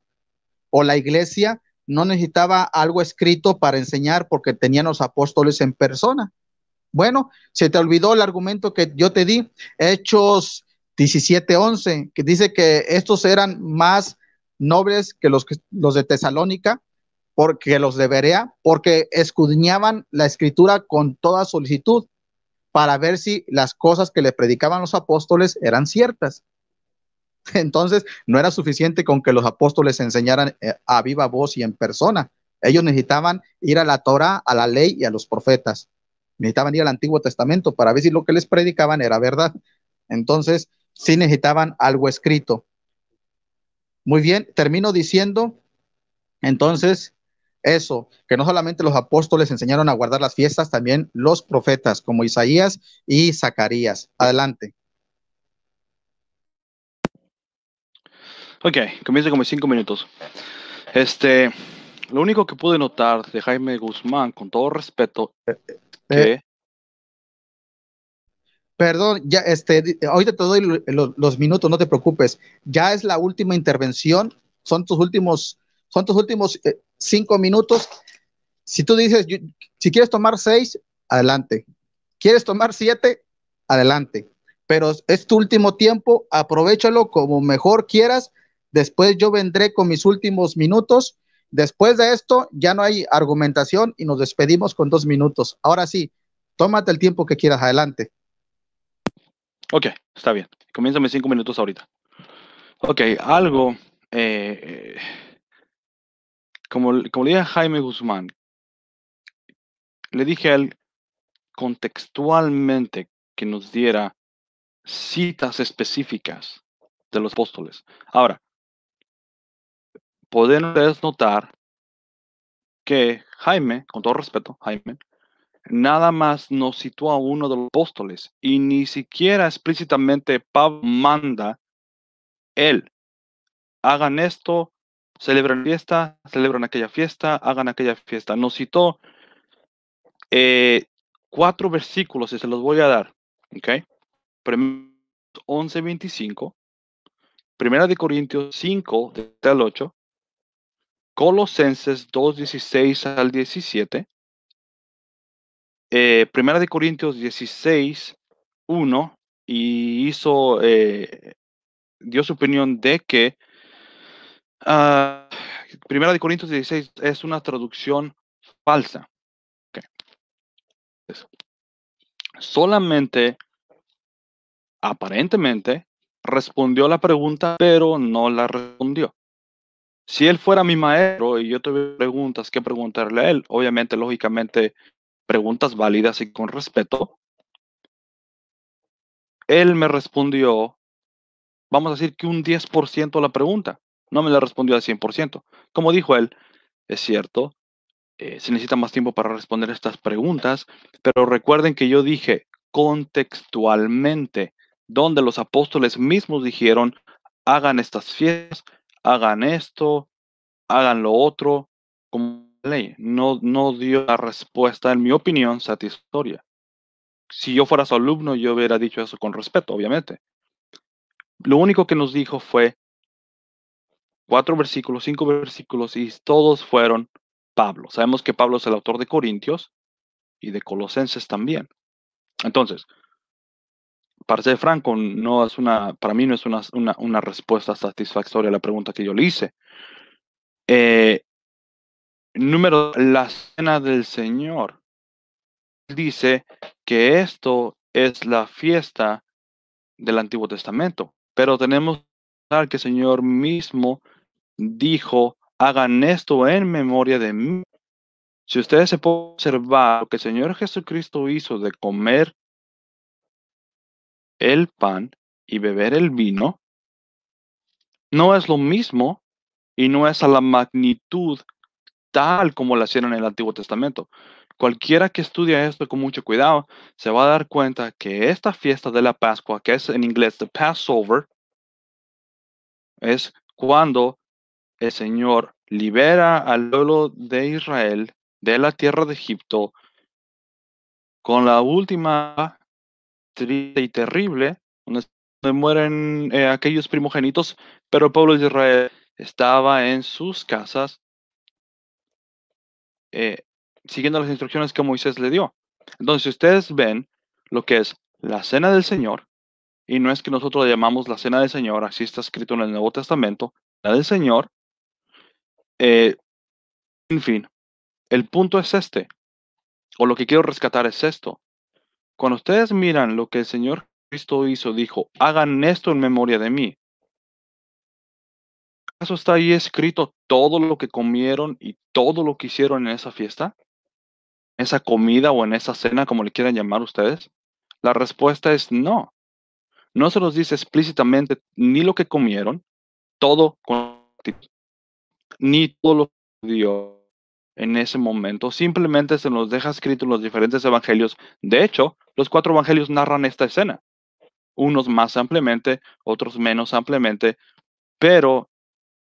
o la iglesia no necesitaba algo escrito para enseñar porque tenían los apóstoles en persona. Bueno, se te olvidó el argumento que yo te di. Hechos 17:11, que dice que estos eran más nobles que los, los de Tesalónica, porque los de Berea, porque escudriñaban la escritura con toda solicitud para ver si las cosas que le predicaban los apóstoles eran ciertas. <laughs> Entonces, no era suficiente con que los apóstoles enseñaran eh, a viva voz y en persona. Ellos necesitaban ir a la Torah, a la ley y a los profetas. Necesitaban ir al Antiguo Testamento para ver si lo que les predicaban era verdad. Entonces, si necesitaban algo escrito. Muy bien, termino diciendo entonces eso, que no solamente los apóstoles enseñaron a guardar las fiestas, también los profetas como Isaías y Zacarías. Adelante. Ok, con como cinco minutos. Este, lo único que pude notar de Jaime Guzmán, con todo respeto, eh, eh, Perdón, ya este, ahorita te doy los, minutos, no te preocupes. Ya es la última intervención, son tus últimos, son tus últimos eh, cinco minutos. Si tú dices, si quieres tomar seis, adelante. ¿Quieres tomar siete? Adelante. Pero es tu último tiempo, aprovechalo como mejor quieras. Después yo vendré con mis últimos minutos. Después de esto ya no hay argumentación y nos despedimos con dos minutos. Ahora sí, tómate el tiempo que quieras, adelante. Ok, está bien. Comienza mis cinco minutos ahorita. Ok, algo. Eh, como, como le dije a Jaime Guzmán, le dije a él contextualmente que nos diera citas específicas de los apóstoles. Ahora, pueden notar que Jaime, con todo respeto, Jaime, nada más nos sitúa a uno de los apóstoles y ni siquiera explícitamente Pablo manda él, hagan esto, celebran fiesta, celebran aquella fiesta, hagan aquella fiesta. Nos citó eh, cuatro versículos y se los voy a dar. ¿ok? Primero 11.25, Primera de Corintios 5, 8, Colosenses 2.16 al 17, eh, Primera de Corintios 16, 1, y hizo, eh, dio su opinión de que ah, Primera de Corintios 16 es una traducción falsa. solamente, aparentemente, respondió la pregunta, pero no la respondió. Si él fuera mi maestro y yo te preguntas que preguntarle a él, obviamente, lógicamente, preguntas válidas y con respeto, él me respondió, vamos a decir que un 10% a la pregunta. No me la respondió al 100%. Como dijo él, es cierto, eh, se necesita más tiempo para responder estas preguntas, pero recuerden que yo dije contextualmente, donde los apóstoles mismos dijeron, hagan estas fiestas, hagan esto, hagan lo otro, como ley. No, dio la respuesta, en mi opinión, satisfactoria. Si yo fuera su alumno, yo hubiera dicho eso con respeto, obviamente. Lo único que nos dijo fue cuatro versículos, cinco versículos, y todos fueron Pablo. Sabemos que Pablo es el autor de Corintios y de Colosenses también. Entonces, para ser franco, no es una, para mí no es una, una, respuesta satisfactoria a la pregunta que yo le hice. Eh, Número, la cena del Señor. Dice que esto es la fiesta del Antiguo Testamento, pero tenemos que el Señor mismo dijo, hagan esto en memoria de mí. Si ustedes se pueden observar lo que el Señor Jesucristo hizo de comer el pan y beber el vino, no es lo mismo y no es a la magnitud tal como lo hicieron en el Antiguo Testamento. Cualquiera que estudia esto con mucho cuidado se va a dar cuenta que esta fiesta de la Pascua, que es en inglés the Passover, es cuando el Señor libera al pueblo de Israel de la tierra de Egipto con la última triste y terrible, donde mueren eh, aquellos primogénitos, pero el pueblo de Israel estaba en sus casas eh, siguiendo las instrucciones que Moisés le dio. Entonces ustedes ven lo que es la cena del Señor, y no es que nosotros le llamamos la cena del Señor, así está escrito en el Nuevo Testamento, la del Señor. Eh, en fin, el punto es este, o lo que quiero rescatar es esto. Cuando ustedes miran lo que el Señor Cristo hizo, dijo, hagan esto en memoria de mí acaso está ahí escrito todo lo que comieron y todo lo que hicieron en esa fiesta? ¿Esa comida o en esa cena, como le quieran llamar ustedes? La respuesta es no. No se los dice explícitamente ni lo que comieron, todo con ni todo lo que dio en ese momento. Simplemente se nos deja escrito en los diferentes evangelios. De hecho, los cuatro evangelios narran esta escena. Unos más ampliamente, otros menos ampliamente, pero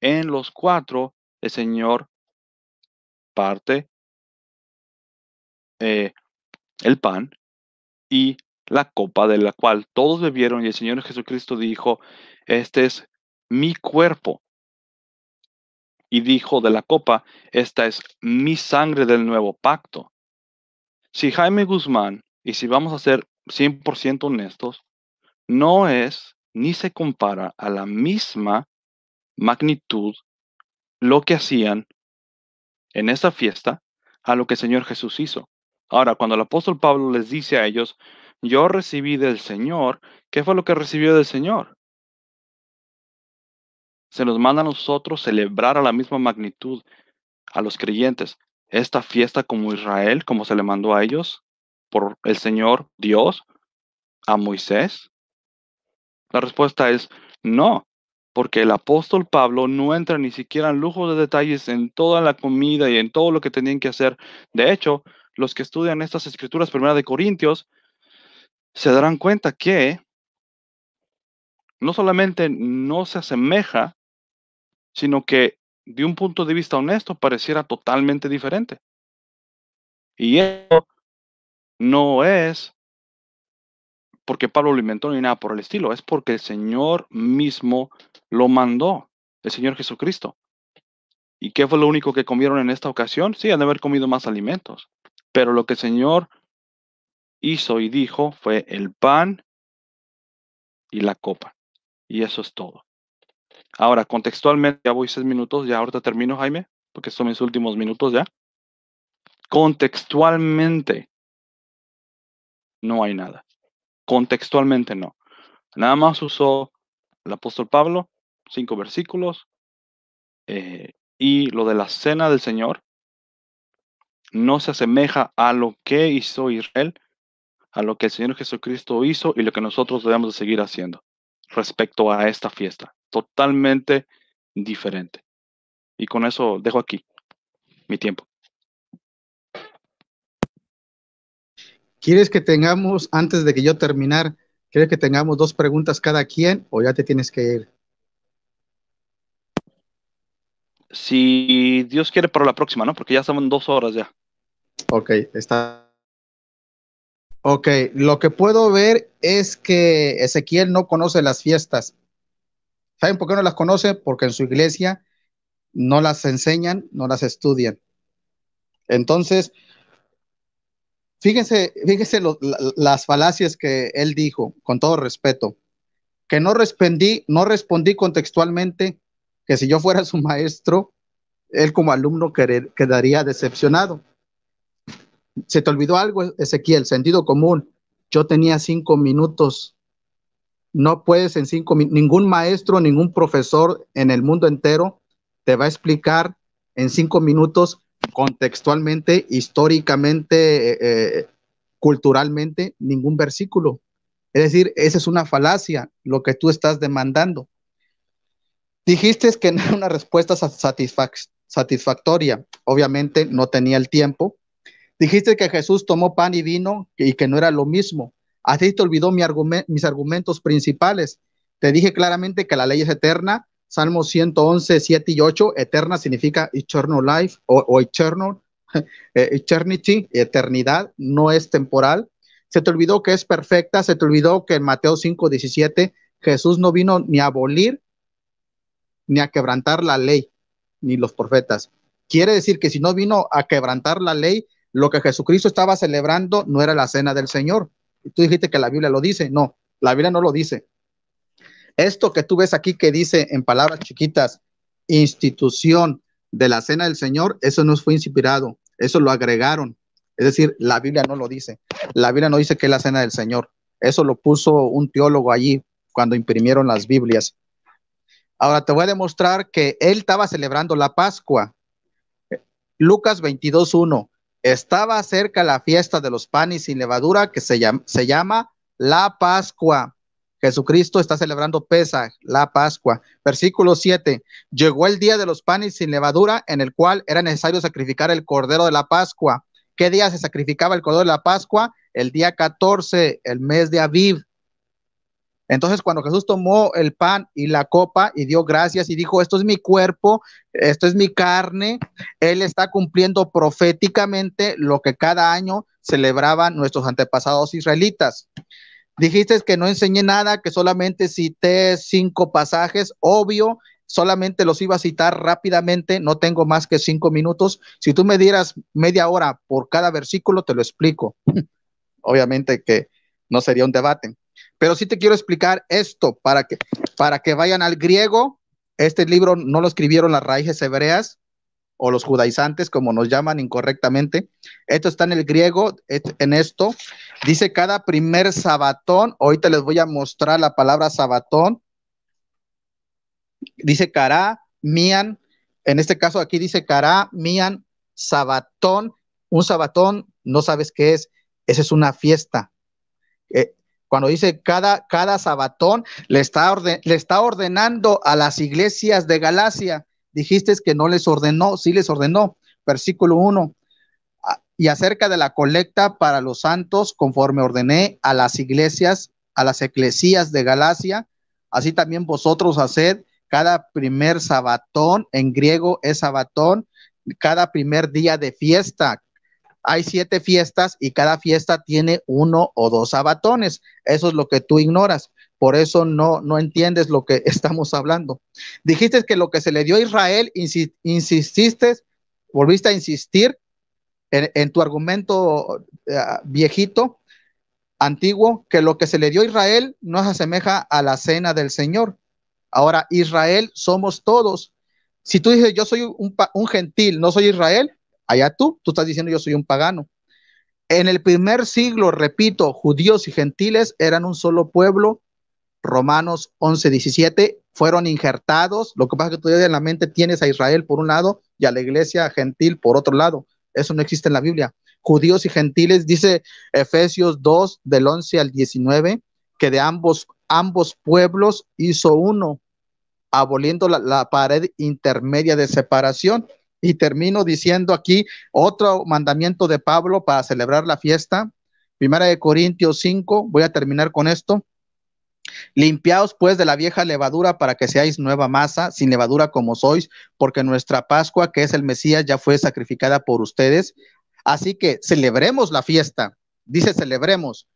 en los cuatro, el Señor parte eh, el pan y la copa de la cual todos bebieron y el Señor Jesucristo dijo, este es mi cuerpo. Y dijo de la copa, esta es mi sangre del nuevo pacto. Si Jaime Guzmán, y si vamos a ser 100% honestos, no es ni se compara a la misma magnitud lo que hacían en esa fiesta a lo que el Señor Jesús hizo. Ahora, cuando el apóstol Pablo les dice a ellos, yo recibí del Señor, ¿qué fue lo que recibió del Señor? Se nos manda a nosotros celebrar a la misma magnitud a los creyentes esta fiesta como Israel, como se le mandó a ellos por el Señor Dios a Moisés. La respuesta es no porque el apóstol Pablo no entra ni siquiera en lujo de detalles en toda la comida y en todo lo que tenían que hacer. De hecho, los que estudian estas escrituras primera de Corintios se darán cuenta que no solamente no se asemeja, sino que de un punto de vista honesto pareciera totalmente diferente. Y eso no es porque Pablo lo inventó ni nada por el estilo, es porque el Señor mismo lo mandó, el Señor Jesucristo. ¿Y qué fue lo único que comieron en esta ocasión? Sí, han de haber comido más alimentos, pero lo que el Señor hizo y dijo fue el pan y la copa. Y eso es todo. Ahora, contextualmente, ya voy seis minutos, ya ahorita termino, Jaime, porque son mis últimos minutos ya. Contextualmente, no hay nada. Contextualmente no. Nada más usó el apóstol Pablo, cinco versículos, eh, y lo de la cena del Señor no se asemeja a lo que hizo Israel, a lo que el Señor Jesucristo hizo y lo que nosotros debemos de seguir haciendo respecto a esta fiesta. Totalmente diferente. Y con eso dejo aquí mi tiempo. ¿Quieres que tengamos, antes de que yo terminar, ¿quieres que tengamos dos preguntas cada quien o ya te tienes que ir? Si Dios quiere para la próxima, ¿no? Porque ya estamos en dos horas ya. Ok, está. Ok, lo que puedo ver es que Ezequiel no conoce las fiestas. ¿Saben por qué no las conoce? Porque en su iglesia no las enseñan, no las estudian. Entonces, Fíjense, fíjense las falacias que él dijo, con todo respeto, que no respondí, no respondí contextualmente que si yo fuera su maestro, él como alumno quedaría decepcionado. Se te olvidó algo, Ezequiel, sentido común. Yo tenía cinco minutos. No puedes en cinco minutos, ningún maestro, ningún profesor en el mundo entero te va a explicar en cinco minutos contextualmente, históricamente, eh, eh, culturalmente, ningún versículo. Es decir, esa es una falacia, lo que tú estás demandando. Dijiste que no era una respuesta satisfactoria. Obviamente no tenía el tiempo. Dijiste que Jesús tomó pan y vino y que no era lo mismo. Así te olvidó mis argumentos principales. Te dije claramente que la ley es eterna, Salmo 111, 7 y 8, eterna significa eternal life o, o eternal, <laughs> eh, eternity, eternidad, no es temporal. Se te olvidó que es perfecta, se te olvidó que en Mateo 5, 17 Jesús no vino ni a abolir ni a quebrantar la ley, ni los profetas. Quiere decir que si no vino a quebrantar la ley, lo que Jesucristo estaba celebrando no era la cena del Señor. Tú dijiste que la Biblia lo dice, no, la Biblia no lo dice. Esto que tú ves aquí que dice en palabras chiquitas, institución de la cena del Señor, eso no fue inspirado, eso lo agregaron. Es decir, la Biblia no lo dice. La Biblia no dice que es la cena del Señor. Eso lo puso un teólogo allí cuando imprimieron las Biblias. Ahora te voy a demostrar que él estaba celebrando la Pascua. Lucas 22.1. Estaba cerca la fiesta de los panes sin levadura que se llama, se llama la Pascua Jesucristo está celebrando Pesaj, la Pascua. Versículo 7. Llegó el día de los panes sin levadura, en el cual era necesario sacrificar el cordero de la Pascua. ¿Qué día se sacrificaba el cordero de la Pascua? El día 14, el mes de Aviv. Entonces, cuando Jesús tomó el pan y la copa y dio gracias y dijo, esto es mi cuerpo, esto es mi carne, Él está cumpliendo proféticamente lo que cada año celebraban nuestros antepasados israelitas. Dijiste que no enseñé nada, que solamente cité cinco pasajes, obvio, solamente los iba a citar rápidamente, no tengo más que cinco minutos. Si tú me dieras media hora por cada versículo, te lo explico. <laughs> Obviamente que no sería un debate. Pero sí te quiero explicar esto para que, para que vayan al griego. Este libro no lo escribieron las raíces hebreas, o los judaizantes, como nos llaman incorrectamente. Esto está en el griego, en esto. Dice cada primer sabatón, ahorita les voy a mostrar la palabra sabatón. Dice cara mian, en este caso aquí dice cara mian, sabatón. Un sabatón, no sabes qué es, esa es una fiesta. Eh, cuando dice cada, cada sabatón, le está, le está ordenando a las iglesias de Galacia dijiste que no les ordenó, sí les ordenó, versículo 1, ah, y acerca de la colecta para los santos, conforme ordené a las iglesias, a las eclesías de Galacia, así también vosotros haced cada primer sabatón, en griego es sabatón, cada primer día de fiesta. Hay siete fiestas y cada fiesta tiene uno o dos sabatones. Eso es lo que tú ignoras. Por eso no, no entiendes lo que <laughs> estamos hablando. Dijiste que lo que se le dio a Israel, insististe, volviste a insistir en, tu argumento eh, viejito, antiguo, que lo que se le dio a Israel no se asemeja a la cena del Señor. Ahora, Israel somos todos. Si tú dices, yo soy un, un gentil, no soy Israel, allá tú, tú estás diciendo, yo soy un pagano. En el primer siglo, repito, judíos y gentiles eran un solo pueblo Romanos 11, 17, fueron injertados. Lo que pasa es que todavía en la mente tienes a Israel por un lado y a la iglesia gentil por otro lado. Eso no existe en la Biblia. Judíos y gentiles, dice Efesios 2, del 11 al 19, que de ambos, ambos pueblos hizo uno, aboliendo la, la pared intermedia de separación. Y termino diciendo aquí otro mandamiento de Pablo para celebrar la fiesta. Primera de Corintios 5, voy a terminar con esto. Limpiaos pues de la vieja levadura para que seáis nueva masa, sin levadura como sois, porque nuestra Pascua, que es el Mesías, ya fue sacrificada por ustedes. Así que celebremos la fiesta. Dice, celebremos.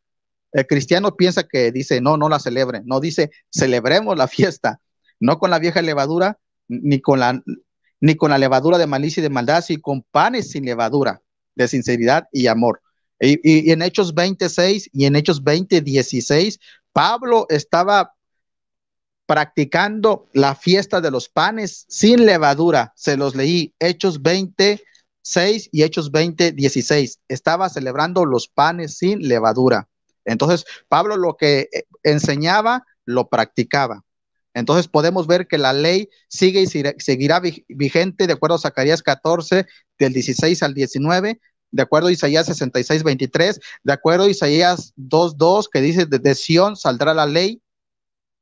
El cristiano piensa que dice, no, no la celebre. No dice, celebremos la fiesta. No con la vieja levadura, ni con la, ni con la levadura de malicia y de maldad, sino con panes sin levadura, de sinceridad y amor. Y, y, en Hechos 26 y en Hechos 20, 16 Pablo estaba practicando la fiesta de los panes sin levadura. Se los leí, Hechos 26 y Hechos 20, 16. Estaba celebrando los panes sin levadura. Entonces, Pablo lo que eh, enseñaba, lo practicaba. Entonces podemos ver que la ley sigue y seguirá vigente de acuerdo a Zacarías 14, del 16 al 19, de acuerdo a Isaías 66, 23, de acuerdo a Isaías 2.2 que dice, de Sión saldrá la ley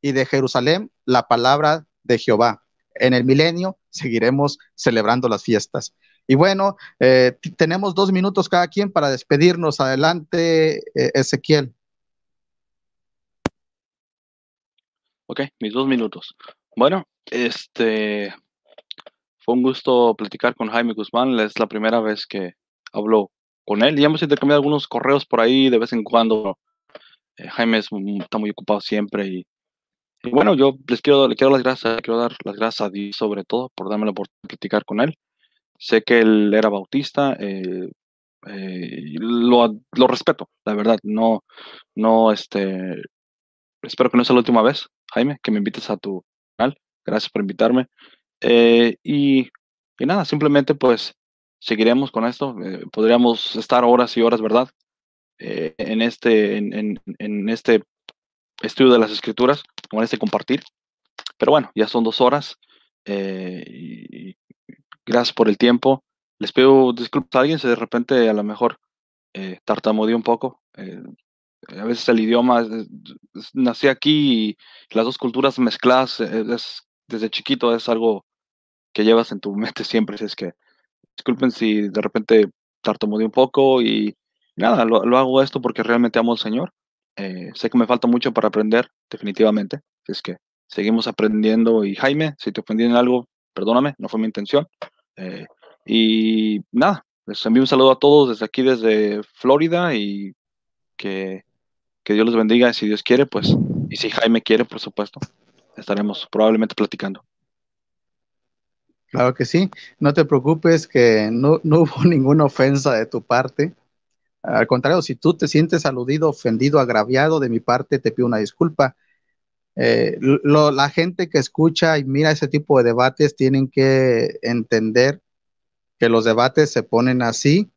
y de Jerusalén la palabra de Jehová. En el milenio seguiremos celebrando las fiestas. Y bueno, eh, tenemos dos minutos cada quien para despedirnos. Adelante, eh, Ezequiel. Ok, mis dos minutos. Bueno, este fue un gusto platicar con Jaime Guzmán. Es la primera vez que, hablo con él y hemos intercambiado algunos correos por ahí de vez en cuando. Eh, Jaime está muy ocupado siempre y, bueno, yo les quiero, le quiero las gracias, quiero dar las gracias a Dios sobre todo por darme la oportunidad de platicar con él. Sé que él era bautista, eh, eh lo, lo, respeto, la verdad, no, no, este, espero que no sea la última vez, Jaime, que me invites a tu canal. Gracias por invitarme. Eh, y, y nada, simplemente pues seguiremos con esto. Eh, podríamos estar horas y horas, ¿verdad? Eh, en, este, en, este estudio de las escrituras, como en este compartir. Pero bueno, ya son dos horas. Eh, y, gracias por el tiempo. Les pido disculpas a alguien si de repente a lo mejor tartamudeo un poco. a veces el idioma, nací aquí y las dos culturas mezcladas desde chiquito es algo que llevas en tu <laughs> mente siempre. Si es que disculpen si de repente tartamudeo un poco y nada, lo, hago esto porque realmente amo al Señor. Eh, sé que me falta mucho para aprender, definitivamente. es que seguimos aprendiendo. Y Jaime, si te ofendí en algo, perdóname, no fue mi intención. Eh, y nada, les envío un saludo a todos desde aquí, desde Florida, y que, que Dios los bendiga. Y si Dios quiere, pues, y si Jaime quiere, por supuesto, estaremos probablemente platicando. Claro que sí. No te preocupes que no, <laughs> hubo ninguna ofensa de tu parte. Al contrario, si tú te sientes aludido, ofendido, agraviado de mi parte, te pido una disculpa. Eh, la gente que escucha y mira ese tipo de debates tienen que entender que los debates se ponen así.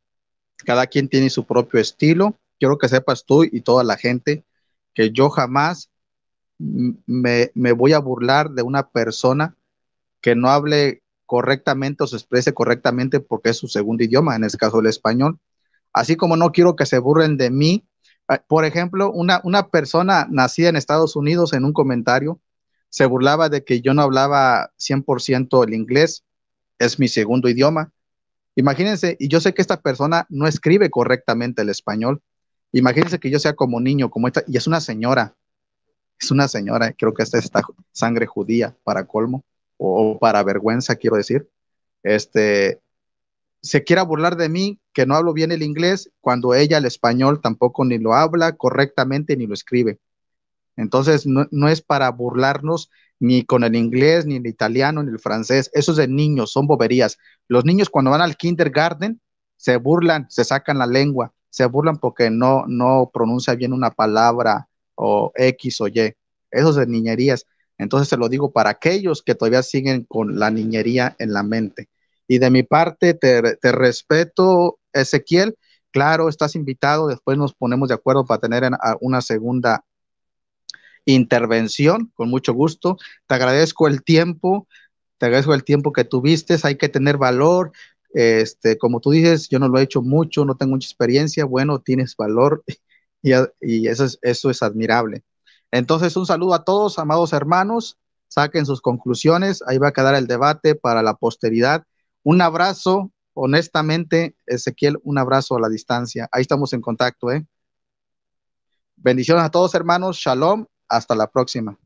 Cada quien tiene su propio estilo. Quiero que sepas tú y toda la gente que yo jamás me, me voy a burlar de una persona que no hable correctamente o se exprese correctamente porque es su segundo idioma, en este caso el español. Así como no quiero que se burlen de mí. Eh, por ejemplo, una, una persona nacida en Estados Unidos en un comentario se burlaba de que yo no hablaba 100% el inglés, es mi segundo idioma. Imagínense, y yo sé que esta persona no escribe correctamente el español. Imagínense que yo sea como niño, como esta, y es una señora, es una señora, creo que esta es sangre judía para colmo o para vergüenza, quiero decir, este, se quiera burlar de mí que no hablo bien el inglés cuando ella el español tampoco ni lo habla correctamente ni lo escribe. Entonces, no, es para burlarnos ni con el inglés, ni el italiano, ni el francés. Eso es de niños, son boberías. Los niños cuando van al kindergarten se burlan, se sacan la lengua, se burlan porque no, no pronuncia bien una palabra o X o Y. Eso es de niñerías. Entonces se lo digo para aquellos que todavía siguen con la niñería en la mente. Y de mi parte, te, respeto, Ezequiel. Claro, estás invitado, después nos ponemos de acuerdo para tener una segunda intervención, con mucho gusto. Te agradezco el tiempo, te agradezco el tiempo que tuviste, hay que tener valor. Este, como tú dices, yo no lo he hecho mucho, no tengo mucha experiencia, bueno, tienes valor <laughs> y, eso, eso es admirable. Entonces, un saludo a todos, amados hermanos. Saquen sus conclusiones. Ahí va a quedar el debate para la posteridad. Un abrazo, honestamente, Ezequiel, un abrazo a la distancia. Ahí estamos en contacto, ¿eh? Bendiciones a todos, hermanos. Shalom. Hasta la próxima.